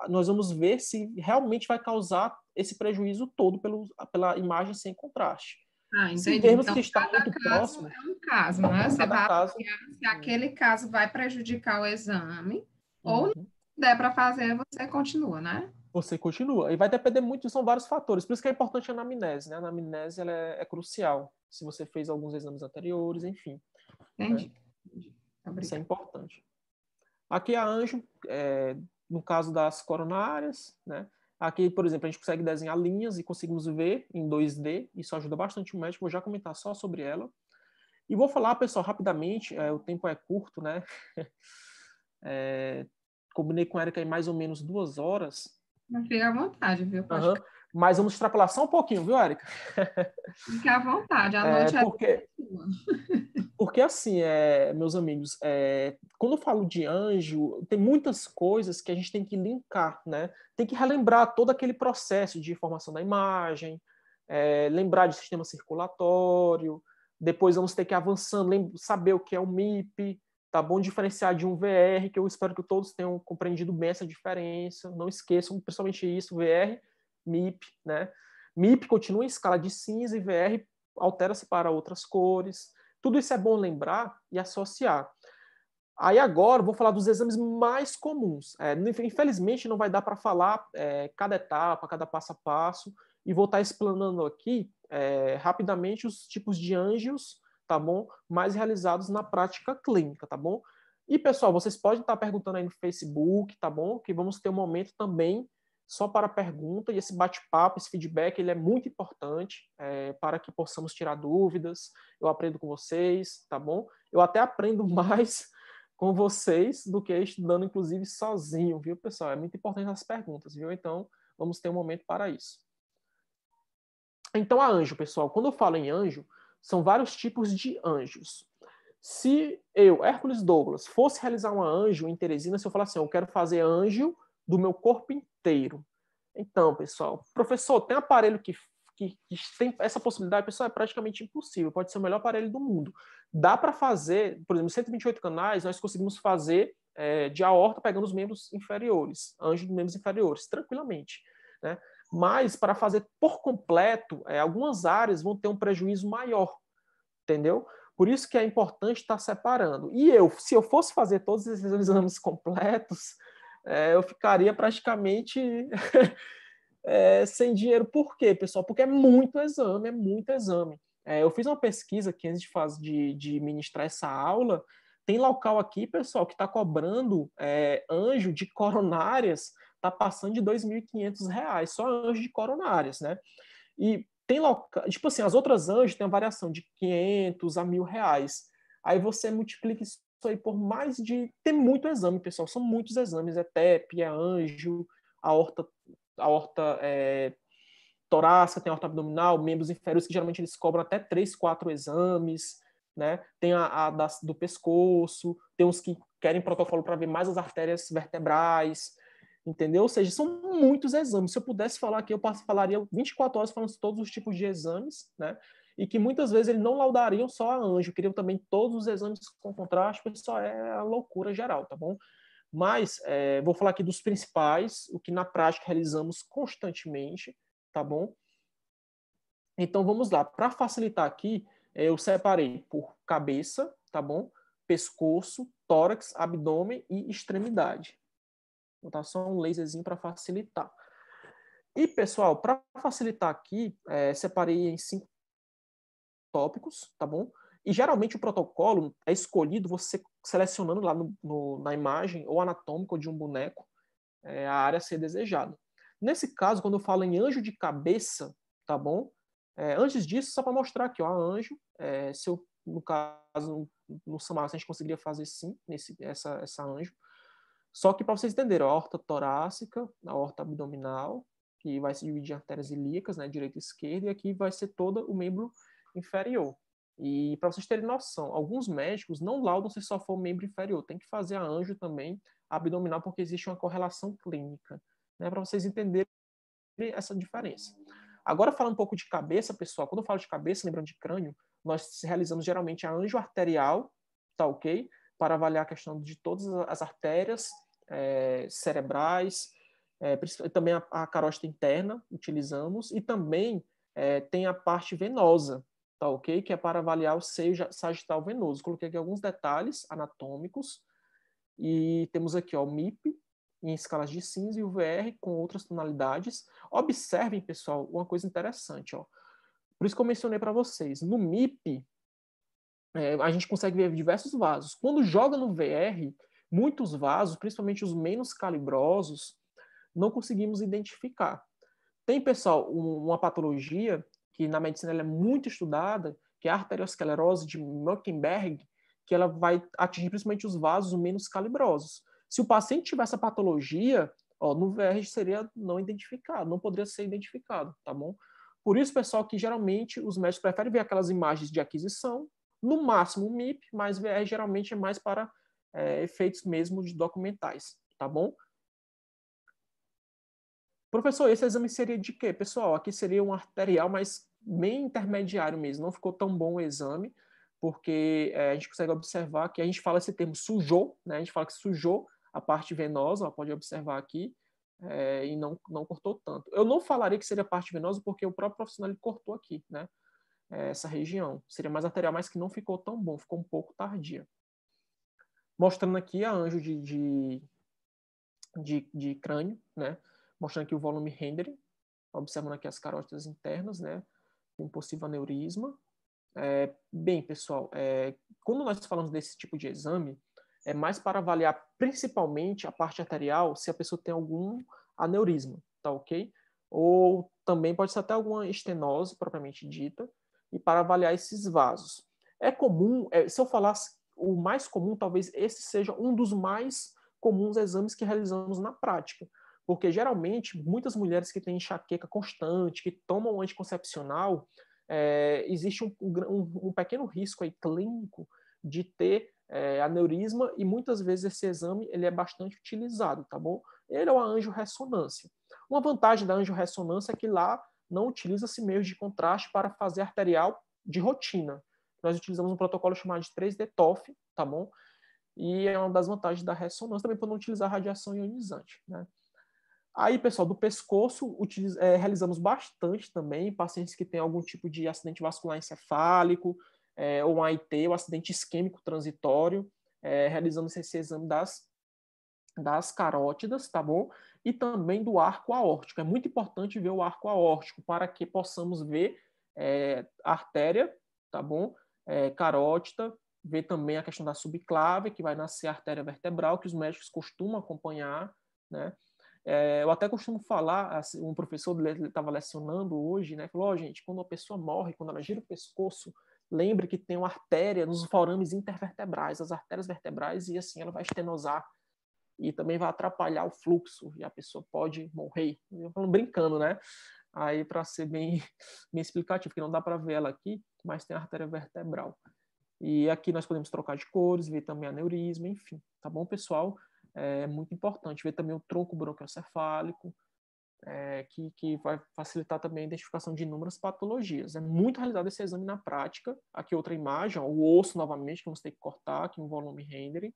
nós vamos ver se realmente vai causar esse prejuízo todo pelo, pela imagem sem contraste. Ah, entendi. então, que está cada muito caso próximo, é um caso, né? Você vai caso... se aquele caso vai prejudicar o exame uhum. ou se der para fazer, você continua, né? você continua. E vai depender muito, são vários fatores. Por isso que é importante a anamnese, né? A anamnese ela é, é crucial. Se você fez alguns exames anteriores, enfim. Entendi. Né? Tá, isso é importante. Aqui é a anjo, é, no caso das coronárias, né? Aqui, por exemplo, a gente consegue desenhar linhas e conseguimos ver em 2D. Isso ajuda bastante o médico. Vou já comentar só sobre ela. E vou falar, pessoal, rapidamente. É, o tempo é curto, né? <laughs> É, combinei com a Erika aí mais ou menos duas horas. Fica à vontade, viu? Uhum. Mas vamos extrapolar só um pouquinho, viu, Érica? Fica à vontade, a é, noite é, porque... é <laughs> Porque assim, é, meus amigos, é, quando eu falo de anjo, tem muitas coisas que a gente tem que linkar, né? Tem que relembrar todo aquele processo de formação da imagem, é, lembrar de sistema circulatório, depois vamos ter que ir avançando, saber o que é o MIP, Tá bom diferenciar de um VR, que eu espero que todos tenham compreendido bem essa diferença. Não esqueçam, principalmente isso, VR, MIP, né? MIP continua em escala de cinza e VR altera-se para outras cores. Tudo isso é bom lembrar e associar. Aí agora vou falar dos exames mais comuns. É, infelizmente não vai dar para falar é, cada etapa, cada passo a passo, e vou estar tá explanando aqui é, rapidamente os tipos de ângios tá bom? Mais realizados na prática clínica, tá bom? E pessoal, vocês podem estar perguntando aí no Facebook, tá bom? Que vamos ter um momento também só para pergunta e esse bate-papo, esse feedback, ele é muito importante é, para que possamos tirar dúvidas. Eu aprendo com vocês, tá bom? Eu até aprendo <laughs> mais com vocês do que estudando, inclusive, sozinho, viu, pessoal? É muito importante as perguntas, viu? Então, vamos ter um momento para isso. Então, a anjo, pessoal, quando eu falo em anjo, são vários tipos de anjos. Se eu, Hércules Douglas, fosse realizar um anjo em Teresina, se eu falasse assim, eu quero fazer anjo do meu corpo inteiro. Então, pessoal, professor, tem aparelho que, que, que tem essa possibilidade? Pessoal, é praticamente impossível, pode ser o melhor aparelho do mundo. Dá para fazer, por exemplo, 128 canais, nós conseguimos fazer é, de aorta pegando os membros inferiores, anjo dos membros inferiores, tranquilamente. Né? mas para fazer por completo, é, algumas áreas vão ter um prejuízo maior, entendeu? Por isso que é importante estar separando. E eu, se eu fosse fazer todos esses <laughs> exames completos, é, eu ficaria praticamente <laughs> é, sem dinheiro. Por quê, pessoal? Porque é muito exame, é muito exame. É, eu fiz uma pesquisa aqui antes de, fazer, de, de ministrar essa aula. Tem local aqui, pessoal, que está cobrando é, anjo de coronárias está passando de R$ 2.500 só anjo de coronárias, né? E tem local, tipo assim, as outras anjos têm uma variação de 500 a mil reais. Aí você multiplica isso aí por mais de tem muito exame, pessoal, são muitos exames, é TEP, é anjo, a horta, a horta é, torácica, tem a horta abdominal, membros inferiores que geralmente eles cobram até três, quatro exames, né? Tem a, a das, do pescoço, tem uns que querem protocolo para ver mais as artérias vertebrais, entendeu? Ou seja, são muitos exames. Se eu pudesse falar aqui, eu falaria 24 horas falando todos os tipos de exames, né? E que muitas vezes eles não laudariam só a anjo, queriam também todos os exames com contraste, porque só é a loucura geral, tá bom? Mas é, vou falar aqui dos principais, o que na prática realizamos constantemente, tá bom? Então vamos lá. Para facilitar aqui, é, eu separei por cabeça, tá bom? Pescoço, tórax, abdômen e extremidade, botar só um laserzinho para facilitar. E, pessoal, para facilitar aqui, é, separei em cinco tópicos, tá bom? E geralmente o protocolo é escolhido você selecionando lá no, no, na imagem ou anatômico de um boneco é, a área a ser desejada. Nesse caso, quando eu falo em anjo de cabeça, tá bom? É, antes disso, só para mostrar aqui, ó, anjo, é, se eu, no caso, no, no Samara, a gente conseguiria fazer sim, nesse, essa, essa anjo. Só que para vocês entenderem, a horta torácica, a horta abdominal, que vai se dividir em artérias ilíacas, né, direita e esquerda, e aqui vai ser todo o membro inferior. E para vocês terem noção, alguns médicos não laudam se só for o membro inferior, tem que fazer a anjo também abdominal, porque existe uma correlação clínica, né, para vocês entenderem essa diferença. Agora, falando um pouco de cabeça, pessoal, quando eu falo de cabeça, lembrando de crânio, nós realizamos geralmente a anjo arterial, tá ok? Para avaliar a questão de todas as artérias é, cerebrais, é, também a, a, carótida interna utilizamos, e também eh, tem a parte venosa, tá ok? Que é para avaliar o seio sagital venoso. Coloquei aqui alguns detalhes anatômicos, e temos aqui ó, o MIP, em escalas de cinza e o VR com outras tonalidades. Observem, pessoal, uma coisa interessante. Ó. Por isso que eu mencionei para vocês. No MIP, é, a gente consegue ver diversos vasos. Quando joga no VR, muitos vasos, principalmente os menos calibrosos, não conseguimos identificar. Tem, pessoal, uma patologia que na medicina é muito estudada, que é a arteriosclerose de Mockenberg, que ela vai atingir principalmente os vasos menos calibrosos. Se o paciente tiver essa patologia, ó, no VR seria não identificado, não poderia ser identificado, tá bom? Por isso, pessoal, que geralmente os médicos preferem ver aquelas imagens de aquisição, no máximo o MIP, mas VR geralmente é mais para é, efeitos mesmo de documentais, tá bom? Professor, esse exame seria de quê? Pessoal, aqui seria um arterial, mas bem intermediário mesmo. Não ficou tão bom o exame, porque é, a gente consegue observar que a gente fala esse termo sujou, né? A gente fala que sujou a parte venosa, ó, pode observar aqui, é, e não, não cortou tanto. Eu não falaria que seria parte venosa, porque o próprio profissional ele cortou aqui, né? É, essa região. Seria mais arterial, mas que não ficou tão bom, ficou um pouco tardia mostrando aqui a anjo de, de, de, de crânio, né? Mostrando aqui o volume rendering, observando aqui as carótidas internas, né? Um possível aneurisma. É, bem, pessoal, é, quando nós falamos desse tipo de exame, é mais para avaliar principalmente a parte arterial, se a pessoa tem algum aneurisma, tá ok? Ou também pode ser até alguma estenose propriamente dita, e para avaliar esses vasos. É comum, é, se eu falasse o mais comum, talvez esse seja um dos mais comuns exames que realizamos na prática. Porque geralmente, muitas mulheres que têm enxaqueca constante, que tomam anticoncepcional, é, existe um, um, um, pequeno risco aí, clínico de ter é, aneurisma e muitas vezes esse exame ele é bastante utilizado, tá bom? Ele é o ressonância Uma vantagem da anjo ressonância é que lá não utiliza-se meios de contraste para fazer arterial de rotina, nós utilizamos um protocolo chamado de 3 TOF, tá bom? E é uma das vantagens da ressonância também para não utilizar radiação ionizante, né? Aí, pessoal, do pescoço, utiliz, é, realizamos bastante também pacientes que têm algum tipo de acidente vascular encefálico, é, ou um AIT, ou acidente isquêmico transitório, é, realizamos esse exame das, das carótidas, tá bom? E também do arco aórtico. É muito importante ver o arco aórtico para que possamos ver é, a artéria, tá bom? é, carótida, vê também a questão da subclave, que vai nascer a artéria vertebral, que os médicos costumam acompanhar, né? É, eu até costumo falar, assim, um professor estava lecionando hoje, né? Falou, oh, gente, quando uma pessoa morre, quando ela gira o pescoço, lembre que tem uma artéria nos forames intervertebrais, as artérias vertebrais, e assim ela vai estenosar e também vai atrapalhar o fluxo, e a pessoa pode morrer. Eu falo brincando, né? Aí, para ser bem, <laughs> bem explicativo, que não dá para ver ela aqui, mas tem a artéria vertebral. E aqui nós podemos trocar de cores, ver também aneurisma, enfim, tá bom, pessoal? É muito importante ver também o tronco bronquiocefálico, é, que, que vai facilitar também a identificação de inúmeras patologias. É muito realizado esse exame na prática. Aqui outra imagem, ó, o osso novamente, que vamos ter que cortar, aqui um volume rendering.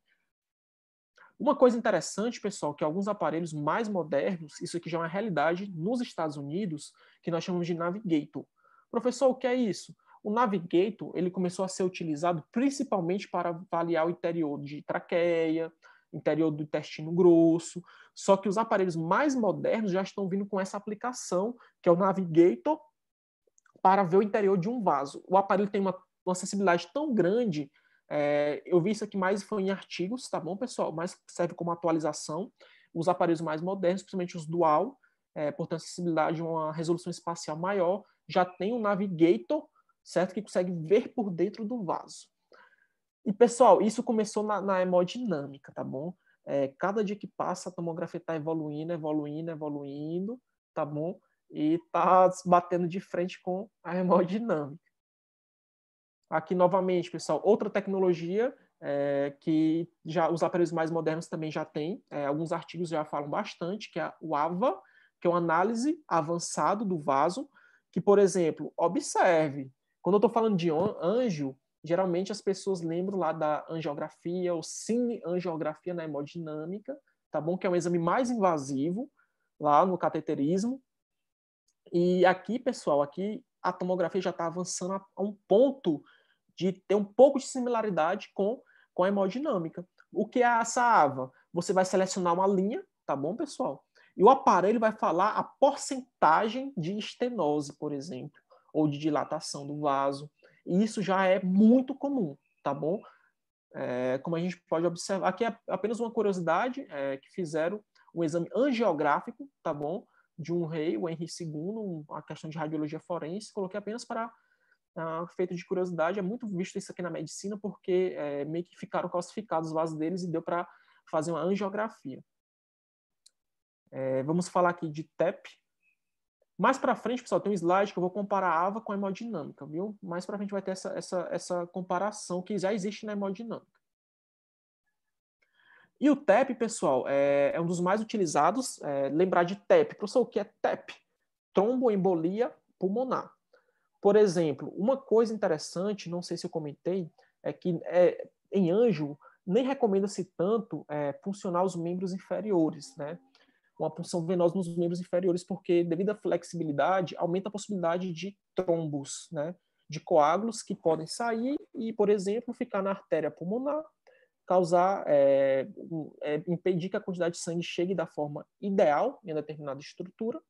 Uma coisa interessante, pessoal, que alguns aparelhos mais modernos, isso aqui já é uma realidade nos Estados Unidos, que nós chamamos de Navigator. Professor, o que é isso? O Navigator ele começou a ser utilizado principalmente para avaliar o interior de traqueia, interior do intestino grosso. Só que os aparelhos mais modernos já estão vindo com essa aplicação, que é o Navigator, para ver o interior de um vaso. O aparelho tem uma, uma acessibilidade tão grande, é, eu vi isso aqui mais foi em artigos, tá bom, pessoal? Mas serve como atualização. Os aparelhos mais modernos, principalmente os dual, é, portanto, acessibilidade, uma resolução espacial maior, já tem o Navigator certo? Que consegue ver por dentro do vaso. E, pessoal, isso começou na, na hemodinâmica, tá bom? É, cada dia que passa, a tomografia está evoluindo, evoluindo, evoluindo, tá bom? E está batendo de frente com a hemodinâmica. Aqui, novamente, pessoal, outra tecnologia é, que já os aparelhos mais modernos também já têm, é, alguns artigos já falam bastante, que é o AVA, que é uma análise avançada do vaso, que, por exemplo, observe quando eu estou falando de anjo, geralmente as pessoas lembram lá da angiografia ou sim angiografia na hemodinâmica, tá bom? Que é um exame mais invasivo lá no cateterismo. E aqui, pessoal, aqui a tomografia já está avançando a um ponto de ter um pouco de similaridade com, com a hemodinâmica. O que é essa AVA? Você vai selecionar uma linha, tá bom, pessoal? E o aparelho vai falar a porcentagem de estenose, por exemplo ou de dilatação do vaso. E isso já é muito comum, tá bom? É, como a gente pode observar, aqui é apenas uma curiosidade é, que fizeram um exame angiográfico, tá bom? De um rei, o Henry II, uma questão de radiologia forense, coloquei apenas para uh, feito de curiosidade. É muito visto isso aqui na medicina, porque é, meio que ficaram calcificados os vasos deles e deu para fazer uma angiografia. É, vamos falar aqui de TEP, mais para frente, pessoal, tem um slide que eu vou comparar a AVA com a hemodinâmica, viu? Mais para frente vai ter essa, essa, essa comparação que já existe na hemodinâmica. E o TEP, pessoal, é, é um dos mais utilizados. É, lembrar de TEP. Professor, o que é TEP? Tromboembolia pulmonar. Por exemplo, uma coisa interessante, não sei se eu comentei, é que é, em anjo nem recomenda-se tanto é, funcionar os membros inferiores, né? uma punção venosa nos membros inferiores, porque devido à flexibilidade, aumenta a possibilidade de trombos, né? De coágulos que podem sair e, por exemplo, ficar na artéria pulmonar, causar, é, é, impedir que a quantidade de sangue chegue da forma ideal em determinada estrutura,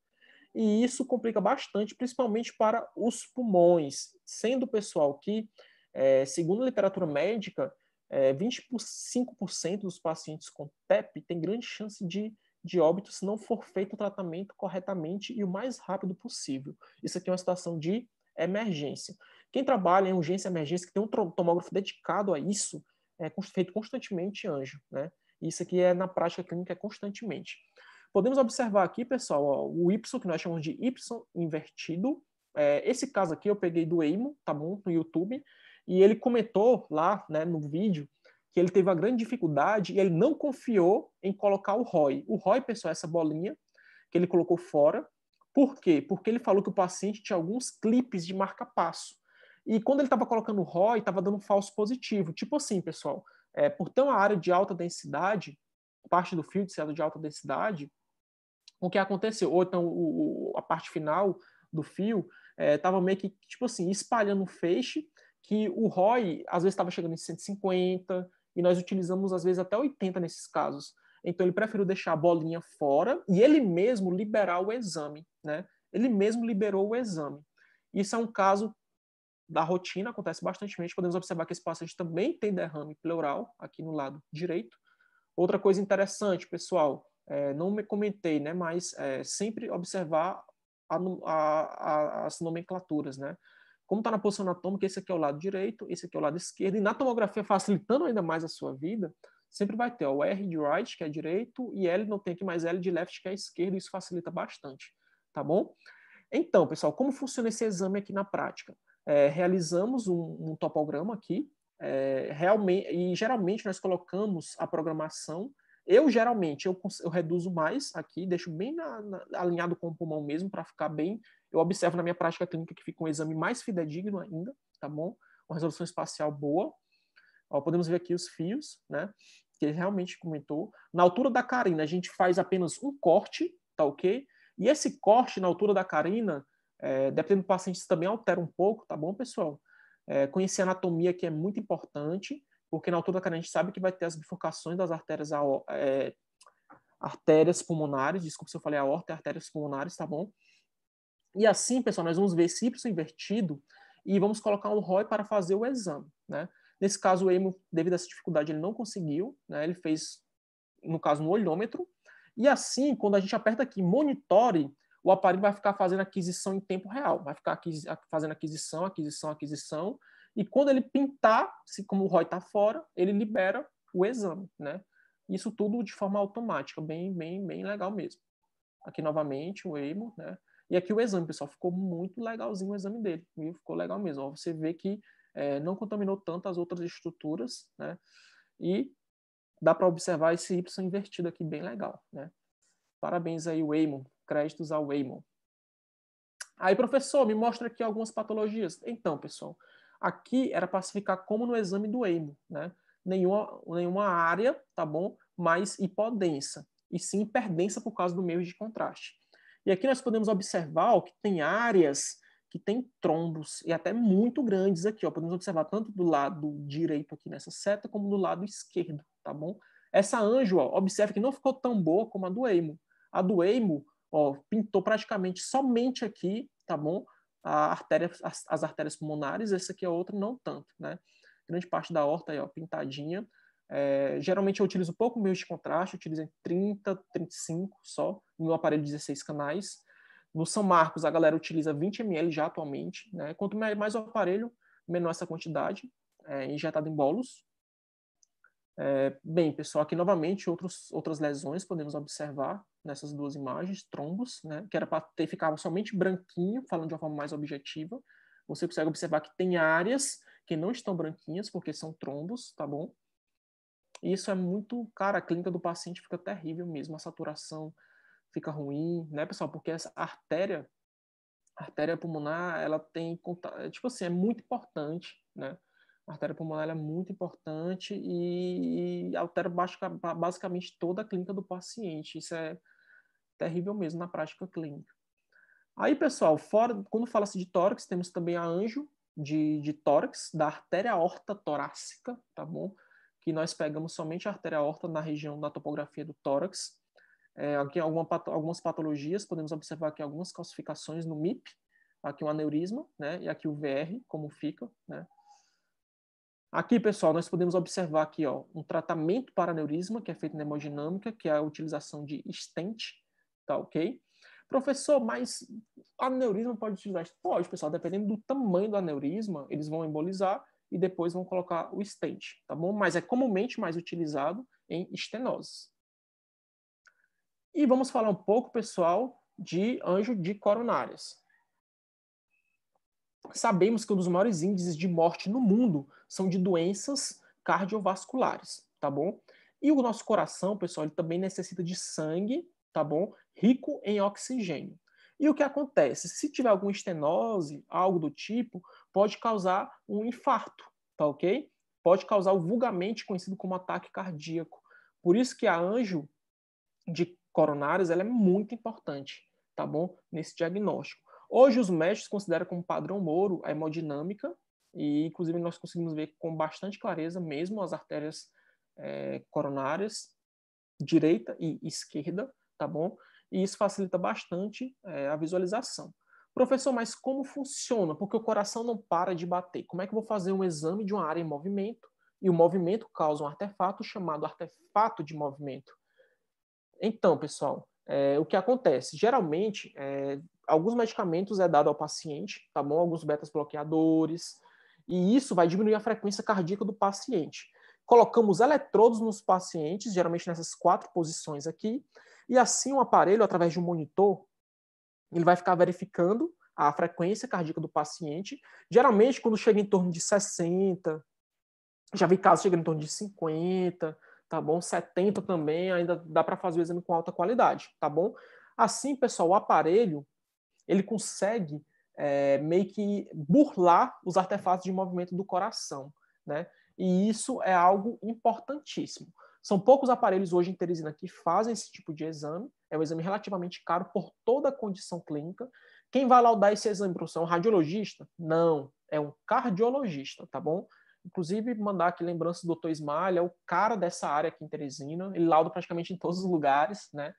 e isso complica bastante, principalmente para os pulmões, sendo o pessoal que, é, segundo a literatura médica, é, 25% dos pacientes com PEP têm grande chance de de óbito se não for feito o tratamento corretamente e o mais rápido possível. Isso aqui é uma situação de emergência. Quem trabalha em urgência e emergência, que tem um tomógrafo dedicado a isso, é feito constantemente, anjo. Né? Isso aqui é na prática clínica constantemente. Podemos observar aqui, pessoal, ó, o Y, que nós chamamos de Y invertido. É, esse caso aqui eu peguei do Eimo, tá bom? No YouTube. E ele comentou lá né, no vídeo que ele teve uma grande dificuldade e ele não confiou em colocar o ROI. O ROI, pessoal, é essa bolinha que ele colocou fora. Por quê? Porque ele falou que o paciente tinha alguns clipes de marca-passo. E quando ele estava colocando o ROI, estava dando um falso positivo. Tipo assim, pessoal, é, por ter uma área de alta densidade, parte do fio de certo de alta densidade, o que aconteceu? Ou então o, a parte final do fio estava é, meio que, tipo assim, espalhando um feixe que o ROI às vezes estava chegando em 150, e nós utilizamos às vezes até 80 nesses casos. Então ele preferiu deixar a bolinha fora e ele mesmo liberar o exame, né? Ele mesmo liberou o exame. Isso é um caso da rotina, acontece bastante. Podemos observar que esse paciente também tem derrame pleural aqui no lado direito. Outra coisa interessante, pessoal, é, não me comentei, né? Mas é, sempre observar a, a, a, as nomenclaturas, né? Como está na posição anatômica, esse aqui é o lado direito, esse aqui é o lado esquerdo, e na tomografia, facilitando ainda mais a sua vida, sempre vai ter ó, o R de right, que é direito, e L, não tem aqui mais L de left, que é esquerdo, isso facilita bastante, tá bom? Então, pessoal, como funciona esse exame aqui na prática? É, realizamos um, um, topograma aqui, é, realmente, e geralmente nós colocamos a programação eu geralmente eu, eu reduzo mais aqui, deixo bem na, na, alinhado com o pulmão mesmo para ficar bem. Eu observo na minha prática clínica que fica um exame mais fidedigno ainda, tá bom? Uma resolução espacial boa. Ó, podemos ver aqui os fios, né? Que ele realmente comentou. Na altura da carina, a gente faz apenas um corte, tá ok? E esse corte na altura da carina, é, dependendo do paciente, isso também altera um pouco, tá bom, pessoal? É, conhecer a anatomia que é muito importante porque na altura da cara a gente sabe que vai ter as bifurcações das artérias, é, artérias pulmonares, desculpa se eu falei aorta, é artérias pulmonares, tá bom? E assim, pessoal, nós vamos ver se é invertido e vamos colocar um ROI para fazer o exame, né? Nesse caso, o Emo, devido a essa dificuldade, ele não conseguiu, né? Ele fez, no caso, no olhômetro. E assim, quando a gente aperta aqui, monitore, o aparelho vai ficar fazendo aquisição em tempo real, vai ficar fazendo aquisição, aquisição, aquisição, e quando ele pintar, se como o ROI está fora, ele libera o exame, né? Isso tudo de forma automática, bem, bem, bem legal mesmo. Aqui novamente o Eimo, né? E aqui o exame, pessoal, ficou muito legalzinho o exame dele, viu? Ficou legal mesmo. Ó, você vê que é, não contaminou tanto as outras estruturas, né? E dá para observar esse Y invertido aqui, bem legal, né? Parabéns aí, Waymon. Créditos ao Waymon. Aí, professor, me mostra aqui algumas patologias. Então, pessoal, Aqui era ficar como no exame do EIMO, né? Nenhuma, nenhuma área, tá bom? Mais hipodensa, e sim hiperdensa por causa do meio de contraste. E aqui nós podemos observar ó, que tem áreas que tem trombos e até muito grandes aqui, ó. Podemos observar tanto do lado direito aqui nessa seta como do lado esquerdo, tá bom? Essa anjo, ó, observe que não ficou tão boa como a do Eimo. A do Eimo, ó, pintou praticamente somente aqui, tá bom? artéria, as, as, artérias pulmonares, essa aqui é outra, não tanto, né? Grande parte da horta aí, é, ó, pintadinha. É, geralmente eu utilizo pouco menos de contraste, utilizo em 30, 35 só, no meu aparelho de 16 canais. No São Marcos, a galera utiliza 20 ml já atualmente, né? Quanto mais o aparelho, menor essa quantidade, é, injetado em bolos. É, bem, pessoal, aqui novamente outros, outras lesões podemos observar nessas duas imagens, trombos, né, que era para ter ficava somente branquinho, falando de uma forma mais objetiva. Você consegue observar que tem áreas que não estão branquinhas, porque são trombos, tá bom? E isso é muito, cara, a clínica do paciente fica terrível mesmo, a saturação fica ruim, né, pessoal? Porque essa artéria, a artéria pulmonar, ela tem, é, tipo assim, é muito importante, né? A artéria pulmonar é muito importante e, e altera basicamente toda a clínica do paciente. Isso é terrível mesmo na prática clínica. Aí, pessoal, fora, quando fala-se de tórax, temos também a anjo de, de tórax, da artéria aorta torácica, tá bom? Que nós pegamos somente a artéria aorta na região da topografia do tórax. É, aqui alguma, algumas patologias, podemos observar aqui algumas calcificações no MIP, aqui um aneurisma, né? E aqui o VR, como fica, né? Aqui, pessoal, nós podemos observar aqui ó, um tratamento para aneurisma, que é feito na hemodinâmica, que é a utilização de stent, tá ok? Professor, mas aneurisma pode utilizar? Pode, pessoal, dependendo do tamanho do aneurisma, eles vão embolizar e depois vão colocar o stent, tá bom? Mas é comumente mais utilizado em estenoses. E vamos falar um pouco, pessoal, de anjo de coronárias sabemos que um dos maiores índices de morte no mundo são de doenças cardiovasculares, tá bom? E o nosso coração, pessoal, ele também necessita de sangue, tá bom? Rico em oxigênio. E o que acontece? Se tiver alguma estenose, algo do tipo, pode causar um infarto, tá ok? Pode causar o vulgarmente conhecido como ataque cardíaco. Por isso que a anjo de coronárias ela é muito importante, tá bom? Nesse diagnóstico. Hoje, os mestres consideram como padrão Moro a hemodinâmica, e inclusive nós conseguimos ver com bastante clareza mesmo as artérias é, coronárias, direita e esquerda, tá bom? E isso facilita bastante é, a visualização. Professor, mas como funciona? Porque o coração não para de bater. Como é que eu vou fazer um exame de uma área em movimento e o movimento causa um artefato chamado artefato de movimento? Então, pessoal, é, o que acontece? Geralmente, é, alguns medicamentos é dado ao paciente, tá bom? Alguns betas bloqueadores, e isso vai diminuir a frequência cardíaca do paciente. Colocamos eletrodos nos pacientes, geralmente nessas quatro posições aqui, e assim o aparelho, através de um monitor, ele vai ficar verificando a frequência cardíaca do paciente. Geralmente, quando chega em torno de 60, já vi casos chegando em torno de 50, tá bom? 70 também, ainda dá para fazer o exame com alta qualidade, tá bom? Assim, pessoal, o aparelho, ele consegue é, meio que burlar os artefatos de movimento do coração, né? E isso é algo importantíssimo. São poucos aparelhos hoje em Teresina que fazem esse tipo de exame. É um exame relativamente caro por toda a condição clínica. Quem vai laudar esse exame professor, É um radiologista? Não, é um cardiologista, tá bom? Inclusive, mandar aqui lembrança do Dr. Ismael, é o cara dessa área aqui em Teresina. Ele lauda praticamente em todos os lugares, né?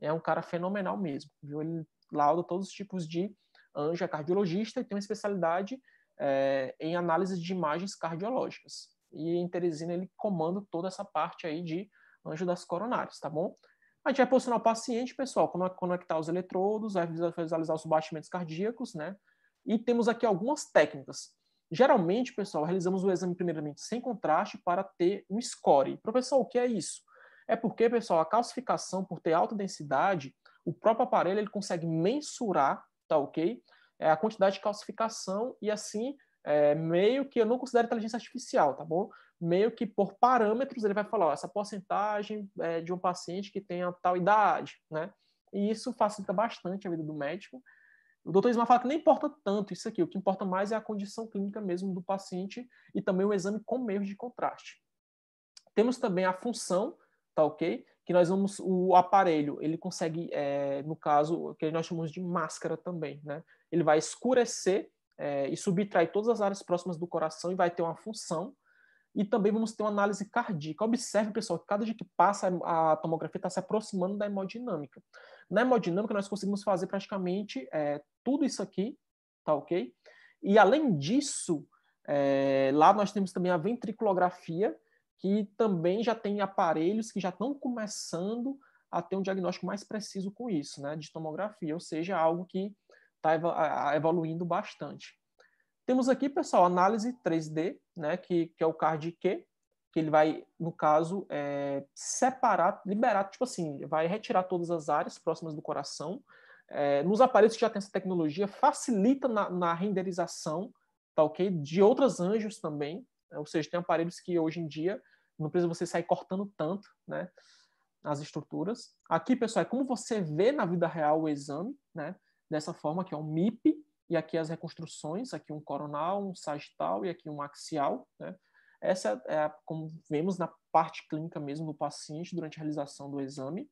É um cara fenomenal mesmo, viu? Ele lauda todos os tipos de anjo, é cardiologista e tem uma especialidade é, em análise de imagens cardiológicas. E em Teresina ele comanda toda essa parte aí de anjo das coronárias, tá bom? A gente vai posicionar o paciente, pessoal, como é conectar os eletrodos, vai visualizar os batimentos cardíacos, né? E temos aqui algumas técnicas. Geralmente, pessoal, realizamos o exame primeiramente sem contraste para ter um score. Professor, o que é isso? É porque, pessoal, a calcificação, por ter alta densidade, o próprio aparelho ele consegue mensurar, tá ok? É, a quantidade de calcificação e assim, é, meio que eu não considero inteligência artificial, tá bom? Meio que por parâmetros ele vai falar, ó, essa porcentagem é, de um paciente que tem a tal idade, né? E isso facilita bastante a vida do médico. O doutor Isma fala que nem importa tanto isso aqui, o que importa mais é a condição clínica mesmo do paciente e também o exame com meios de contraste. Temos também a função, tá ok? que nós vamos o aparelho ele consegue é, no caso que nós chamamos de máscara também né ele vai escurecer é, e subtrair todas as áreas próximas do coração e vai ter uma função e também vamos ter uma análise cardíaca observe pessoal que cada dia que passa a tomografia está se aproximando da hemodinâmica na hemodinâmica nós conseguimos fazer praticamente é, tudo isso aqui tá ok e além disso é, lá nós temos também a ventriculografia que também já tem aparelhos que já estão começando a ter um diagnóstico mais preciso com isso, né, de tomografia, ou seja, algo que está evoluindo bastante. Temos aqui, pessoal, análise 3D, né, que, que é o CardQ, que ele vai, no caso, é, separar, liberar, tipo assim, vai retirar todas as áreas próximas do coração. É, nos aparelhos que já tem essa tecnologia, facilita na, na renderização, tá ok? De outras anjos também, é, ou seja, tem aparelhos que hoje em dia não precisa você sair cortando tanto, né? As estruturas. Aqui, pessoal, é como você vê na vida real o exame, né? Dessa forma, que é um MIP, e aqui as reconstruções, aqui um coronal, um sagital e aqui um axial, né? Essa é, a, como vemos na parte clínica mesmo do paciente durante a realização do exame.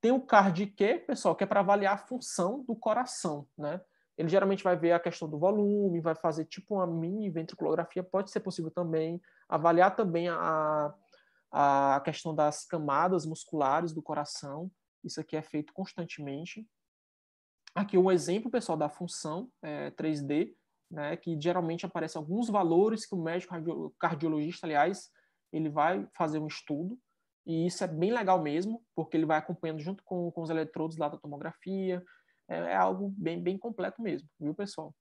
Tem o CARD-Q, pessoal, que é para avaliar a função do coração, né? Ele geralmente vai ver a questão do volume, vai fazer tipo uma mini ventriculografia, pode ser possível também, avaliar também a, a questão das camadas musculares do coração, isso aqui é feito constantemente. Aqui um exemplo, pessoal, da função é, 3D, né, que geralmente aparece alguns valores que o médico cardiologista, aliás, ele vai fazer um estudo, e isso é bem legal mesmo, porque ele vai acompanhando junto com, com os eletrodos lá da tomografia, é, é, algo bem, bem completo mesmo, viu, pessoal?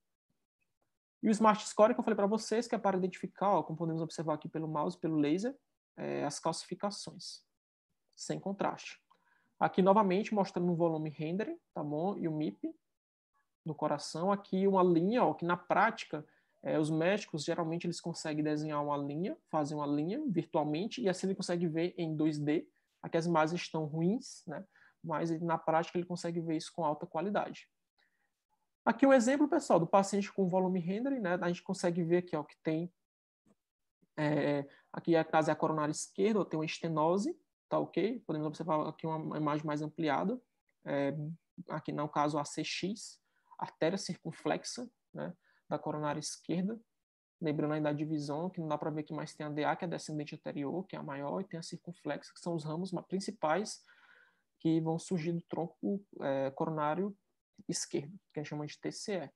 E o Smart Score que eu falei para vocês, que é para identificar, ó, como podemos observar aqui pelo mouse, pelo laser, é, as calcificações, sem contraste. Aqui, novamente, mostrando o volume rendering, tá bom? E o MIP no coração. Aqui, uma linha, ó, que na prática, é, os médicos, geralmente, eles conseguem desenhar uma linha, fazem uma linha virtualmente, e assim ele consegue ver em 2D. Aqui as imagens estão ruins, né? mas na prática ele consegue ver isso com alta qualidade. Aqui um exemplo, pessoal, do paciente com volume rendering, né? A gente consegue ver aqui, ó, que tem... É, aqui a casa é a coronária esquerda, tem uma estenose, tá ok? Podemos observar aqui uma imagem mais ampliada. É, aqui, no caso, a CX, artéria circunflexa, né? Da coronária esquerda. Lembrando ainda a divisão, que não dá para ver que mais tem a DA, que é a descendente anterior, que é a maior, e tem a circunflexa, que são os ramos principais que vão surgir do tronco é, coronário esquerdo, que a gente chama de TCE.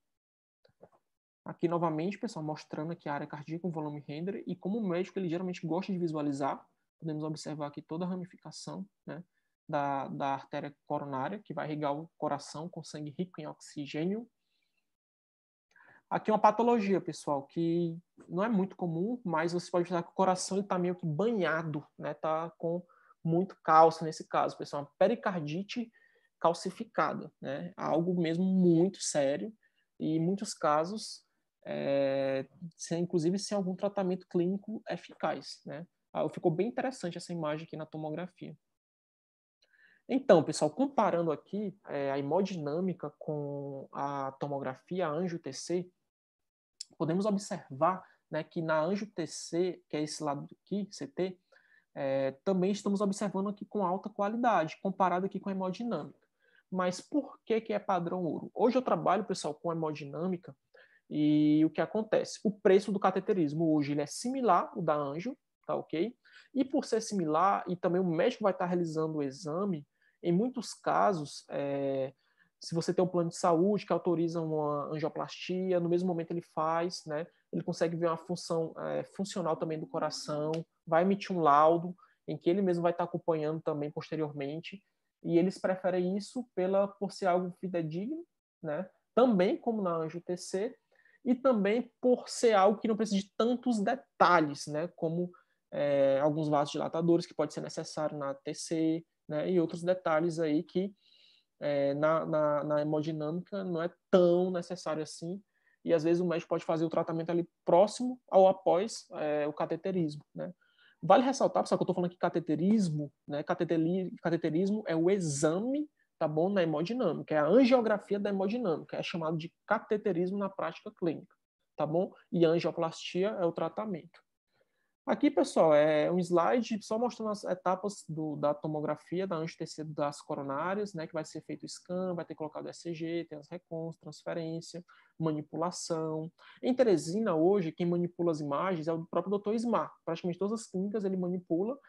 Aqui, novamente, pessoal, mostrando aqui a área cardíaca, o volume render, e como o médico ele geralmente gosta de visualizar, podemos observar aqui toda a ramificação né, da, da artéria coronária, que vai irrigar o coração com sangue rico em oxigênio. Aqui uma patologia, pessoal, que não é muito comum, mas você pode ver que o coração está meio que banhado, né? Tá com muito cálcio nesse caso, pessoal, é uma pericardite calcificada, né? Algo mesmo muito sério e em muitos casos, é, sem, inclusive sem algum tratamento clínico eficaz, né? Ah, ficou bem interessante essa imagem aqui na tomografia. Então, pessoal, comparando aqui é, a hemodinâmica com a tomografia anjo-TC, podemos observar né, que na anjo-TC, que é esse lado aqui, CT, é, também estamos observando aqui com alta qualidade, comparado aqui com a hemodinâmica. Mas por que, que é padrão ouro? Hoje eu trabalho, pessoal, com hemodinâmica e o que acontece? O preço do cateterismo hoje ele é similar ao da Anjo, tá ok? E por ser similar, e também o médico vai estar realizando o exame, em muitos casos, é, se você tem um plano de saúde que autoriza uma angioplastia, no mesmo momento ele faz, né? Ele consegue ver uma função é, funcional também do coração, vai emitir um laudo em que ele mesmo vai estar tá acompanhando também posteriormente. E eles preferem isso pela por ser algo fidedigno, né? Também como na Anjo TC e também por ser algo que não precisa de tantos detalhes, né? Como é, alguns vasos dilatadores que pode ser necessário na TC, né? E outros detalhes aí que é, na, na, na, hemodinâmica não é tão necessário assim, e às vezes o médico pode fazer o tratamento ali próximo ao após é, o cateterismo, né? Vale ressaltar, pessoal, que eu estou falando que cateterismo, né? cateterismo é o exame, tá bom, na hemodinâmica, é a angiografia da hemodinâmica, é chamado de cateterismo na prática clínica, tá bom? E angioplastia é o tratamento. Aqui, pessoal, é um slide só mostrando as etapas do, da tomografia da antitecido das coronárias, né, que vai ser feito o scan, vai ter colocado ECG, tem as recons, transferência, manipulação. Em Teresina, hoje, quem manipula as imagens é o próprio Dr. Smart. Praticamente todas as clínicas ele manipula,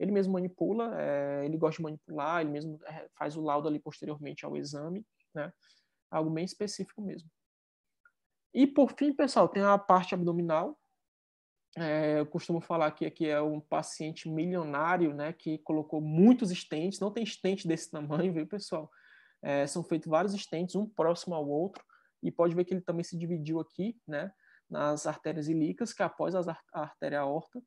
ele mesmo manipula, é, ele gosta de manipular, ele mesmo é, faz o laudo ali posteriormente ao exame, né, algo bem específico mesmo. E por fim, pessoal, tem a parte abdominal, é, eu costumo falar que aqui é um paciente milionário, né, que colocou muitos estentes, não tem estente desse tamanho, <laughs> viu, pessoal? É, são feitos vários estentes, um próximo ao outro, e pode ver que ele também se dividiu aqui, né, nas artérias ilíacas, que é após as, a artéria aorta.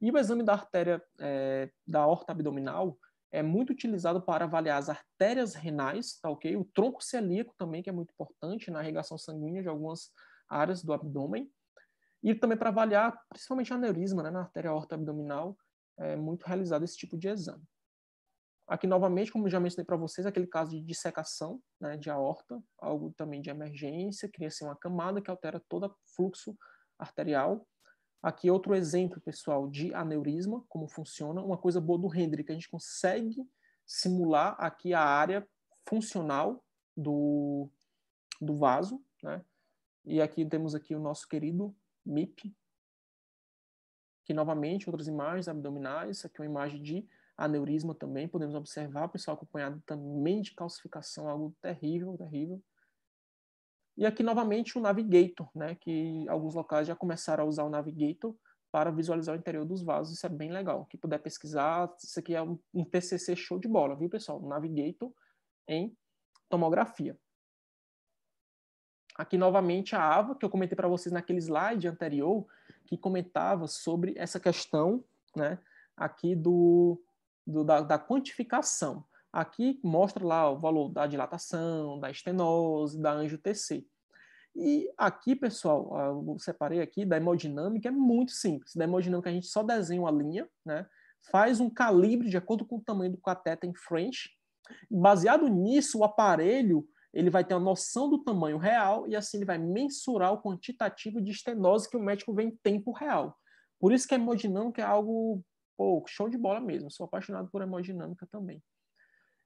E o exame da artéria é, da aorta abdominal é muito utilizado para avaliar as artérias renais, tá ok? O tronco celíaco também, que é muito importante na irrigação sanguínea de algumas áreas do abdômen. E também para avaliar, principalmente aneurisma né, na artéria aorta abdominal, é muito realizado esse tipo de exame. Aqui, novamente, como já mencionei para vocês, aquele caso de dissecação né, de aorta, algo também de emergência, cria-se uma camada que altera todo o fluxo arterial. Aqui, outro exemplo, pessoal, de aneurisma, como funciona. Uma coisa boa do Hendry, a gente consegue simular aqui a área funcional do, do vaso, né? E aqui temos aqui o nosso querido MIP. Que novamente, outras imagens abdominais, aqui uma imagem de aneurisma também, podemos observar, o pessoal acompanhado também de calcificação, algo terrível, terrível. E aqui novamente o Navigator, né, que alguns locais já começaram a usar o Navigator para visualizar o interior dos vasos, isso é bem legal. Quem puder pesquisar, isso aqui é um, um TCC show de bola, viu, pessoal? Navigator em tomografia aqui novamente a AVA, que eu comentei para vocês naquele slide anterior, que comentava sobre essa questão né, aqui do, do da, da, quantificação. Aqui mostra lá o valor da dilatação, da estenose, da anjo-TC. E aqui, pessoal, eu separei aqui da hemodinâmica, é muito simples. Da hemodinâmica a gente só desenha uma linha, né? faz um calibre de acordo com o tamanho do cateter em French. Baseado nisso, o aparelho ele vai ter uma noção do tamanho real e assim ele vai mensurar o quantitativo de estenose que o médico vê em tempo real. Por isso que a hemodinâmica é algo pô, show de bola mesmo. Sou apaixonado por hemodinâmica também.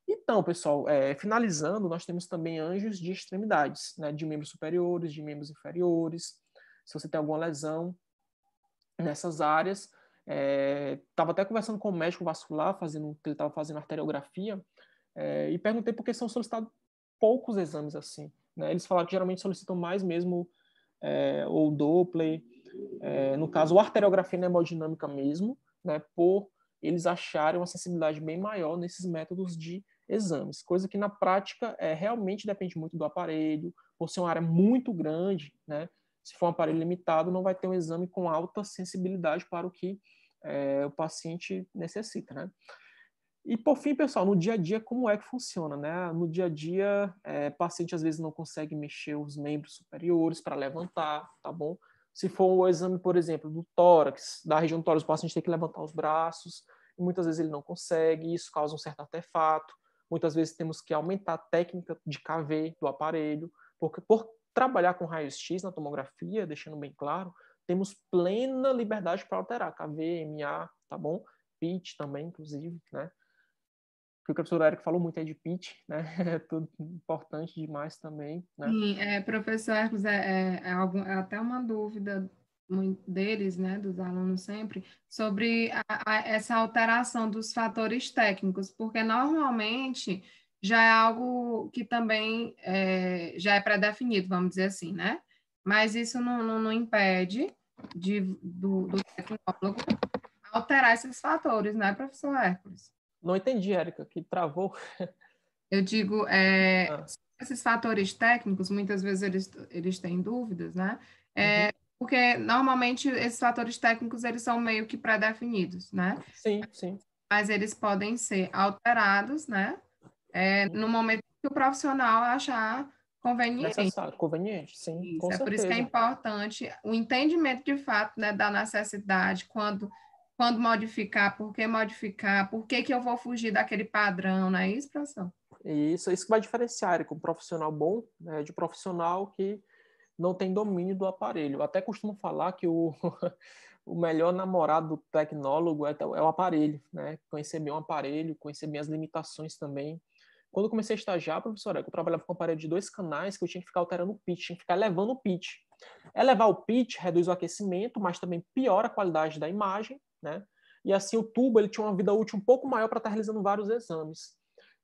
Então, pessoal, é, finalizando, nós temos também anjos de extremidades, né, de membros superiores, de membros inferiores. Se você tem alguma lesão nessas áreas, estava é, até conversando com o médico vascular, fazendo, ele estava fazendo arteriografia, é, e perguntei por que são solicitados poucos exames assim. Né? Eles falaram que geralmente solicitam mais mesmo é, Doppler, é, no caso, a arteriografia hemodinâmica mesmo, né, por eles acharem uma sensibilidade bem maior nesses métodos de exames, coisa que na prática é, realmente depende muito do aparelho, por ser uma área muito grande, né, se for um aparelho limitado, não vai ter um exame com alta sensibilidade para o que é, o paciente necessita, né. E por fim, pessoal, no dia a dia, como é que funciona, né? No dia a dia, é, paciente às vezes não consegue mexer os membros superiores para levantar, tá bom? Se for um exame, por exemplo, do tórax, da região do tórax, o paciente tem que levantar os braços, e muitas vezes ele não consegue, isso causa um certo artefato. Muitas vezes temos que aumentar a técnica de KV do aparelho, porque por trabalhar com raio-x na tomografia, deixando bem claro, temos plena liberdade para alterar KV, MA, tá bom? PIT também, inclusive, né? que o professor Eric falou muito é de pitch, né? <laughs> É tudo importante demais também. Né? Sim, é, professor Hermes, é, é, é algum, é, até uma dúvida deles, né, dos alunos sempre, sobre a, a, essa alteração dos fatores técnicos, porque normalmente já é algo que também é, já é pré-definido, vamos dizer assim, né? Mas isso não, não, não impede de, do, do tecnólogo alterar esses fatores, né, professor Hércules? Não entendi, Érica, que travou. Eu digo, é, ah. esses fatores técnicos, muitas vezes eles, eles têm dúvidas, né? É, uhum. Porque normalmente esses fatores técnicos eles são meio que pré-definidos, né? Sim, sim. Mas eles podem ser alterados, né? É, uhum. no momento que o profissional achar conveniente. Necessário, conveniente, sim. Isso, é certeza. por isso que é importante o entendimento de fato né, da necessidade quando quando modificar, por que modificar, por que, que eu vou fugir daquele padrão, não é isso, professor? Isso, isso que vai diferenciar com um profissional bom né, de profissional que não tem domínio do aparelho. Eu até costumo falar que o, <laughs> o melhor namorado do tecnólogo é, é o aparelho, né? Conhecer meu aparelho, conhecer minhas limitações também. Quando eu comecei a estagiar, professora, é eu trabalhava com um aparelho de dois canais que eu tinha que ficar alterando o pitch, tinha que ficar levando o pitch. Elevar o pitch reduz o aquecimento, mas também piora a qualidade da imagem né? E assim o tubo ele tinha uma vida útil um pouco maior para estar realizando vários exames.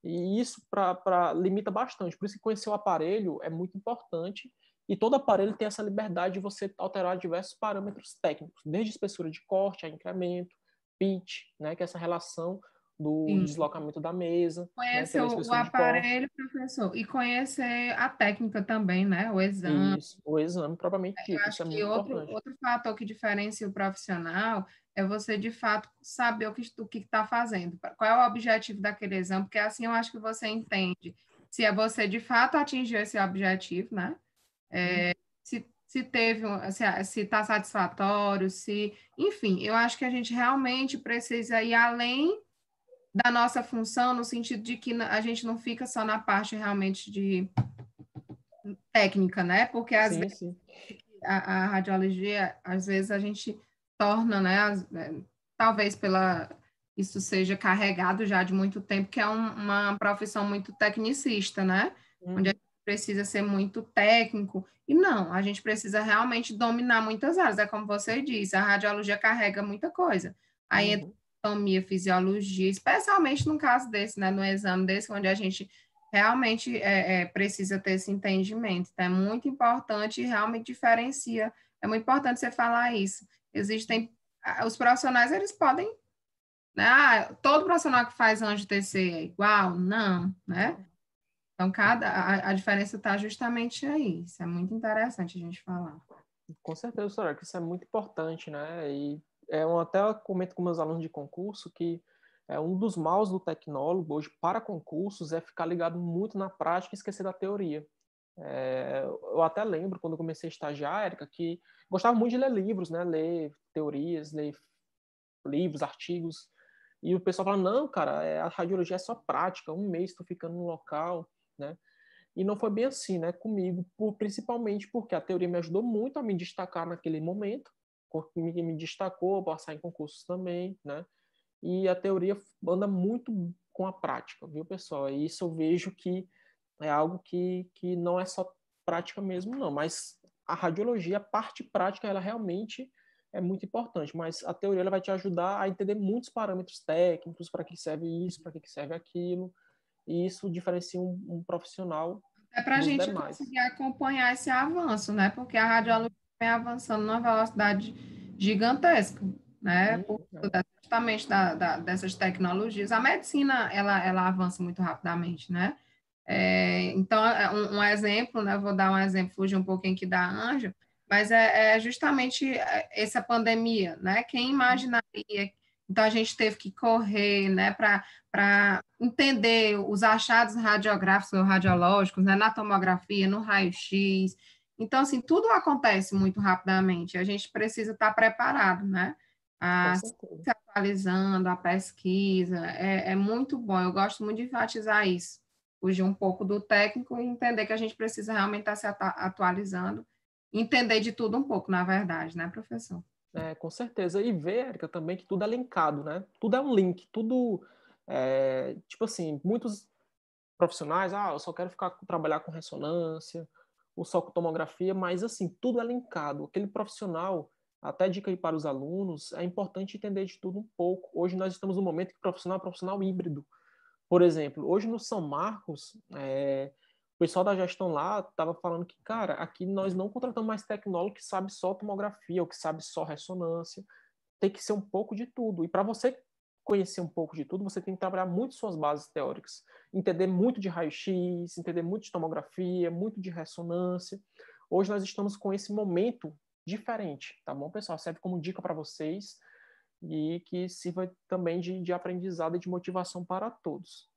E isso pra, pra, limita bastante. Por isso que conhecer o aparelho é muito importante. E todo aparelho tem essa liberdade de você alterar diversos parâmetros técnicos, desde espessura de corte a incremento, pitch, né, que é essa relação do Sim. deslocamento da mesa. Conhecer né, o, aparelho, professor, e conhecer a técnica também, né? O exame. Isso, o exame, propriamente dito. Eu acho é que outro, importante. outro fator que diferencia o profissional é você de fato saber o que que está fazendo, qual é o objetivo daquele exame, porque assim eu acho que você entende se é você de fato atingiu esse objetivo, né? É, uhum. se, se teve, se está satisfatório, se, enfim, eu acho que a gente realmente precisa ir além da nossa função no sentido de que a gente não fica só na parte realmente de técnica, né? Porque às sim, vezes sim. A, a radiologia, às vezes a gente torna, né, é, talvez pela isso seja carregado já de muito tempo, que é um, uma profissão muito tecnicista, né? Uhum. Onde a gente precisa ser muito técnico. E não, a gente precisa realmente dominar muitas áreas. É como você disse, a radiologia carrega muita coisa. Aí uhum. anatomia, fisiologia, especialmente no caso desse, né? No exame desse, onde a gente realmente é, é, precisa ter esse entendimento. Então, é muito importante e realmente diferencia. É muito importante você falar isso, Existem os profissionais, eles podem né? ah, todo profissional que faz anjo TC é igual? Não, né? Então, cada, a, a diferença está justamente aí. Isso é muito interessante a gente falar. Com certeza, senhora, que isso é muito importante, né? E é um, até eu comento com meus alunos de concurso que é um dos maus do tecnólogo hoje para concursos é ficar ligado muito na prática e esquecer da teoria. É, eu até lembro quando comecei a estagiar, Érica, que gostava muito de ler livros, né? Ler teorias, ler livros, artigos. E o pessoal fala: não, cara, é, a radiologia é só prática, um mês tô ficando no local, né? E não foi bem assim, né? Comigo, por, principalmente porque a teoria me ajudou muito a me destacar naquele momento, me, me destacou a passar em concursos também, né? E a teoria anda muito com a prática, viu, pessoal? E isso eu vejo que é algo que, que não é só prática mesmo, não, mas a radiologia, a parte prática, ela realmente é muito importante, mas a teoria ela vai te ajudar a entender muitos parâmetros técnicos, para que serve isso, para que serve aquilo, e isso diferencia um, um profissional é para a gente demais. conseguir acompanhar esse avanço, né? Porque a radiologia vem avançando numa velocidade gigantesca, né? Sim, Por, é. Justamente da, da, dessas tecnologias. A medicina, ela, ela avança muito rapidamente, né? É, então, é, um, um, exemplo, né, vou dar um exemplo, fugir um pouquinho que dá Anjo, mas é, é, justamente é, essa pandemia, né? Quem imaginaria? Então, a gente teve que correr né, para entender os achados radiográficos ou radiológicos, né, na tomografia, no raio-x. Então, assim, tudo acontece muito rapidamente. A gente precisa estar tá preparado, né? A, se atualizando, a pesquisa. É, é muito bom. Eu gosto muito de enfatizar isso fugir um pouco do técnico e entender que a gente precisa realmente estar tá se atualizando, entender de tudo um pouco, na verdade, né, professor? É, com certeza. E ver, Erika, também que tudo é linkado, né? Tudo é um link, tudo. É, tipo assim, muitos profissionais, ah, eu só quero ficar trabalhar com ressonância, ou só com tomografia, mas assim, tudo é linkado. Aquele profissional, até dica aí para os alunos, é importante entender de tudo um pouco. Hoje nós estamos num momento que profissional é profissional híbrido. Por exemplo, hoje no São Marcos, é, o pessoal da gestão lá estava falando que, cara, aqui nós não contratamos mais tecnólogo que sabe só tomografia ou que sabe só ressonância. Tem que ser um pouco de tudo. E para você conhecer um pouco de tudo, você tem que trabalhar muito suas bases teóricas, entender muito de raio-x, entender muito de tomografia, muito de ressonância. Hoje nós estamos com esse momento diferente, tá bom, pessoal? Serve como dica para vocês e que sirva também de, de aprendizado e de motivação para todos.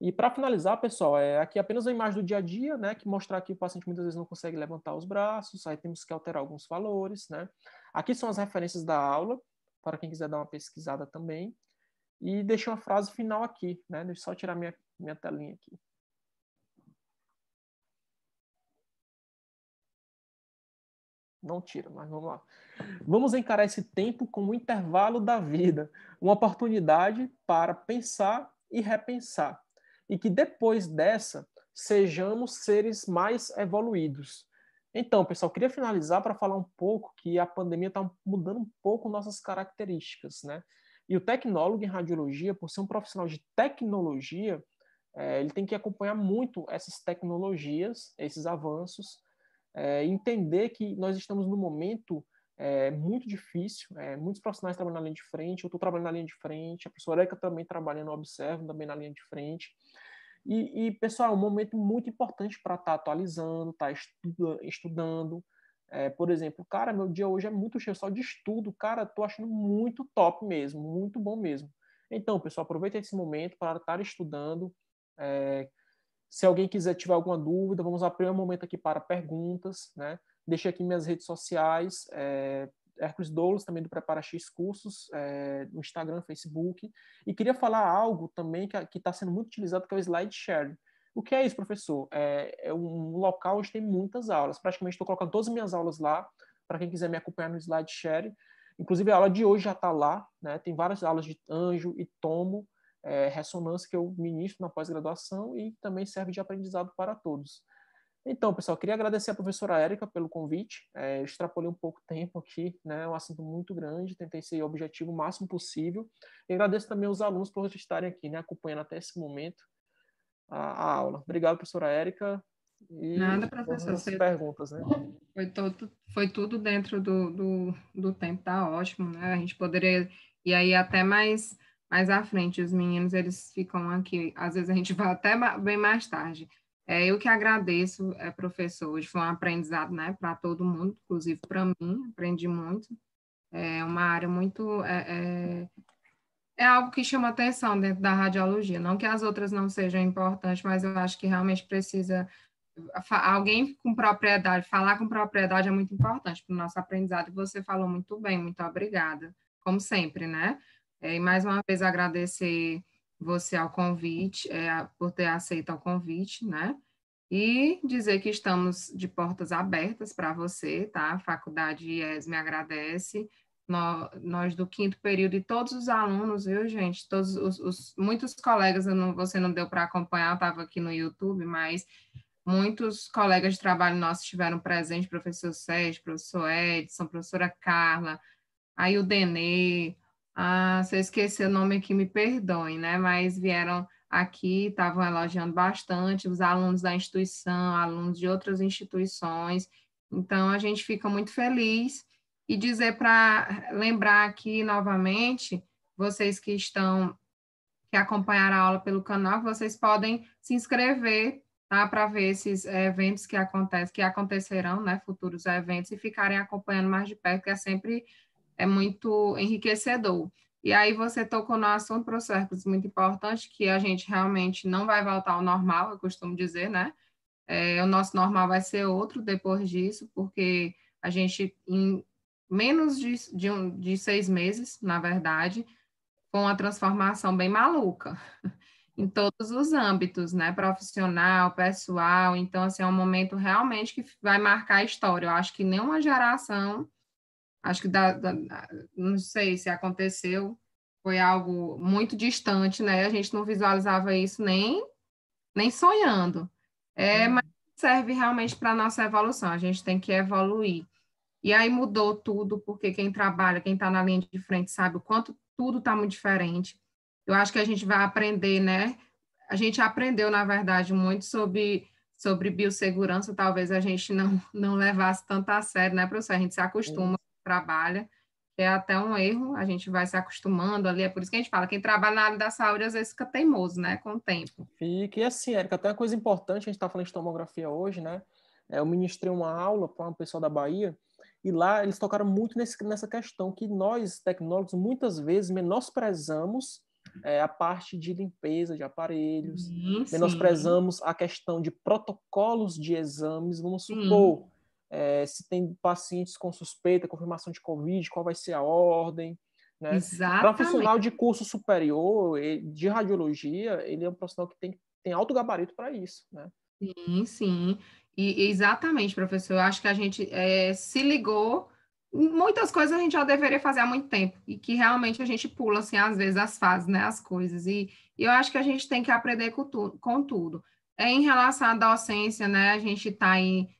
E para finalizar, pessoal, é aqui é apenas a imagem do dia a dia, né, que mostrar que o paciente muitas vezes não consegue levantar os braços, aí temos que alterar alguns valores, né. Aqui são as referências da aula, para quem quiser dar uma pesquisada também. E deixei uma frase final aqui, né, deixa eu só tirar minha, minha telinha aqui. Não tira, mas vamos lá. Vamos encarar esse tempo como um intervalo da vida, uma oportunidade para pensar e repensar. E que depois dessa, sejamos seres mais evoluídos. Então, pessoal, queria finalizar para falar um pouco que a pandemia está mudando um pouco nossas características, né? E o tecnólogo em radiologia, por ser um profissional de tecnologia, é, ele tem que acompanhar muito essas tecnologias, esses avanços, é, entender que nós estamos num momento é, muito difícil, é, muitos profissionais estão na linha de frente, eu estou trabalhando na linha de frente, a professora Eka também trabalhando, observa também na linha de frente. E, e, pessoal, é um momento muito importante para estar tá atualizando, estar tá estuda, estudando. É, por exemplo, cara, meu dia hoje é muito cheio só de estudo, cara, tô achando muito top mesmo, muito bom mesmo. Então, pessoal, aproveita esse momento para estar estudando, é, se alguém quiser tiver alguma dúvida, vamos abrir um momento aqui para perguntas, né? Deixei aqui minhas redes sociais, é, Hércules Doulos, também do Prepara X Cursos, é, no Instagram, Facebook. E queria falar algo também que está sendo muito utilizado, que é o SlideShare. O que é isso, professor? É, é um local onde tem muitas aulas. Praticamente estou colocando todas as minhas aulas lá, para quem quiser me acompanhar no SlideShare. Inclusive, a aula de hoje já está lá, né? Tem várias aulas de anjo e tomo é, ressonância que eu ministro na pós-graduação e também serve de aprendizado para todos. Então, pessoal, queria agradecer à professora Érica pelo convite. É, extrapolei um pouco tempo aqui, né? É um assunto muito grande, tentei ser objetivo o máximo possível. E agradeço também aos alunos por estarem aqui, né? Acompanhando até esse momento a, a aula. Obrigado, professora Érica. E Nada, professor. Você... perguntas, né? Foi, todo, foi tudo dentro do, do, do tempo, tá ótimo, né? A gente poderia e aí até mais mais à frente. Os meninos, eles ficam aqui. Às vezes a gente <laughs> vai até bem mais tarde. É, eu que agradeço, é, professor. Hoje foi um aprendizado né, para todo mundo, inclusive para mim. Aprendi muito. É uma área muito... É, é, é algo que chama atenção dentro da radiologia. Não que as outras não sejam importantes, mas eu acho que realmente precisa eh, alguém com propriedade, falar com propriedade é muito importante para o nosso aprendizado. Você falou muito bem, muito obrigada, como sempre, né? É, e mais uma vez agradecer você ao convite, é, por ter aceito o convite, né? E dizer que estamos de portas abertas para você, tá? A faculdade IES me agradece. Nós, nós, do quinto período e todos os alunos, viu, gente? Todos os, os muitos colegas, não, você não deu para acompanhar, estava aqui no YouTube, mas muitos colegas de trabalho nossos estiveram presentes, professor Sérgio, professor Edson, professora Carla, aí o Denê, ah, se eu esquecer o nome aqui, me perdoem, né? Mas vieram aqui, estavam elogiando bastante os alunos da instituição, alunos de outras instituições. Então, a gente fica muito feliz e dizer para lembrar aqui novamente, vocês que estão, que acompanharam a aula pelo canal, vocês podem se inscrever tá? para ver esses eventos que acontecem, que acontecerão, né? Futuros eventos e ficarem acompanhando mais de perto, que é sempre é muito enriquecedor. E aí você tocou no assunto, professor é muito importante, que a gente realmente não vai voltar ao normal, eu costumo dizer, né? É, o nosso normal vai ser outro depois disso, porque a gente, em menos de, de, um, de seis meses, na verdade, com a transformação bem maluca <laughs> em todos os âmbitos, né? Profissional, pessoal. Então, assim, é um momento realmente que vai marcar a história. Eu acho que nenhuma geração Acho que da, da, não sei se aconteceu, foi algo muito distante, né? A gente não visualizava isso nem, nem sonhando. É, uhum. mas serve realmente para a nossa evolução, a gente tem que evoluir. E aí mudou tudo, porque quem trabalha, quem está na linha de frente, sabe o quanto tudo está muito diferente. Eu acho que a gente vai aprender, né? A gente aprendeu, na verdade, muito sobre, sobre biossegurança, talvez a gente não, não levasse tanto a sério, né, professor? A gente se acostuma é trabalha, é até um erro, a gente vai se acostumando ali, é por isso que a gente fala, quem trabalha na área da saúde às vezes fica teimoso, né, com o tempo. Fica, e assim, Érica, até uma coisa importante, a gente está falando de tomografia hoje, né, é, eu ministrei uma aula para uma pessoa da Bahia, e lá eles tocaram muito nesse, nessa questão que nós, tecnólogos, muitas vezes menosprezamos é, a parte de limpeza de aparelhos, sim, menosprezamos a questão de protocolos de exames, vamos supor. Sim é, se tem pacientes com suspeita, confirmação de Covid, qual vai ser a ordem. Né? profissional de curso superior, de radiologia, ele é um profissional que tem, tem alto gabarito para isso. Né? Sim, sim. E, exatamente, professor. Eu acho que a gente é, se ligou. Muitas coisas a gente já deveria fazer há muito tempo e que realmente a gente pula, assim, às vezes, as fases, né, as coisas. E, e eu acho que a gente tem que aprender com, tu, com tudo. É, em relação à docência, né, a gente está em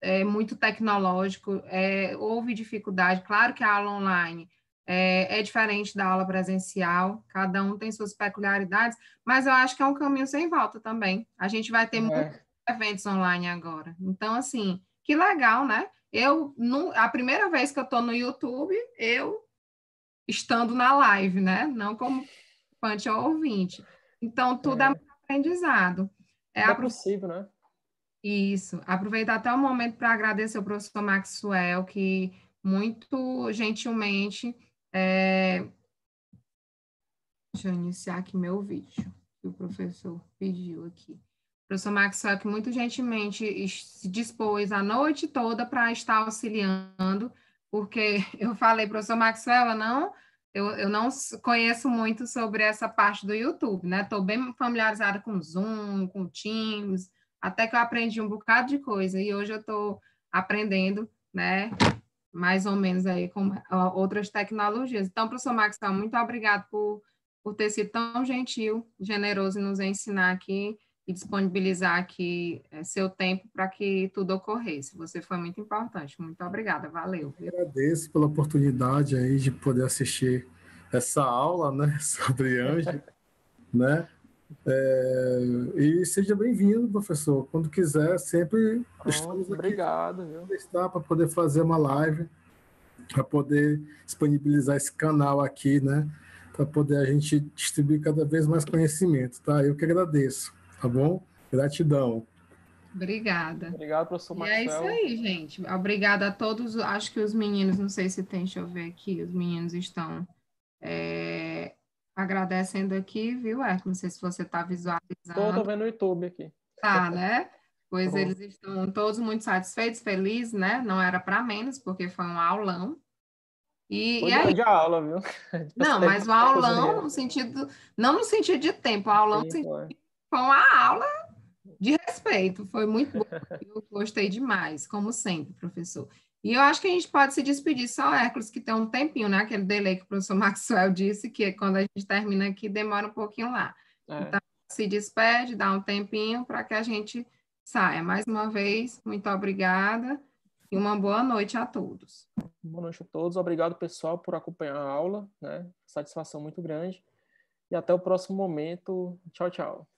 é, muito tecnológico, é, houve dificuldade. Claro que a aula online é, é, diferente da aula presencial, cada um tem suas peculiaridades, mas eu acho que é um caminho sem volta também. A gente vai ter muitos é. eventos online agora. Então, assim, que legal, né? Eu, a primeira vez que eu estou no YouTube, eu estando na live, né? Não como participante ou ouvinte. Então, tudo é, é aprendizado. É, é possível, né? Isso. Aproveitar até o momento para agradecer ao professor Maxwell, que muito gentilmente. É... Deixa eu iniciar aqui meu vídeo, que o professor pediu aqui. O professor Maxwell, que muito gentilmente se dispôs a noite toda para estar auxiliando, porque <laughs> eu falei, professor Maxwell, eu não, eu, eu não conheço muito sobre essa parte do YouTube, né? Estou bem familiarizada com Zoom, com Teams, até que eu aprendi um bocado de coisa e hoje eu estou aprendendo, né? Mais ou menos aí com outras tecnologias. Então, professor Max, muito obrigado por, por ter sido tão gentil, generoso e nos ensinar aqui e disponibilizar aqui eh, seu tempo para que tudo ocorresse. Você foi muito importante. Muito obrigada, valeu. Eu agradeço pela oportunidade aí de poder assistir essa aula, né, <laughs> sobre anjo, né? É, e seja bem-vindo, professor. Quando quiser, sempre oh, estamos obrigado, aqui. Obrigado. Está para poder fazer uma live, para poder disponibilizar esse canal aqui, né? Para poder a gente distribuir cada vez mais conhecimento, tá? Eu que agradeço, tá bom? Gratidão. Obrigada. Obrigado, professor Marcelo. E é isso aí, gente. Obrigada a todos. Acho que os meninos, não sei se tem, deixa eu ver aqui, os meninos estão. É, agradecendo aqui, viu, Ert? Não sei se você está visualizando. Estou vendo o YouTube aqui. Tá, né? Pois Pronto. eles estão todos muito satisfeitos, felizes, né? Não era para menos, porque foi um aulão. E, foi e aí... de aula, viu? <laughs> Não, mas o aulão no sentido, não no sentido de tempo, o aulão Sim, sentido... foi uma aula de respeito, foi muito bom. Eu gostei demais, como sempre, professor. E eu acho que a gente pode se despedir só, Hércules, que tem um tempinho, né? Aquele delay que o professor <laughs> Maxwell disse, que quando a gente termina aqui, demora um pouquinho lá. É. Então, se despede, dá um tempinho para que a gente saia. Mais uma vez, muito obrigada e uma boa noite a todos. Boa noite a todos. Obrigado, pessoal, por acompanhar a aula. Né? Satisfação muito grande. E até o próximo momento. Tchau, tchau.